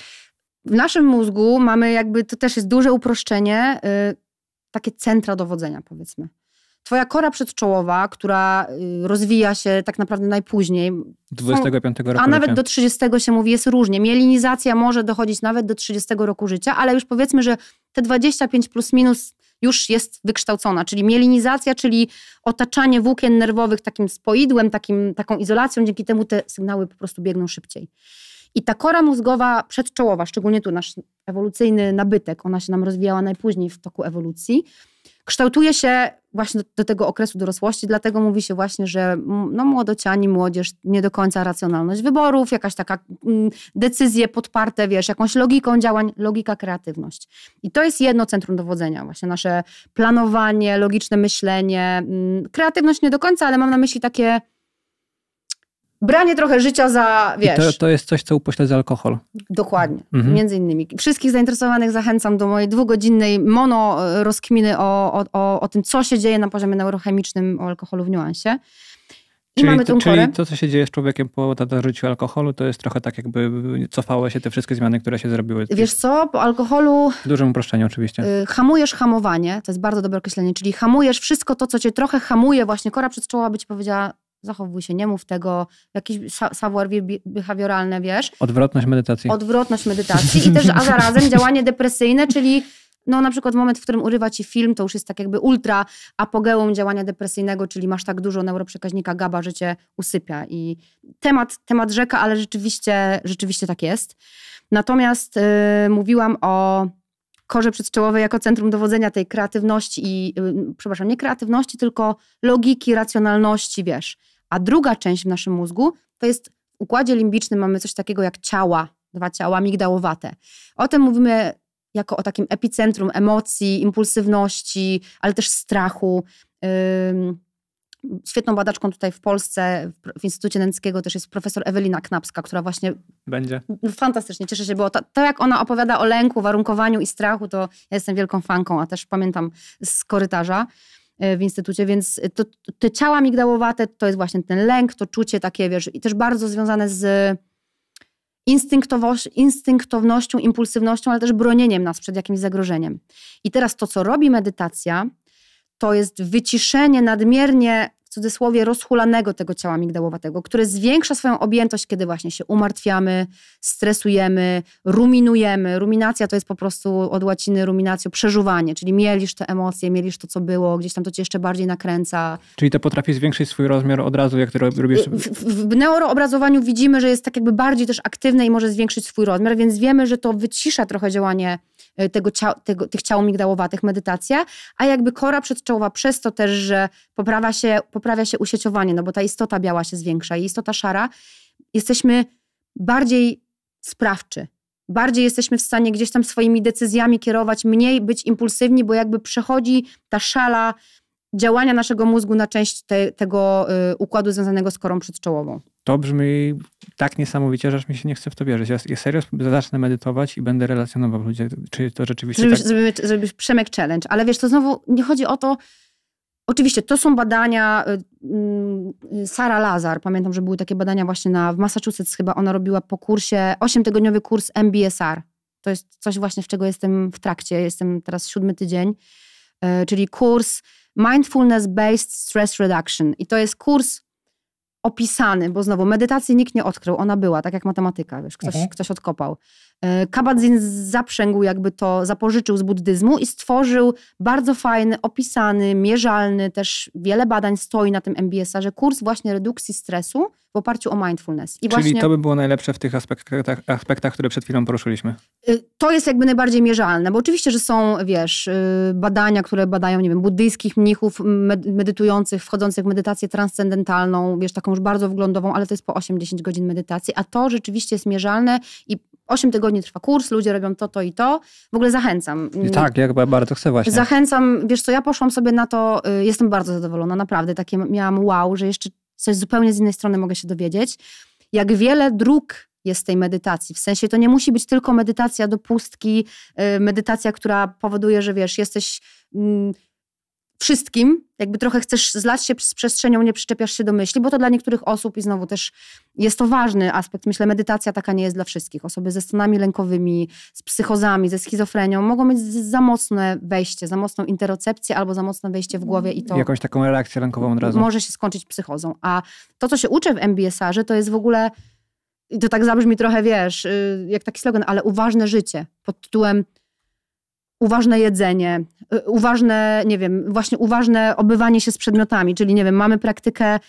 W naszym mózgu mamy jakby, to też jest duże uproszczenie, y, takie centra dowodzenia powiedzmy. Twoja kora przedczołowa, która y, rozwija się tak naprawdę najpóźniej. 25 roku. A nawet życia. do 30 się mówi, jest różnie. Mielinizacja może dochodzić nawet do 30 roku życia, ale już powiedzmy, że te 25 plus minus już jest wykształcona, czyli mielinizacja, czyli otaczanie włókien nerwowych takim spoidłem, takim, taką izolacją, dzięki temu te sygnały po prostu biegną szybciej. I ta kora mózgowa przedczołowa, szczególnie tu nasz ewolucyjny nabytek, ona się nam rozwijała najpóźniej w toku ewolucji, kształtuje się właśnie do, do, tego okresu dorosłości, dlatego mówi się właśnie, że no, młodociani, młodzież, nie do końca racjonalność wyborów, jakaś taka mm, decyzje podparte, wiesz, jakąś logiką działań, logika, kreatywność. I to jest jedno centrum dowodzenia, właśnie nasze planowanie, logiczne myślenie, mm, kreatywność nie do końca, ale mam na myśli takie branie trochę życia za, wiesz... To, to, jest coś, co upośledza alkohol. Dokładnie, mhm. między innymi. Wszystkich zainteresowanych zachęcam do mojej dwugodzinnej mono e, rozkminy o, o, o, o tym, co się dzieje na poziomie neurochemicznym o alkoholu w niuansie. I czyli, mamy tą Czyli to, co się dzieje z człowiekiem po nadużyciu alkoholu, to jest trochę tak jakby cofały się te wszystkie zmiany, które się zrobiły. Wiesz co, po alkoholu... W dużym uproszczeniu oczywiście. Y, hamujesz hamowanie, to jest bardzo dobre określenie, czyli hamujesz wszystko to, co cię trochę hamuje, właśnie kora przedczołowa by ci powiedziała, zachowuj się, nie mów tego, jakieś savoir-vivre behawioralne, wiesz. Odwrotność medytacji. Odwrotność medytacji i też, a zarazem działanie depresyjne, czyli no na przykład moment, w którym urywa ci film, to już jest tak jakby ultra apogeum działania depresyjnego, czyli masz tak dużo neuroprzekaźnika GABA, że cię usypia. I temat, temat rzeka, ale rzeczywiście, rzeczywiście tak jest. Natomiast yy, mówiłam o korze przedczołowej jako centrum dowodzenia tej kreatywności i, yy, przepraszam, nie kreatywności, tylko logiki, racjonalności, wiesz. A druga część w naszym mózgu to jest w układzie limbicznym mamy coś takiego jak ciała, dwa ciała migdałowate. O tym mówimy jako o takim epicentrum emocji, impulsywności, ale też strachu. Świetną badaczką tutaj w Polsce, w Instytucie Nęckiego też jest profesor Ewelina Knapska, która właśnie... Będzie. No, fantastycznie, cieszę się, bo to, to jak ona opowiada o lęku, warunkowaniu i strachu, to ja jestem wielką fanką, a też pamiętam z korytarza. E, w instytucie, więc to, te ciała migdałowate to jest właśnie ten lęk, to czucie takie, wiesz, i też bardzo związane z instynktownością, impulsywnością, ale też bronieniem nas przed jakimś zagrożeniem. I teraz to, co robi medytacja, to jest wyciszenie nadmiernie cudzysłowie rozhulanego tego ciała migdałowatego, które zwiększa swoją objętość, kiedy właśnie się umartwiamy, stresujemy, ruminujemy. Ruminacja to jest po prostu od łaciny ruminacją przeżuwanie, czyli mielisz te emocje, mielisz to, co było, gdzieś tam to cię jeszcze bardziej nakręca. Czyli to potrafi zwiększyć swój rozmiar od razu, jak ty robisz... W, w, w widzimy, że jest tak jakby bardziej też aktywne i może zwiększyć swój rozmiar, więc wiemy, że to wycisza trochę działanie E, tego, ciał, tego tych ciał migdałowatych, medytacja, a jakby kora przedczołowa przez to też, że poprawia się, poprawia się usieciowanie, no bo ta istota biała się zwiększa i istota szara, jesteśmy bardziej sprawczy. Bardziej jesteśmy w stanie gdzieś tam swoimi decyzjami kierować, mniej być impulsywni, bo jakby przechodzi ta szala działania naszego mózgu na część te, tego y, układu związanego z korą przedczołową. To brzmi tak niesamowicie, że aż mi się nie chce w to wierzyć. Ja, serio zacznę medytować i będę relacjonował ludzie, czy to rzeczywiście zrobisz, tak... Zrobisz, zrobisz Przemek Challenge, ale wiesz, to znowu nie chodzi o to... Oczywiście, to są badania. Y, mm, Sara Lazar, pamiętam, że były takie badania właśnie na, w Massachusetts, chyba ona robiła po kursie, 8-tygodniowy kurs MBSR. To jest coś właśnie, w czego jestem w trakcie. Jestem teraz siódmy tydzień, y, czyli kurs Mindfulness-Based Stress Reduction. I to jest kurs opisany, bo znowu medytacji nikt nie odkrył, ona była, tak jak matematyka, wiesz, ktoś, mhm. ktoś odkopał. E, Kabat-Zinn zaprzęgł jakby to, zapożyczył z buddyzmu i stworzył bardzo fajny, opisany, mierzalny, też wiele badań stoi na tym MBSR, że kurs właśnie redukcji stresu w oparciu o mindfulness. I Czyli to by było najlepsze w tych aspektach, tak, aspektach, które przed chwilą poruszyliśmy. Y, to jest jakby najbardziej mierzalne, bo oczywiście, że są, wiesz, y, badania, które badają, nie wiem, buddyjskich mnichów medytujących, wchodzących w medytację transcendentalną, wiesz, taką już bardzo wglądową, ale to jest po 8-10 godzin medytacji, a to rzeczywiście jest mierzalne i 8 tygodni trwa kurs, ludzie robią to, to i to. W ogóle zachęcam. I tak, jak bardzo chcę właśnie. Zachęcam, wiesz co, ja poszłam sobie na to, y, jestem bardzo zadowolona, naprawdę, takie miałam wow, że jeszcze coś zupełnie z innej strony mogę się dowiedzieć. Jak wiele dróg jest tej medytacji. W sensie to nie musi być tylko medytacja do pustki, y, medytacja, która powoduje, że wiesz, jesteś mm, wszystkim, jakby trochę chcesz zlać się z przestrzenią, nie przyczepiasz się do myśli, bo to dla niektórych osób i znowu też jest to ważny aspekt. Myślę, medytacja taka nie jest dla wszystkich. Osoby ze stanami lękowymi, z psychozami, ze schizofrenią mogą mieć za mocne wejście, za mocną interocepcję albo za mocne wejście w głowie i to... Jakąś taką reakcję lękową od razu. Może się skończyć psychozą. A to, co się uczy w MBSR-ze, to jest w ogóle... I to tak zabrzmi trochę, wiesz, y, jak taki slogan, ale uważne życie pod tytułem uważne jedzenie, y, uważne, nie wiem, właśnie uważne obywanie się z przedmiotami, czyli nie wiem, mamy praktykę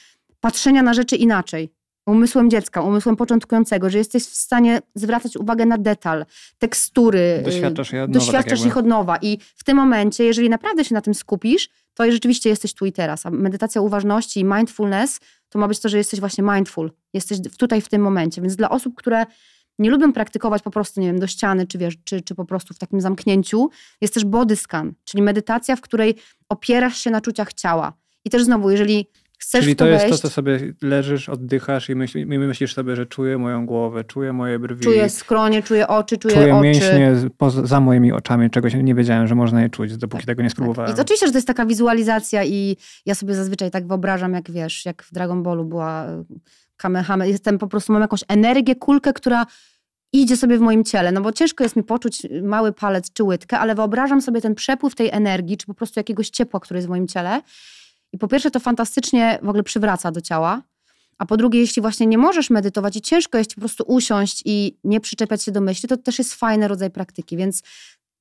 patrzenia na rzeczy inaczej. Umysłem dziecka, umysłem początkującego, że jesteś w stanie zwracać uwagę na detal, tekstury, y, doświadczasz, je od nowa, tak doświadczasz tak ich od nowa. I w tym momencie, jeżeli naprawdę się na tym skupisz, to rzeczywiście jesteś tu i teraz. A medytacja uważności i mindfulness to ma być to, że jesteś właśnie mindful, jesteś tutaj w tym momencie. Więc dla osób, które nie lubią praktykować po prostu, nie wiem, do ściany, czy, wiesz, czy, czy po prostu w takim zamknięciu, jest też body scan, czyli medytacja, w której opierasz się na czuciach ciała. I też znowu, jeżeli chcesz Czyli to, to jest wejść, to, co sobie leżysz, oddychasz i, myśl, i myślisz sobie, że czuję moją głowę, czuję moje brwi. Czuję skronie, czuję oczy, czuję, czuję oczy. mięśnie poza, za moimi oczami, czegoś nie wiedziałem, że można je czuć, dopóki tak, tego nie spróbowałem. Tak. I oczywiście, że to jest taka wizualizacja i ja sobie zazwyczaj tak wyobrażam, jak wiesz, jak w Dragon Ballu była kamehame. Jestem po prostu, mam jakąś energię, kulkę, która idzie sobie w moim ciele. No bo ciężko jest mi poczuć mały palec czy łydkę, ale wyobrażam sobie ten przepływ tej energii, czy po prostu jakiegoś ciepła, które jest w moim ciele. I po pierwsze to fantastycznie w ogóle przywraca do ciała. A po drugie, jeśli właśnie nie możesz medytować i ciężko jest po prostu usiąść i nie przyczepiać się do myśli, to też jest fajny rodzaj praktyki. Więc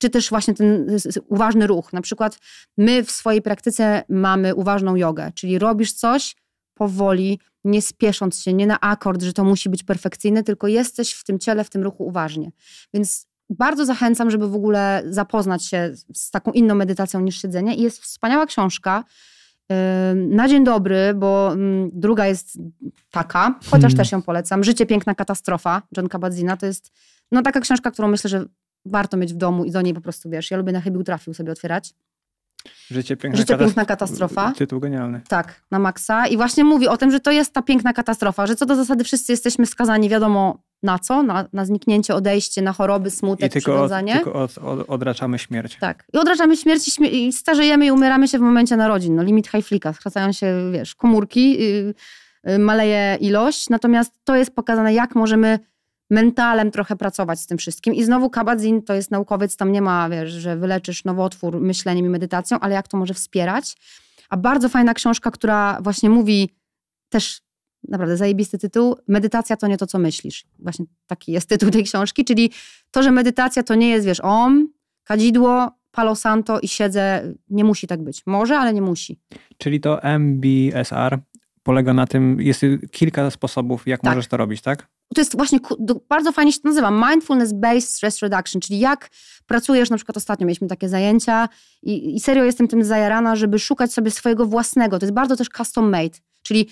czy też właśnie ten uważny ruch. Na przykład my w swojej praktyce mamy uważną jogę, czyli robisz coś powoli, nie spiesząc się, nie na akord, że to musi być perfekcyjne, tylko jesteś w tym ciele, w tym ruchu uważnie. Więc bardzo zachęcam, żeby w ogóle zapoznać się z taką inną medytacją niż siedzenie. I jest wspaniała książka. Na dzień dobry, bo druga jest taka, chociaż hmm. też ją polecam. Życie piękna katastrofa John Kabadzina to jest no, taka książka, którą myślę, że warto mieć w domu i do niej po prostu wiesz. Ja lubię na chybił trafił sobie otwierać. Życie piękna, Życie piękna katastrofa. Tytuł genialny. Tak, na maksa. I właśnie mówi o tym, że to jest ta piękna katastrofa, że co do zasady wszyscy jesteśmy skazani, wiadomo na co? Na, na zniknięcie, odejście, na choroby, smutek, I tylko, przywiązanie. Od, tylko od, od, odraczamy śmierć. Tak. I odraczamy śmierć i, i starzejemy i umieramy się w momencie narodzin. No, limit hajflika, skracają się, wiesz, komórki, yy, yy, maleje ilość. Natomiast to jest pokazane, jak możemy mentalem trochę pracować z tym wszystkim. I znowu Kabadzin to jest naukowiec, tam nie ma, wiesz, że wyleczysz nowotwór myśleniem i medytacją, ale jak to może wspierać. A bardzo fajna książka, która właśnie mówi też naprawdę zajebisty tytuł. Medytacja to nie to, co myślisz. Właśnie taki jest tytuł tej książki, czyli to, że medytacja to nie jest, wiesz, om, kadzidło, palo santo i siedzę. Nie musi tak być. Może, ale nie musi. Czyli to MBSR polega na tym, jest kilka sposobów, jak tak. możesz to robić, tak? to jest właśnie, bardzo fajnie się to nazywa, mindfulness-based stress reduction, czyli jak pracujesz, na przykład ostatnio mieliśmy takie zajęcia i, i serio jestem tym zajarana, żeby szukać sobie swojego własnego, to jest bardzo też custom-made, czyli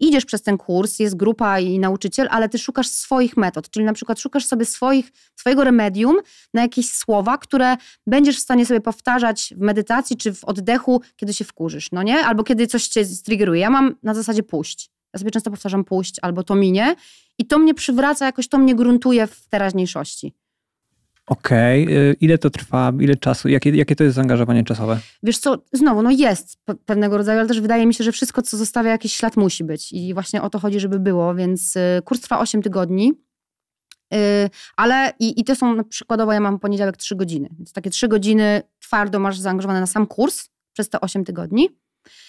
idziesz przez ten kurs, jest grupa i nauczyciel, ale ty szukasz swoich metod, czyli na przykład szukasz sobie swoich, swojego remedium na jakieś słowa, które będziesz w stanie sobie powtarzać w medytacji czy w oddechu, kiedy się wkurzysz, no nie? Albo kiedy coś cię striggeruje. Ja mam na zasadzie puść. Ja sobie często powtarzam pójść albo to minie i to mnie przywraca, jakoś to mnie gruntuje w teraźniejszości. Okej, okay. ile to trwa, ile czasu, jakie, jakie to jest zaangażowanie czasowe? Wiesz co, znowu, no jest pewnego rodzaju, ale też wydaje mi się, że wszystko, co zostawia jakiś ślad, musi być. I właśnie o to chodzi, żeby było, więc y, kurs trwa 8 tygodni, y, ale i, i to są no, przykładowo, ja mam poniedziałek 3 godziny, więc takie 3 godziny twardo masz zaangażowane na sam kurs przez te 8 tygodni.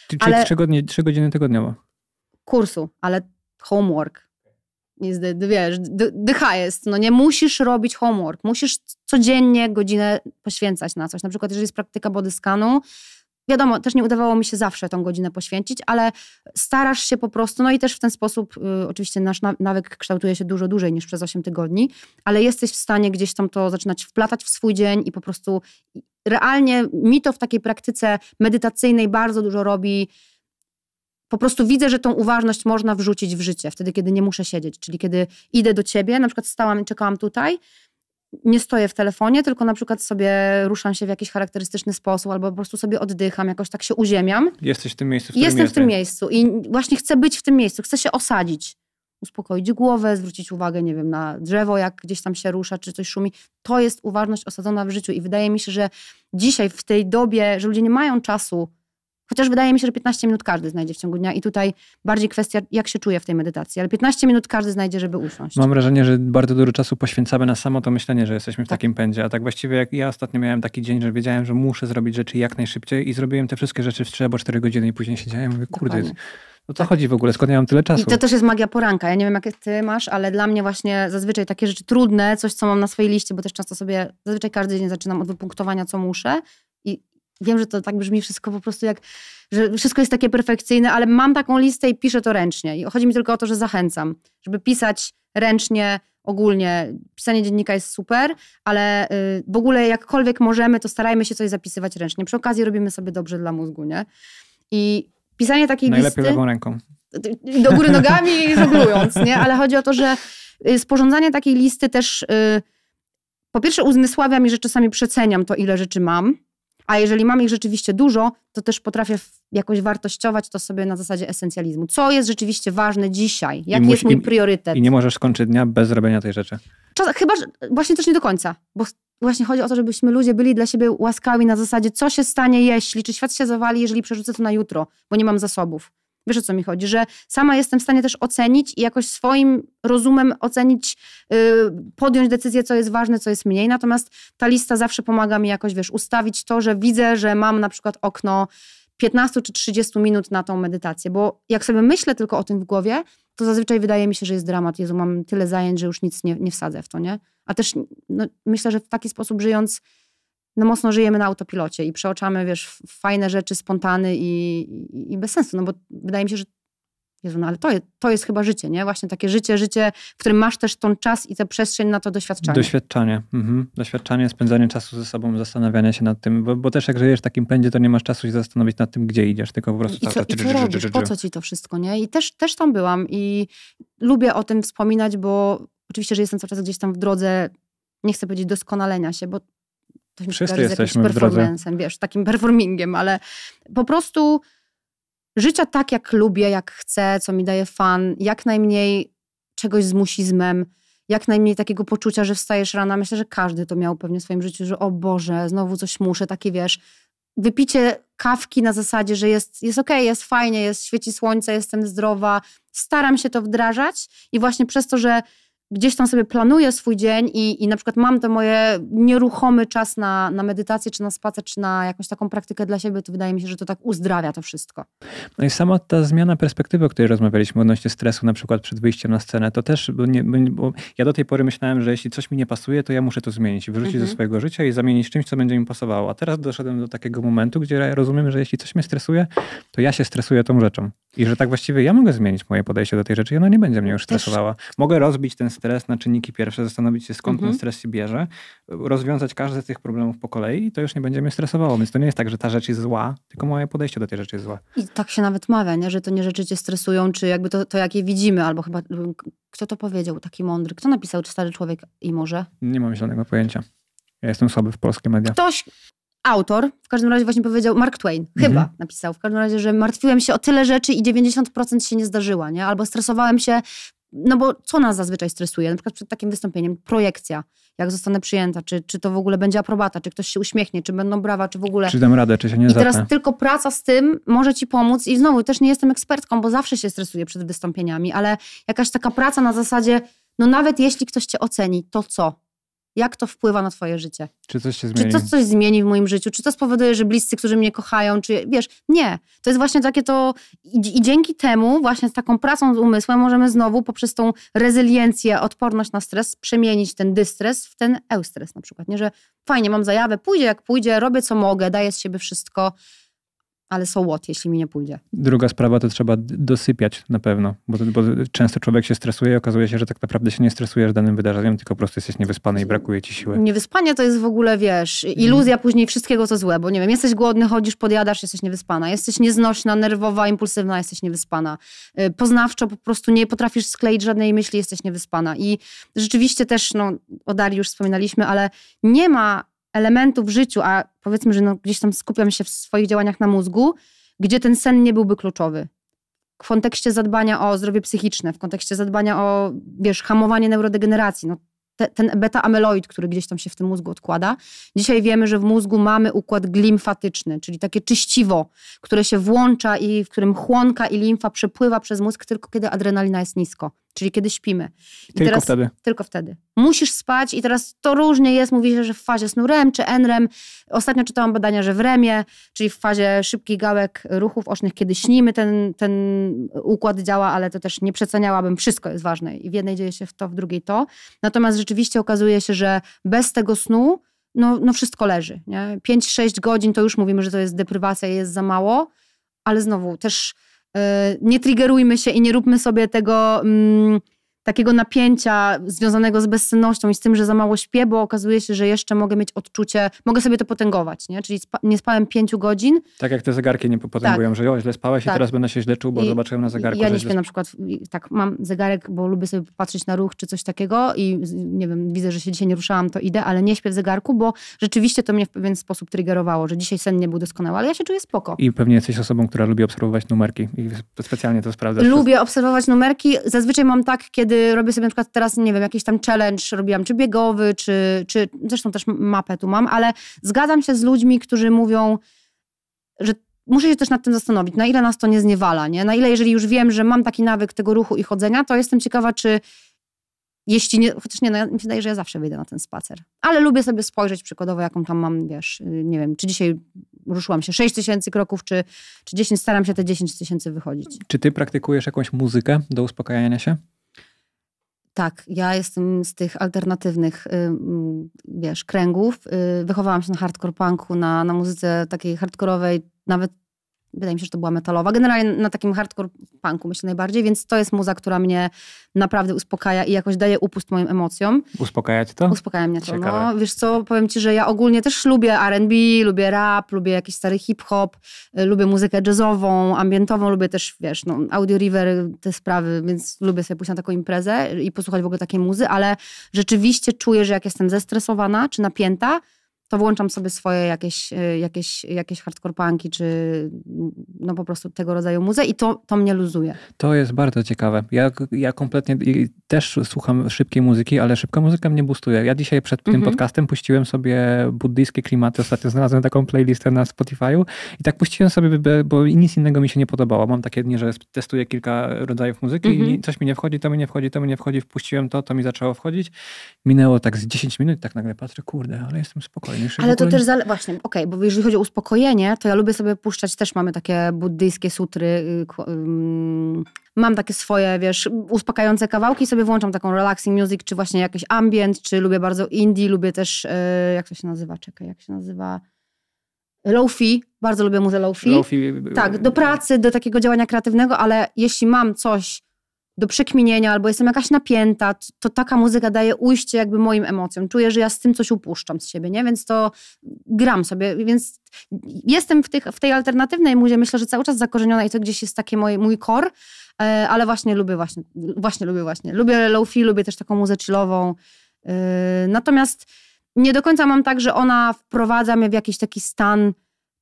Czyli ale... 3, godziny, 3 godziny tygodniowo kursu, ale homework. Jest, wiesz, dycha jest, no nie musisz robić homework, musisz codziennie godzinę poświęcać na coś. Na przykład, jeżeli jest praktyka scanu, wiadomo, też nie udawało mi się zawsze tą godzinę poświęcić, ale starasz się po prostu, no i też w ten sposób y, oczywiście nasz nawyk kształtuje się dużo dłużej niż przez 8 tygodni, ale jesteś w stanie gdzieś tam to zaczynać wplatać w swój dzień i po prostu realnie mi to w takiej praktyce medytacyjnej bardzo dużo robi po prostu widzę, że tą uważność można wrzucić w życie, wtedy, kiedy nie muszę siedzieć. Czyli kiedy idę do ciebie, na przykład stałam i czekałam tutaj, nie stoję w telefonie, tylko na przykład sobie ruszam się w jakiś charakterystyczny sposób, albo po prostu sobie oddycham, jakoś tak się uziemiam. Jesteś w tym miejscu. W Jestem w tym miejscu i właśnie chcę być w tym miejscu, chcę się osadzić. Uspokoić głowę, zwrócić uwagę, nie wiem, na drzewo, jak gdzieś tam się rusza, czy coś szumi. To jest uważność osadzona w życiu i wydaje mi się, że dzisiaj w tej dobie, że ludzie nie mają czasu Chociaż wydaje mi się, że 15 minut każdy znajdzie w ciągu dnia i tutaj bardziej kwestia, jak się czuje w tej medytacji, ale 15 minut każdy znajdzie, żeby usiąść. Mam wrażenie, że bardzo dużo czasu poświęcamy na samo to myślenie, że jesteśmy w tak. takim pędzie, a tak właściwie jak ja ostatnio miałem taki dzień, że wiedziałem, że muszę zrobić rzeczy jak najszybciej i zrobiłem te wszystkie rzeczy w 3 albo 4 godziny i później siedziałem i mówię, kurde, No to chodzi w ogóle, skąd ja mam tyle czasu? I to też jest magia poranka. Ja nie wiem, jakie ty masz, ale dla mnie właśnie zazwyczaj takie rzeczy trudne, coś, co mam na swojej liście, bo też często sobie, zazwyczaj każdy dzień zaczynam od wypunktowania, co muszę, Wiem, że to tak brzmi wszystko po prostu jak, że wszystko jest takie perfekcyjne, ale mam taką listę i piszę to ręcznie. I chodzi mi tylko o to, że zachęcam, żeby pisać ręcznie, ogólnie. Pisanie dziennika jest super, ale y, w ogóle jakkolwiek możemy, to starajmy się coś zapisywać ręcznie. Przy okazji robimy sobie dobrze dla mózgu, nie? I pisanie takiej Najlepiej listy... Najlepiej lewą ręką. Y, do góry nogami i żonglując, nie? Ale chodzi o to, że y, sporządzanie takiej listy też po pierwsze uzmysławia mi, że czasami przeceniam to, ile rzeczy mam, a jeżeli mam ich rzeczywiście dużo, to też potrafię jakoś wartościować to sobie na zasadzie esencjalizmu. Co jest rzeczywiście ważne dzisiaj? Jaki jest mój priorytet? I, I, nie możesz skończyć dnia bez zrobienia tej rzeczy. Czas, chyba, że, właśnie też nie do końca, bo właśnie chodzi o to, żebyśmy ludzie byli dla siebie łaskawi na zasadzie, co się stanie, jeśli, czy świat się zawali, jeżeli przerzucę to na jutro, bo nie mam zasobów. Wiesz o co mi chodzi, że sama jestem w stanie też ocenić i jakoś swoim rozumem ocenić, yy, podjąć decyzję, co jest ważne, co jest mniej. Natomiast ta lista zawsze pomaga mi jakoś, wiesz, ustawić to, że widzę, że mam na przykład okno 15 czy 30 minut na tą medytację, bo jak sobie myślę tylko o tym w głowie, to zazwyczaj wydaje mi się, że jest dramat. Jezu, mam tyle zajęć, że już nic nie, nie wsadzę w to, nie? A też no, myślę, że w taki sposób żyjąc no mocno żyjemy na autopilocie i przeoczamy, wiesz, fajne rzeczy, spontany i, i, i bez sensu, no bo wydaje mi się, że Jezu, no ale to, jest, to jest chyba życie, nie? Właśnie takie życie, życie, w którym masz też ten czas i tę przestrzeń na to doświadczanie. Doświadczanie, mhm. doświadczanie, spędzanie czasu ze sobą, zastanawianie się nad tym, bo, bo, też jak żyjesz w takim pędzie, to nie masz czasu się zastanowić nad tym, gdzie idziesz, tylko po prostu... I co, i co robisz? Po co ci to wszystko, nie? I też, też tam byłam i lubię o tym wspominać, bo oczywiście, że jestem cały czas gdzieś tam w drodze, nie chcę powiedzieć doskonalenia się, bo to mi Wszyscy jesteśmy z performancem, wiesz, takim performingiem, ale po prostu życia tak, jak lubię, jak chcę, co mi daje fan, jak najmniej czegoś z musizmem, jak najmniej takiego poczucia, że wstajesz rana. Myślę, że każdy to miał pewnie w swoim życiu, że o Boże, znowu coś muszę, takie wiesz, wypicie kawki na zasadzie, że jest, jest okej, okay, jest fajnie, jest świeci słońce, jestem zdrowa. Staram się to wdrażać i właśnie przez to, że gdzieś tam sobie planuję swój dzień i, i na przykład mam te moje nieruchomy czas na, na medytację, czy na spacer, czy na jakąś taką praktykę dla siebie, to wydaje mi się, że to tak uzdrawia to wszystko. No i sama ta zmiana perspektywy, o której rozmawialiśmy odnośnie stresu na przykład przed wyjściem na scenę, to też, bo, nie, bo ja do tej pory myślałem, że jeśli coś mi nie pasuje, to ja muszę to zmienić, wyrzucić mhm. ze swojego życia i zamienić czymś, co będzie mi pasowało. A teraz doszedłem do takiego momentu, gdzie ja rozumiem, że jeśli coś mnie stresuje, to ja się stresuję tą rzeczą. I że tak właściwie ja mogę zmienić moje podejście do tej rzeczy i ona nie będzie mnie już stresowała. Mogę rozbić ten stres stres na czynniki pierwsze, zastanowić się skąd mhm. ten stres się bierze, rozwiązać każdy z tych problemów po kolei i to już nie będzie mnie stresowało. Więc to nie jest tak, że ta rzecz jest zła, tylko moje podejście do tej rzeczy jest złe. I tak się nawet mawia, nie? że to nie rzeczy cię stresują, czy jakby to, to jakie widzimy, albo chyba kto to powiedział, taki mądry, kto napisał Stary Człowiek i może Nie mam żadnego pojęcia. Ja jestem słaby w polskie media. Ktoś, autor, w każdym razie właśnie powiedział, Mark Twain, chyba mhm. napisał, w każdym razie, że martwiłem się o tyle rzeczy i 90% się nie zdarzyła, nie? Albo stresowałem się no bo co nas zazwyczaj stresuje? Na przykład przed takim wystąpieniem projekcja, jak zostanę przyjęta, czy, czy to w ogóle będzie aprobata, czy ktoś się uśmiechnie, czy będą brawa, czy w ogóle... Czy dam radę, czy się nie I teraz tylko praca z tym może ci pomóc i znowu, też nie jestem ekspertką, bo zawsze się stresuję przed wystąpieniami, ale jakaś taka praca na zasadzie, no nawet jeśli ktoś cię oceni, to co? Jak to wpływa na twoje życie? Czy coś się zmieni? Czy to coś zmieni w moim życiu? Czy to spowoduje, że bliscy, którzy mnie kochają, czy wiesz, nie. To jest właśnie takie to i, dzięki temu właśnie z taką pracą z umysłem możemy znowu poprzez tą rezyliencję, odporność na stres przemienić ten dystres w ten eustres na przykład, nie? Że fajnie, mam zajawę, pójdzie jak pójdzie, robię co mogę, daję z siebie wszystko, ale so what, jeśli mi nie pójdzie. Druga sprawa to trzeba dosypiać na pewno, bo, bo, często człowiek się stresuje i okazuje się, że tak naprawdę się nie stresujesz danym wydarzeniem, tylko po prostu jesteś niewyspany i brakuje ci siły. Niewyspanie to jest w ogóle, wiesz, mhm. iluzja mm. później wszystkiego, co złe, bo nie wiem, jesteś głodny, chodzisz, podjadasz, jesteś niewyspana, jesteś nieznośna, nerwowa, impulsywna, jesteś niewyspana. Y, poznawczo po prostu nie potrafisz skleić żadnej myśli, jesteś niewyspana. I rzeczywiście też, no, o Darii już wspominaliśmy, ale nie ma elementów w życiu, a powiedzmy, że no gdzieś tam skupiam się w swoich działaniach na mózgu, gdzie ten sen nie byłby kluczowy. W kontekście zadbania o zdrowie psychiczne, w kontekście zadbania o, wiesz, hamowanie neurodegeneracji, no te, ten beta amyloid, który gdzieś tam się w tym mózgu odkłada. Dzisiaj wiemy, że w mózgu mamy układ glimfatyczny, czyli takie czyściwo, które się włącza i w którym chłonka i limfa przepływa przez mózg tylko kiedy adrenalina jest nisko czyli kiedy śpimy. I tylko teraz, wtedy. Tylko wtedy. Musisz spać i teraz to różnie jest. Mówi się, że w fazie snu REM czy NREM. Ostatnio czytałam badania, że w REMie, czyli w fazie szybkich gałek ruchów ocznych, kiedy śnimy, ten, ten układ działa, ale to też nie przeceniałabym. Wszystko jest ważne i w jednej dzieje się to, w drugiej to. Natomiast rzeczywiście okazuje się, że bez tego snu no, no wszystko leży. 5-6 godzin to już mówimy, że to jest deprywacja, jest za mało, ale znowu też nie triggerujmy się i nie róbmy sobie tego. Mm, takiego napięcia związanego z bezsennością i z tym, że za mało śpię, bo okazuje się, że jeszcze mogę mieć odczucie, mogę sobie to potęgować, nie? Czyli spa nie spałem pięciu godzin. Tak jak te zegarki nie potęgują, tak. że o, źle spałeś tak. i teraz będę się źle czuł, bo I, zobaczyłem na zegarku. Ja nie śpię na przykład, tak, mam zegarek, bo lubię sobie patrzeć na ruch czy coś takiego i nie wiem, widzę, że się dzisiaj nie ruszałam, to idę, ale nie śpię w zegarku, bo rzeczywiście to mnie w pewien sposób trygerowało, że dzisiaj sen nie był doskonały, ale ja się czuję spoko. I pewnie jesteś osobą, która lubi obserwować numerki i specjalnie to sprawdza. Lubię obserwować numerki. Zazwyczaj mam tak, kiedy kiedy robię sobie na przykład teraz, nie wiem, jakiś tam challenge robiłam, czy biegowy, czy, czy zresztą też mapę tu mam, ale zgadzam się z ludźmi, którzy mówią, że muszę się też nad tym zastanowić, na ile nas to nie zniewala, nie? Na ile, jeżeli już wiem, że mam taki nawyk tego ruchu i chodzenia, to jestem ciekawa, czy jeśli nie, chociaż nie, no, ja, mi się wydaje, że ja zawsze wyjdę na ten spacer. Ale lubię sobie spojrzeć przykładowo, jaką tam mam, wiesz, nie wiem, czy dzisiaj ruszyłam się 6 tysięcy kroków, czy, czy 10, staram się te 10 tysięcy wychodzić. Czy ty praktykujesz jakąś muzykę do uspokajania się? Tak, ja jestem z tych alternatywnych, y, mm, wiesz, kręgów. Y, wychowałam się na hardcore punku, na, na muzyce takiej hardkorowej, nawet Wydaje mi się, że to była metalowa. Generalnie na takim hardcore punku myślę najbardziej, więc to jest muza, która mnie naprawdę uspokaja i jakoś daje upust moim emocjom. Uspokaja to? Uspokaja mnie to. No. Ciekawe. No. Wiesz co, powiem ci, że ja ogólnie też lubię R&B, lubię rap, lubię jakiś stary hip-hop, y, lubię muzykę jazzową, ambientową, lubię też, wiesz, no, Audio River, te sprawy, więc lubię sobie pójść na taką imprezę i posłuchać w ogóle takiej muzy, ale rzeczywiście czuję, że jak jestem zestresowana czy napięta, to włączam sobie swoje jakieś, y, jakieś, jakieś hardcore punki, czy no po prostu tego rodzaju muzę i to, to mnie luzuje. To jest bardzo ciekawe. Ja, ja kompletnie też słucham szybkiej muzyki, ale szybka muzyka mnie boostuje. Ja dzisiaj przed tym mm -hmm. podcastem puściłem sobie buddyjskie klimaty. Ostatnio znalazłem taką playlistę na Spotify'u i tak puściłem sobie, bo nic innego mi się nie podobało. Mam takie dni, że testuję kilka rodzajów muzyki mm -hmm. i mhm. coś mi nie wchodzi, to mi nie wchodzi, to mi nie wchodzi. Wpuściłem to, to mi zaczęło wchodzić. Minęło tak z 10 minut, tak nagle patrzę, kurde, ale jestem spokojny. Ale to też nie... właśnie, okej, okay, bo jeżeli chodzi o uspokojenie, to ja lubię sobie puszczać, też mamy takie buddyjskie sutry, yy, yy, mam takie swoje, wiesz, uspokajające kawałki, sobie włączam taką relaxing music, czy właśnie jakiś ambient, czy lubię bardzo indie, lubię też, e, jak to się nazywa, czekaj, jak się nazywa... Lofi, bardzo lubię muzę Lofi. E, tak, do pracy, do takiego działania kreatywnego, ale jeśli mam coś do przekminienia albo jestem jakaś napięta, to taka muzyka daje ujście jakby moim emocjom. Czuję, że ja z tym coś upuszczam z siebie, nie? Więc to gram sobie, więc jestem w, tych, w tej alternatywnej muzie, myślę, że cały czas zakorzeniona i to gdzieś jest takie mój kor, E, ale właśnie lubię właśnie, właśnie lubię właśnie. Lubię low-fi, lubię też taką muzę chillową. E, natomiast nie do końca mam tak, że ona wprowadza mnie w jakiś taki stan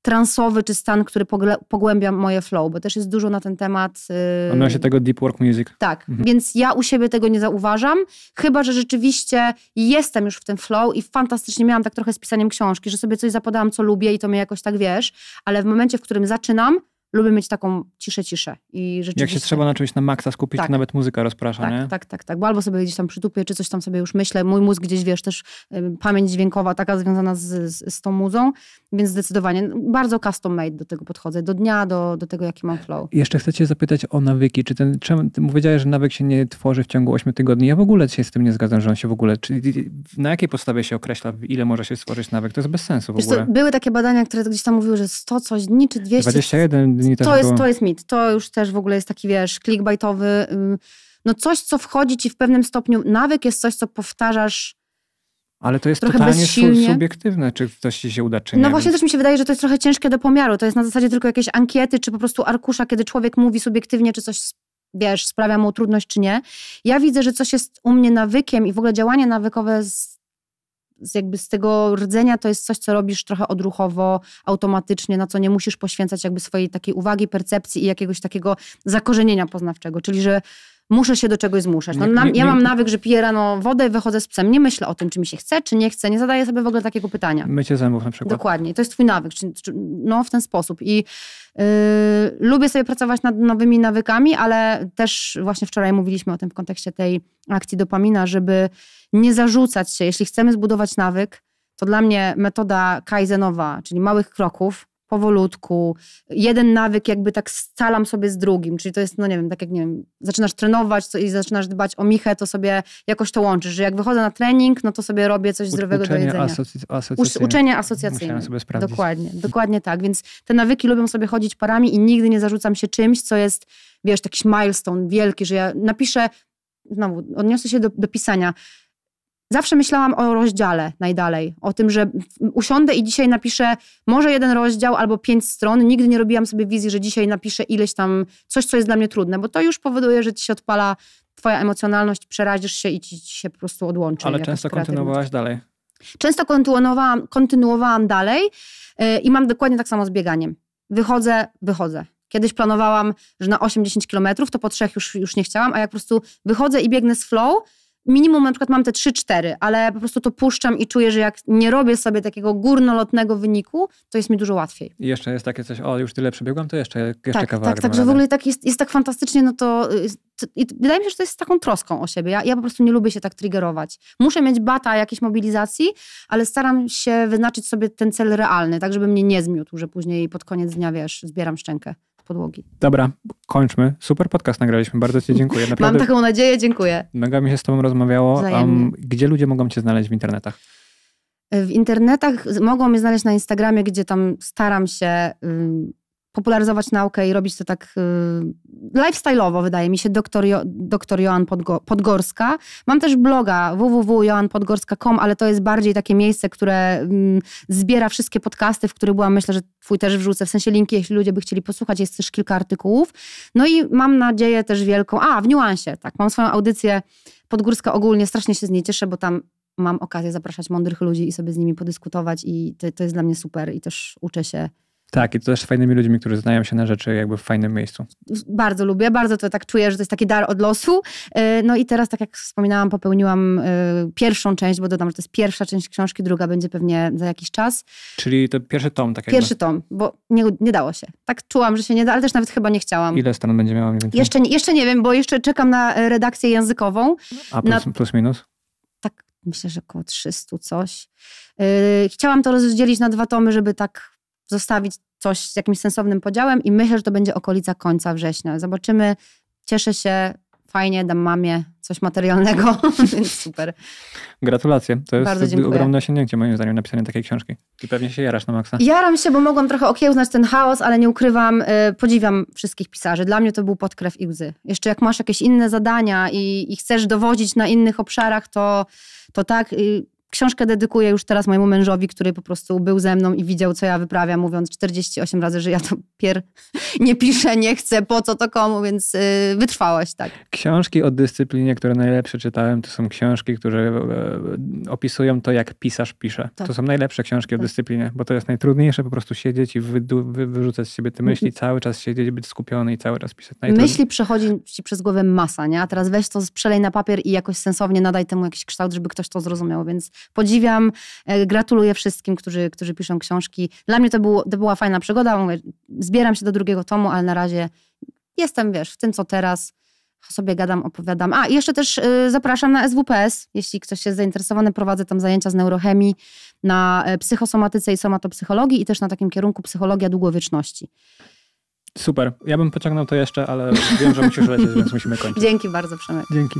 transowy czy stan, który pogłębia moje flow, bo też jest dużo na ten temat. Ona y, się tego deep work music. Tak, mhm. więc ja u siebie tego nie zauważam, chyba, że rzeczywiście jestem już w tym flow i fantastycznie miałam tak trochę z pisaniem książki, że sobie coś zapodałam, co lubię i to mnie jakoś tak, wiesz, ale w momencie, w którym zaczynam, lubię mieć taką ciszę, ciszę. I rzeczywiście... Jak się trzeba na czymś na maksa skupić, tak. to nawet muzyka rozprasza, tak, nie? Tak, tak, tak. Bo albo sobie gdzieś tam przytupię, czy coś tam sobie już myślę. Mój mózg gdzieś, wiesz, też y, pamięć dźwiękowa taka związana z, z, z, tą muzą, więc zdecydowanie bardzo custom made do tego podchodzę. Do dnia, do, do tego, jaki mam flow. Jeszcze chcę cię zapytać o nawyki. Czy ten, czemu, ty powiedziałeś, że nawyk się nie tworzy w ciągu 8 tygodni. Ja w ogóle się z tym nie zgadzam, że on się w ogóle... Czy, na jakiej podstawie się określa, ile może się stworzyć nawyk? To jest bez sensu w ogóle. były takie badania, które gdzieś tam mówiły, że 100 coś dni, czy 200... 21 to jest, to jest mit. To już też w ogóle jest taki, wiesz, clickbaitowy. No coś, co wchodzi ci w pewnym stopniu. Nawyk jest coś, co powtarzasz ale to jest trochę totalnie bezsilnie. subiektywne, czy ktoś ci się uda, czy no nie. No właśnie też mi się wydaje, że to jest trochę ciężkie do pomiaru. To jest na zasadzie tylko jakieś ankiety, czy po prostu arkusza, kiedy człowiek mówi subiektywnie, czy coś, wiesz, sprawia mu trudność, czy nie. Ja widzę, że coś jest u mnie nawykiem i w ogóle działanie nawykowe z jakby z tego rdzenia to jest coś, co robisz trochę odruchowo, automatycznie, na co nie musisz poświęcać jakby swojej takiej uwagi, percepcji i jakiegoś takiego zakorzenienia poznawczego. Czyli, że muszę się do czegoś zmuszać. No, ja mam nawyk, że piję rano wodę i wychodzę z psem. Nie myślę o tym, czy mi się chce, czy nie chce. Nie zadaję sobie w ogóle takiego pytania. Mycie zębów na przykład. Dokładnie. To jest twój nawyk. Czy, czy, no, w ten sposób. I yy, lubię sobie pracować nad nowymi nawykami, ale też właśnie wczoraj mówiliśmy o tym w kontekście tej akcji dopamina, żeby nie zarzucać się. Jeśli chcemy zbudować nawyk, to dla mnie metoda kaizenowa, czyli małych kroków, powolutku. Jeden nawyk jakby tak scalam sobie z drugim, czyli to jest, no nie wiem, tak jak, nie wiem, zaczynasz trenować co, i zaczynasz dbać o michę, to sobie jakoś to łączysz, że jak wychodzę na trening, no to sobie robię coś zdrowego uczenie do jedzenia. Asocy- asocjacyjne. Uczenie asocjacyjne. sobie sprawdzić. Dokładnie, dokładnie tak, więc te nawyki lubią sobie chodzić parami i nigdy nie zarzucam się czymś, co jest, wiesz, jakiś milestone wielki, że ja napiszę znowu odniosę się do, do pisania. Zawsze myślałam o rozdziale najdalej, o tym, że usiądę i dzisiaj napiszę może jeden rozdział albo pięć stron. Nigdy nie robiłam sobie wizji, że dzisiaj napiszę ileś tam coś, co jest dla mnie trudne, bo to już powoduje, że ci się odpala twoja emocjonalność, przerazisz się i ci, ci się po prostu odłączy. Ale często kontynuowałaś dalej. Często kontynuowałam, kontynuowałam dalej yy, i mam dokładnie tak samo z bieganiem. Wychodzę, wychodzę. Kiedyś planowałam, że na 8-10 kilometrów, to po trzech już, już nie chciałam, a jak po prostu wychodzę i biegnę z flow, minimum na przykład mam te 3-4, ale po prostu to puszczam i czuję, że jak nie robię sobie takiego górnolotnego wyniku, to jest mi dużo łatwiej. I jeszcze jest takie coś, o już tyle przebiegłam, to jeszcze, jeszcze tak, tak kawałek. Tak, tak, że w ogóle tak jest, jest tak fantastycznie, no to y, i wydaje mi się, że to jest taką troską o siebie. Ja, ja po prostu nie lubię się tak triggerować. Muszę mieć bata jakiejś mobilizacji, ale staram się wyznaczyć sobie ten cel realny, tak żeby mnie nie zmiótł, że później pod koniec dnia, wiesz, zbieram szczękę podłogi. Dobra, kończmy. Super podcast nagraliśmy, bardzo Ci dziękuję. Naprawdę Mam taką nadzieję, dziękuję. Mega mi się z Tobą rozmawiało. Um, gdzie ludzie mogą Cię znaleźć w internetach? W internetach mogą mnie znaleźć na Instagramie, gdzie tam staram się popularyzować naukę i robić to tak y, lifestyle'owo, wydaje mi się, doktor, jo, doktor Joan Podgo, Podgorska. Mam też bloga www.joanpodgorska.com, ale to jest bardziej takie miejsce, które y, zbiera wszystkie podcasty, w których byłam, myślę, że twój też wrzucę, w sensie linki, jeśli ludzie by chcieli posłuchać, jest też kilka artykułów. No i mam nadzieję też wielką, a w niuansie, tak, mam swoją audycję Podgórska ogólnie, strasznie się z niej cieszę, bo tam mam okazję zapraszać mądrych ludzi i sobie z nimi podyskutować i to, to jest dla mnie super i też uczę się tak, i to też z fajnymi ludźmi, którzy znają się na rzeczy jakby w fajnym miejscu. Bardzo lubię, bardzo to tak czuję, że to jest taki dar od losu. E, no i teraz, tak jak wspominałam, popełniłam e, pierwszą część, bo dodam, że to jest pierwsza część książki, druga będzie pewnie za jakiś czas. Czyli to pierwszy tom, tak jakby. Pierwszy tom, bo nie, nie dało się. Tak czułam, że się nie da, ale też nawet chyba nie chciałam. Ile stron będzie miała? Jeszcze jeszcze nie wiem, bo jeszcze czekam na e, redakcję językową. A plus, na... plus minus? Tak, myślę, że około 300 coś. Chciałam to rozdzielić na dwa tomy, żeby tak zostawić coś z jakimś sensownym podziałem i myślę, że to będzie okolica końca września. Zobaczymy. Cieszę się. Fajnie, dam mamie coś materialnego, super. Gratulacje. To jest Bardzo ogromne osiągnięcie moim zdaniem napisanie takiej książki. I pewnie się jarasz na maksa. Jaram się, bo mogłam trochę okiełznać ten chaos, ale nie ukrywam, y, podziwiam wszystkich pisarzy. Dla mnie to był podkrew i łzy. Jeszcze jak masz jakieś inne zadania i, i chcesz dowodzić na innych obszarach, to, to tak... Y, Książkę dedykuję już teraz mojemu mężowi, który po prostu był ze mną i widział, co ja wyprawiam, mówiąc 48 razy, że ja to pier nie piszę, nie chcę, po co to komu, więc yy, wytrwałaś, tak. Książki o dyscyplinie, które najlepsze czytałem, to są książki, które e, opisują to, jak pisarz pisze. Tak. To są najlepsze książki tak. o dyscyplinie, bo to jest najtrudniejsze po prostu siedzieć i wy, wy, wyrzucać z siebie te myśli, mhm. cały czas siedzieć, być skupiony i cały czas pisać. Najtrudniej. Myśli przechodzi ci przez głowę masa, nie? A teraz weź to, sprzelej na papier i jakoś sensownie nadaj temu jakiś kształt, żeby ktoś to zrozumiał, więc podziwiam, e, gratuluję wszystkim, którzy, którzy piszą książki. Dla mnie to, było, to była fajna przygoda. Mówię, zbieram się do drugiego tomu, ale na razie jestem, wiesz, w tym co teraz sobie gadam, opowiadam. A, jeszcze też y, zapraszam na SWPS, jeśli ktoś jest zainteresowany, prowadzę tam zajęcia z neurochemii na e, psychosomatyce i somatopsychologii i też na takim kierunku psychologia długowieczności. Super. Ja bym pociągnął to jeszcze, ale wiem, że musisz lecieć, więc musimy kończyć. Dzięki bardzo, Przemek. Dzięki.